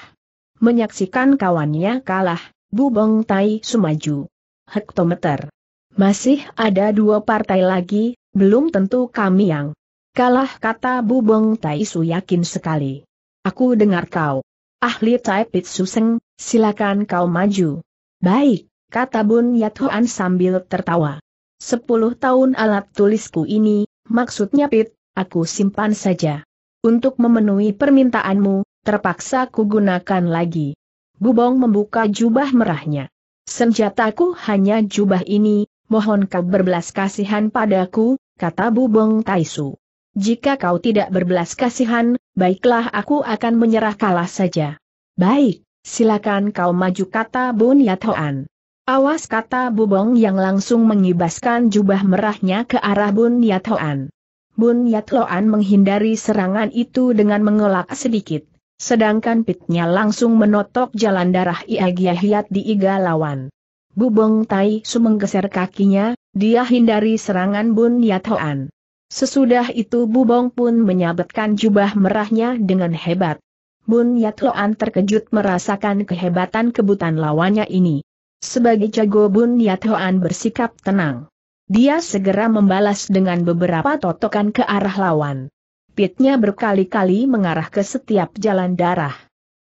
Menyaksikan kawannya kalah, Bubong Tai sumaju. Hektometer. Masih ada dua partai lagi, belum tentu kami yang kalah kata Bubong Tai Su yakin sekali. Aku dengar kau. Ahli Tai Pit Suseng, silakan kau maju. Baik, kata Bun Yathoan sambil tertawa. Sepuluh tahun alat tulisku ini, maksudnya Pit, aku simpan saja. Untuk memenuhi permintaanmu, terpaksa ku gunakan lagi. Gubong membuka jubah merahnya. Senjataku hanya jubah ini, mohon kau berbelas kasihan padaku, kata Bubong Taisu. Jika kau tidak berbelas kasihan, baiklah aku akan menyerah kalah saja. Baik, silakan kau maju kata Bun Yathoan. Awas kata Bubong yang langsung mengibaskan jubah merahnya ke arah Bun Yathoan. Bun Yatloan menghindari serangan itu dengan mengelak sedikit, sedangkan pitnya langsung menotok jalan darah Iagiahiat di iga lawan. Bubong Tai Su menggeser kakinya, dia hindari serangan Bun Yathoan. Sesudah itu Bubong pun menyabetkan jubah merahnya dengan hebat. Bun Yatloan terkejut merasakan kehebatan kebutan lawannya ini. Sebagai jago Bun Yatloan bersikap tenang. Dia segera membalas dengan beberapa totokan ke arah lawan. Pitnya berkali-kali mengarah ke setiap jalan darah.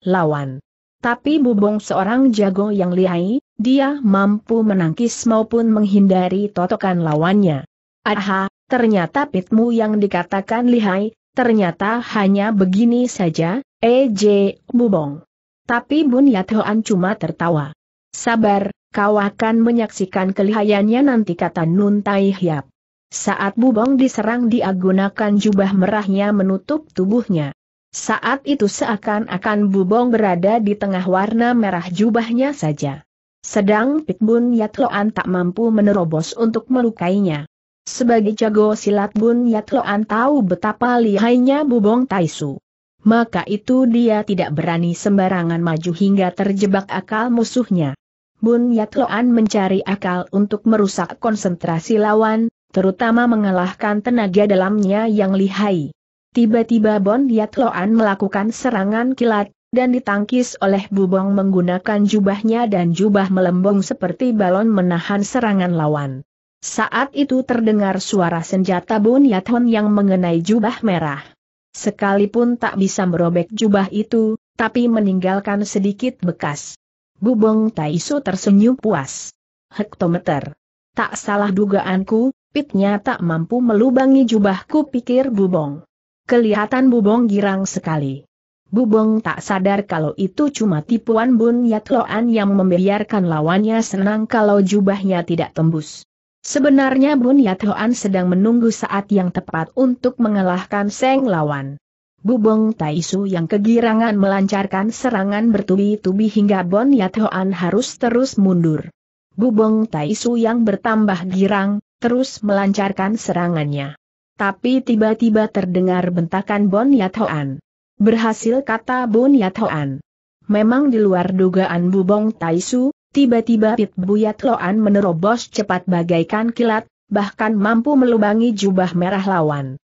Lawan. Tapi Bubong seorang jago yang lihai, dia mampu menangkis maupun menghindari totokan lawannya. Aha, ternyata pitmu yang dikatakan lihai, ternyata hanya begini saja, EJ, Bubong. Tapi Bun Yathoan cuma tertawa. Sabar, kau akan menyaksikan kelihayannya nanti kata Nun Tai Hiap. Saat Bubong diserang dia gunakan jubah merahnya menutup tubuhnya. Saat itu seakan-akan Bubong berada di tengah warna merah jubahnya saja. Sedang Bun Yatloan tak mampu menerobos untuk melukainya. Sebagai jago silat Bun Yatloan tahu betapa lihainya Bubong Taisu maka itu dia tidak berani sembarangan maju hingga terjebak akal musuhnya. Bun Yatloan mencari akal untuk merusak konsentrasi lawan, terutama mengalahkan tenaga dalamnya yang lihai. Tiba-tiba Bon Yatloan melakukan serangan kilat, dan ditangkis oleh Bubong menggunakan jubahnya dan jubah melembung seperti balon menahan serangan lawan. Saat itu terdengar suara senjata Bun Yathon yang mengenai jubah merah. Sekalipun tak bisa merobek jubah itu, tapi meninggalkan sedikit bekas. Bubong Taisu tersenyum puas. Hektometer. Tak salah dugaanku, pitnya tak mampu melubangi jubahku pikir Bubong. Kelihatan Bubong girang sekali. Bubong tak sadar kalau itu cuma tipuan Bun Yatloan yang membiarkan lawannya senang kalau jubahnya tidak tembus. Sebenarnya Bun Hoan sedang menunggu saat yang tepat untuk mengalahkan Seng lawan. Bubong Taisu yang kegirangan melancarkan serangan bertubi-tubi hingga Yat Hoan harus terus mundur. Bubong Taisu yang bertambah girang, terus melancarkan serangannya. Tapi tiba-tiba terdengar bentakan Yat Hoan. Berhasil kata Yat Hoan. Memang di luar dugaan Bubong Taisu, Tiba-tiba Pit Buyat Loan menerobos cepat bagaikan kilat, bahkan mampu melubangi jubah merah lawan.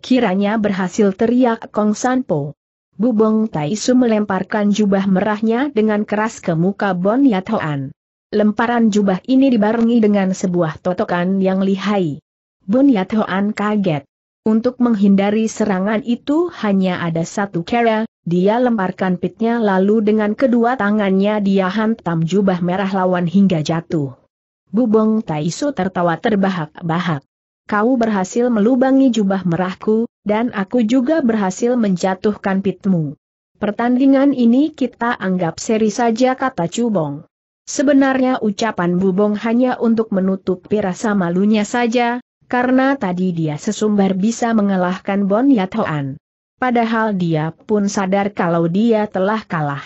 Kiranya berhasil teriak Kong Sanpo. Bubong Taisu melemparkan jubah merahnya dengan keras ke muka Bon Yat Hoan. Lemparan jubah ini dibarengi dengan sebuah totokan yang lihai. Bon Yat Hoan kaget. Untuk menghindari serangan itu hanya ada satu cara, dia lemparkan pitnya lalu dengan kedua tangannya dia hantam jubah merah lawan hingga jatuh. Bubong Taisu tertawa terbahak-bahak. Kau berhasil melubangi jubah merahku, dan aku juga berhasil menjatuhkan pitmu. Pertandingan ini kita anggap seri saja kata Cubong. Sebenarnya ucapan Bubong hanya untuk menutupi rasa malunya saja, karena tadi dia sesumbar bisa mengalahkan Bon Yathoan. Padahal dia pun sadar kalau dia telah kalah.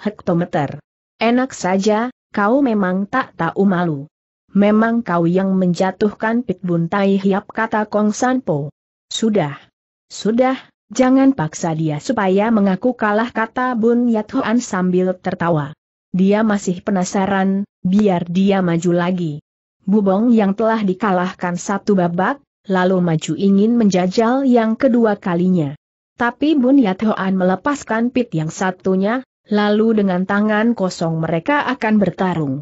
Hektometer. Enak saja, kau memang tak tahu malu. Memang kau yang menjatuhkan Pitbun Tai Hiap kata Kong San Po. Sudah. Sudah, jangan paksa dia supaya mengaku kalah kata Bun Hoan sambil tertawa. Dia masih penasaran, biar dia maju lagi. Bubong yang telah dikalahkan satu babak, lalu maju ingin menjajal yang kedua kalinya. Tapi Bun Hoan melepaskan pit yang satunya, lalu dengan tangan kosong mereka akan bertarung.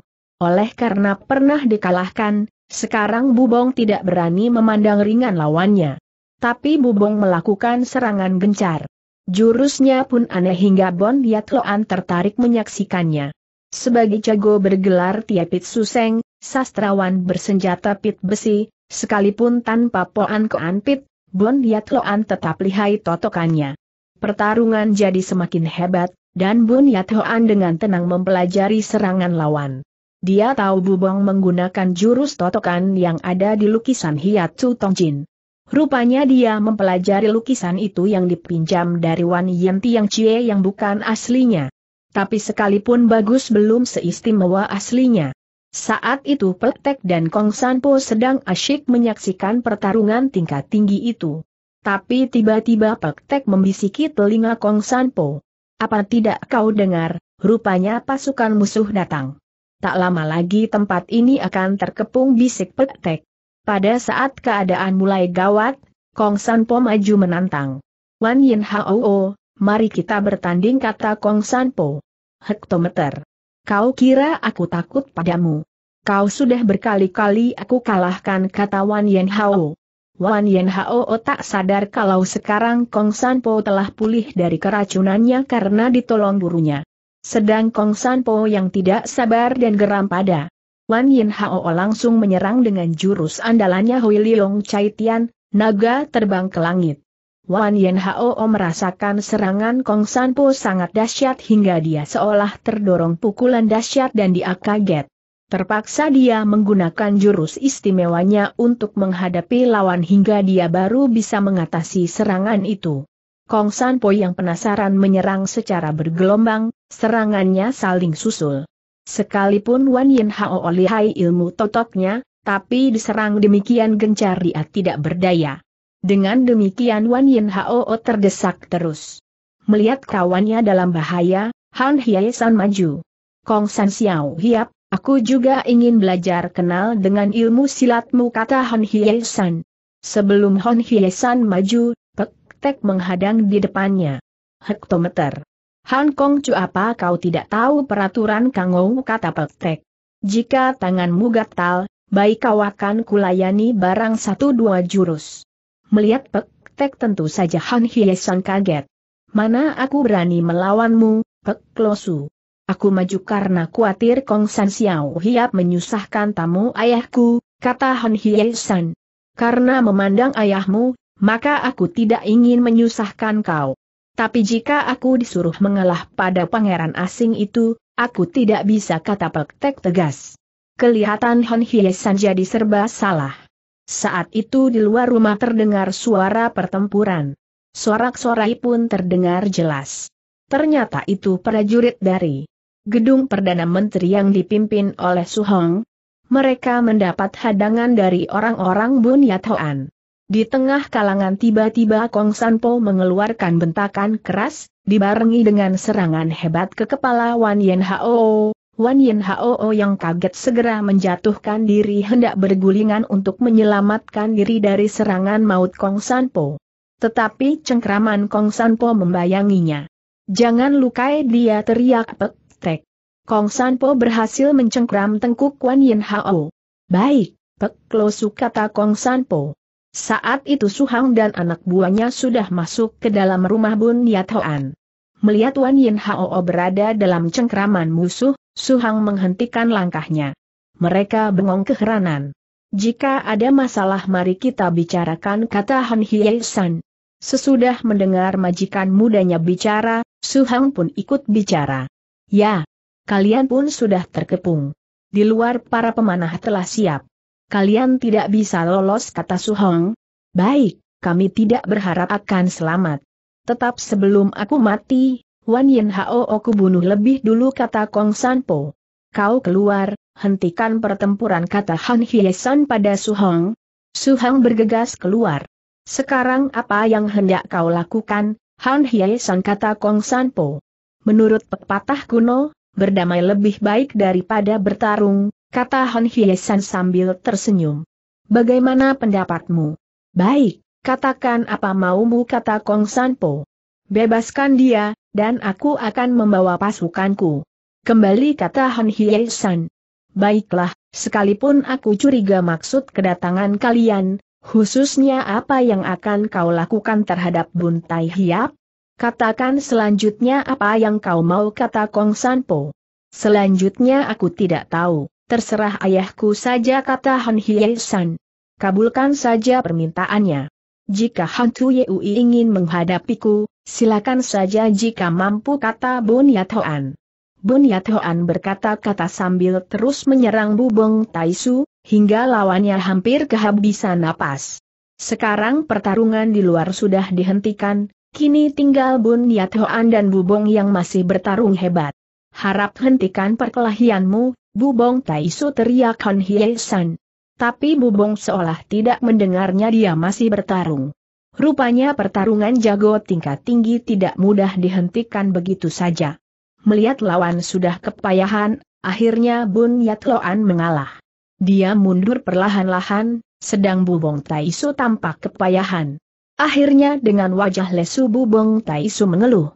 Oleh karena pernah dikalahkan, sekarang Bubong tidak berani memandang ringan lawannya. Tapi Bubong melakukan serangan gencar. Jurusnya pun aneh hingga Bon Yatloan tertarik menyaksikannya. Sebagai jago bergelar Tiapit Suseng, sastrawan bersenjata pit besi, sekalipun tanpa poan kean pit, Bon Hoan tetap lihai totokannya. Pertarungan jadi semakin hebat, dan Bun Hoan dengan tenang mempelajari serangan lawan. Dia tahu Bubong menggunakan jurus totokan yang ada di lukisan Hiatu Tongjin. Rupanya dia mempelajari lukisan itu yang dipinjam dari Wan Yen Tiang Chie yang bukan aslinya. Tapi sekalipun bagus belum seistimewa aslinya. Saat itu Petek dan Kong Sanpo sedang asyik menyaksikan pertarungan tingkat tinggi itu. Tapi tiba-tiba Peltek membisiki telinga Kong Sanpo. Apa tidak kau dengar, rupanya pasukan musuh datang. Tak lama lagi tempat ini akan terkepung bisik Peltek. Pada saat keadaan mulai gawat, Kong Sanpo maju menantang. Wan Yin Hao, oh, mari kita bertanding kata Kong Sanpo. Hektometer. Kau kira aku takut padamu? Kau sudah berkali-kali aku kalahkan kata Wan Yen Hao. Wan Yen Hao tak sadar kalau sekarang Kong San Po telah pulih dari keracunannya karena ditolong gurunya. Sedang Kong San Po yang tidak sabar dan geram pada Wan Yin Hao langsung menyerang dengan jurus andalannya Hui Long Chai Tian, naga terbang ke langit. Wan Yen Hao merasakan serangan Kong San Po sangat dahsyat hingga dia seolah terdorong pukulan dahsyat dan dia kaget. Terpaksa dia menggunakan jurus istimewanya untuk menghadapi lawan hingga dia baru bisa mengatasi serangan itu. Kong San Po yang penasaran menyerang secara bergelombang, serangannya saling susul. Sekalipun Wan Yin Hao lihai ilmu totoknya, tapi diserang demikian gencar dia tidak berdaya. Dengan demikian Wan Yin Hao terdesak terus. Melihat kawannya dalam bahaya, Han Hye San maju. Kong San Xiao Hiap, aku juga ingin belajar kenal dengan ilmu silatmu kata Han Hye San. Sebelum Han Hye San maju, Pek Tek menghadang di depannya. Hektometer. Han Kong Chu apa kau tidak tahu peraturan Ou kata Pek Tek. Jika tanganmu gatal, baik kau akan kulayani barang satu dua jurus. Melihat Pek Tek tentu saja Han Hye kaget. Mana aku berani melawanmu, Pek Klosu. Aku maju karena khawatir Kong San Xiao Hiap menyusahkan tamu ayahku, kata Han Hye Karena memandang ayahmu, maka aku tidak ingin menyusahkan kau. Tapi jika aku disuruh mengalah pada pangeran asing itu, aku tidak bisa kata Pek Tek tegas. Kelihatan Han Hye jadi serba salah. Saat itu di luar rumah terdengar suara pertempuran. Sorak-sorai pun terdengar jelas. Ternyata itu prajurit dari gedung Perdana Menteri yang dipimpin oleh Su Hong. Mereka mendapat hadangan dari orang-orang Bun Hoan. Ya di tengah kalangan tiba-tiba Kong Sanpo mengeluarkan bentakan keras, dibarengi dengan serangan hebat ke kepala Wan Yen Hao. Wan Yin Hao yang kaget segera menjatuhkan diri hendak bergulingan untuk menyelamatkan diri dari serangan maut Kong Sanpo. Tetapi cengkraman Kong Sanpo membayanginya. Jangan lukai dia teriak pek, tek. Kong Sanpo berhasil mencengkram tengkuk Wan Yin Hao. Baik, pek losu kata Kong Sanpo. Saat itu Suhang dan anak buahnya sudah masuk ke dalam rumah Bun Yat Hoan. Melihat Wan Yin Hao berada dalam cengkraman musuh, Suhang menghentikan langkahnya. Mereka bengong keheranan. Jika ada masalah mari kita bicarakan kata Han Hye San. Sesudah mendengar majikan mudanya bicara, Suhang pun ikut bicara. Ya, kalian pun sudah terkepung. Di luar para pemanah telah siap. Kalian tidak bisa lolos kata Suhang. Baik, kami tidak berharap akan selamat. Tetap sebelum aku mati, Wan Yin Hao aku bunuh lebih dulu kata Kong San Po. Kau keluar, hentikan pertempuran kata Han Hyesan pada Su Hong. Su Hong bergegas keluar. Sekarang apa yang hendak kau lakukan, Han Hyesan kata Kong San Po. Menurut pepatah kuno, berdamai lebih baik daripada bertarung, kata Han Hyesan sambil tersenyum. Bagaimana pendapatmu? Baik, katakan apa maumu kata Kong San Po. Bebaskan dia, dan aku akan membawa pasukanku. Kembali kata Han Hye Baiklah, sekalipun aku curiga maksud kedatangan kalian, khususnya apa yang akan kau lakukan terhadap Bun Tai hiap? Katakan selanjutnya apa yang kau mau kata Kong Sanpo. Selanjutnya aku tidak tahu, terserah ayahku saja kata Han Hye Kabulkan saja permintaannya. Jika hantu Yui ingin menghadapiku, silakan saja jika mampu kata Bun Hoan. Bun Hoan berkata-kata sambil terus menyerang Bubong Taisu, hingga lawannya hampir kehabisan napas. Sekarang pertarungan di luar sudah dihentikan, kini tinggal Bun Hoan dan Bubong yang masih bertarung hebat. Harap hentikan perkelahianmu, Bubong Taisu teriak Han Hye San tapi Bubong seolah tidak mendengarnya dia masih bertarung. Rupanya pertarungan jago tingkat tinggi tidak mudah dihentikan begitu saja. Melihat lawan sudah kepayahan, akhirnya Bun Yatloan mengalah. Dia mundur perlahan-lahan, sedang Bubong Taisu tampak kepayahan. Akhirnya dengan wajah lesu Bubong Taisu mengeluh.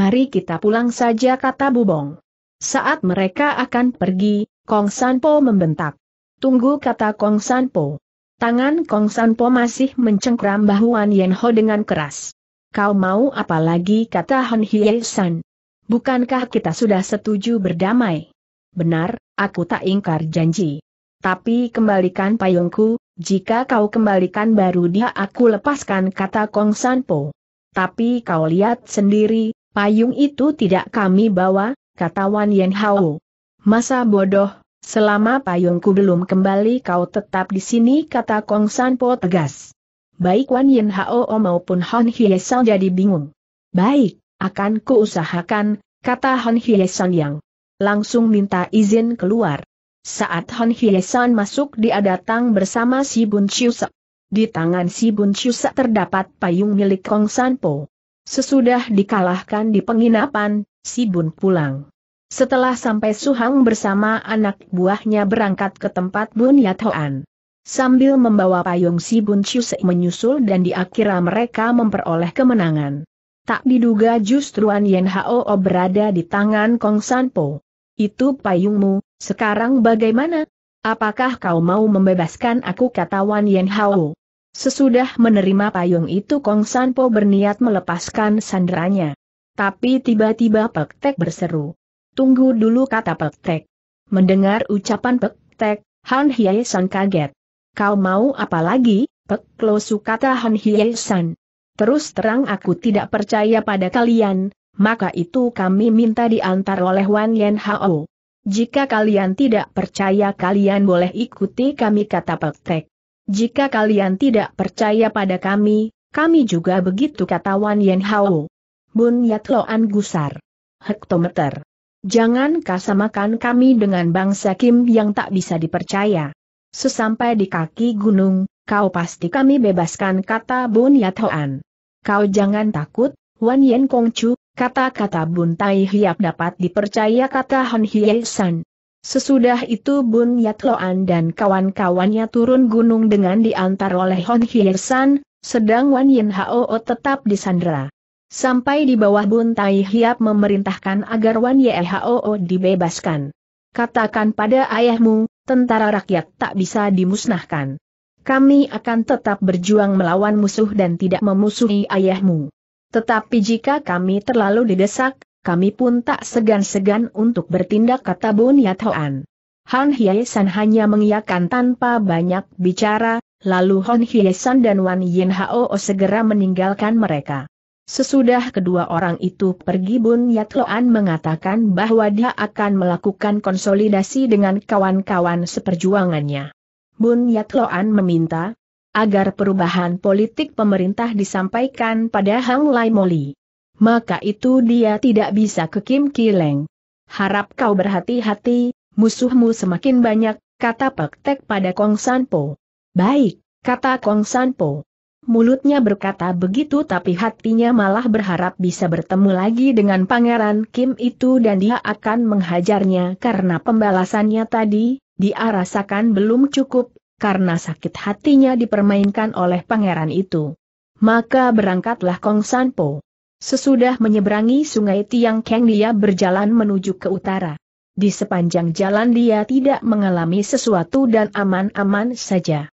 Mari kita pulang saja kata Bubong. Saat mereka akan pergi, Kong Sanpo membentak. Tunggu kata Kong Sanpo. Tangan Kong Sanpo masih mencengkram bahu Wan Yen Ho dengan keras. Kau mau apa lagi kata Han Hye San? Bukankah kita sudah setuju berdamai? Benar, aku tak ingkar janji. Tapi kembalikan payungku, jika kau kembalikan baru dia aku lepaskan kata Kong Sanpo. Tapi kau lihat sendiri, payung itu tidak kami bawa, kata Wan Yen Hao. Masa bodoh, Selama payungku belum kembali kau tetap di sini kata Kong Sanpo tegas. Baik Wan Yin Hao maupun Hon Hyesan jadi bingung. Baik, akan kuusahakan, kata Hon Hyesan yang langsung minta izin keluar. Saat Hon Hyesan masuk dia datang bersama si Bun Chiusa. Di tangan si Bun Chiusa terdapat payung milik Kong Sanpo. Sesudah dikalahkan di penginapan, si Bun pulang. Setelah sampai Suhang bersama anak buahnya berangkat ke tempat Bun Yathoan. Sambil membawa payung si Bun menyusul dan di akhirnya mereka memperoleh kemenangan. Tak diduga justru An Yen Hao berada di tangan Kong Sanpo. Itu payungmu, sekarang bagaimana? Apakah kau mau membebaskan aku kata Wan Yen Hao? Sesudah menerima payung itu Kong Sanpo berniat melepaskan sandranya. Tapi tiba-tiba Pek Tek berseru. Tunggu dulu kata Pek Tek. Mendengar ucapan Pek Tek, Han Hye San kaget. Kau mau apa lagi, Pek Klosu kata Han Hye San. Terus terang aku tidak percaya pada kalian, maka itu kami minta diantar oleh Wan Yen Hao. Jika kalian tidak percaya kalian boleh ikuti kami kata Pek Tek. Jika kalian tidak percaya pada kami, kami juga begitu kata Wan Yen Hao. Bun Yat Loan Gusar. Hektometer. Jangan kasamakan kami dengan bangsa Kim yang tak bisa dipercaya. Sesampai di kaki gunung, kau pasti kami bebaskan kata Bun Yathoan. Kau jangan takut, Wan Yen Kongcu, kata-kata Bun Tai Hiap dapat dipercaya kata Han Hye San. Sesudah itu Bun Yatloan dan kawan-kawannya turun gunung dengan diantar oleh Han Hye San, sedang Wan Yen Hao tetap disandra. Sampai di bawah Bun Tai Hiap memerintahkan agar Wan Yehoo dibebaskan. Katakan pada ayahmu, tentara rakyat tak bisa dimusnahkan. Kami akan tetap berjuang melawan musuh dan tidak memusuhi ayahmu. Tetapi jika kami terlalu didesak, kami pun tak segan-segan untuk bertindak kata Bun Yathoan. Han Hyesan hanya mengiyakan tanpa banyak bicara, lalu Han Hyesan dan Wan Yin Hao segera meninggalkan mereka. Sesudah kedua orang itu pergi Bun Yatloan mengatakan bahwa dia akan melakukan konsolidasi dengan kawan-kawan seperjuangannya. Bun Yatloan meminta agar perubahan politik pemerintah disampaikan pada Hang Lai Moli. Maka itu dia tidak bisa ke Kim Kileng. Harap kau berhati-hati, musuhmu semakin banyak, kata Pek Tek pada Kong Sanpo. Baik, kata Kong Sanpo. Mulutnya berkata begitu tapi hatinya malah berharap bisa bertemu lagi dengan Pangeran Kim itu dan dia akan menghajarnya karena pembalasannya tadi, dia rasakan belum cukup, karena sakit hatinya dipermainkan oleh pangeran itu. Maka berangkatlah Kong San Po. Sesudah menyeberangi sungai Tiang Keng dia berjalan menuju ke utara. Di sepanjang jalan dia tidak mengalami sesuatu dan aman-aman saja.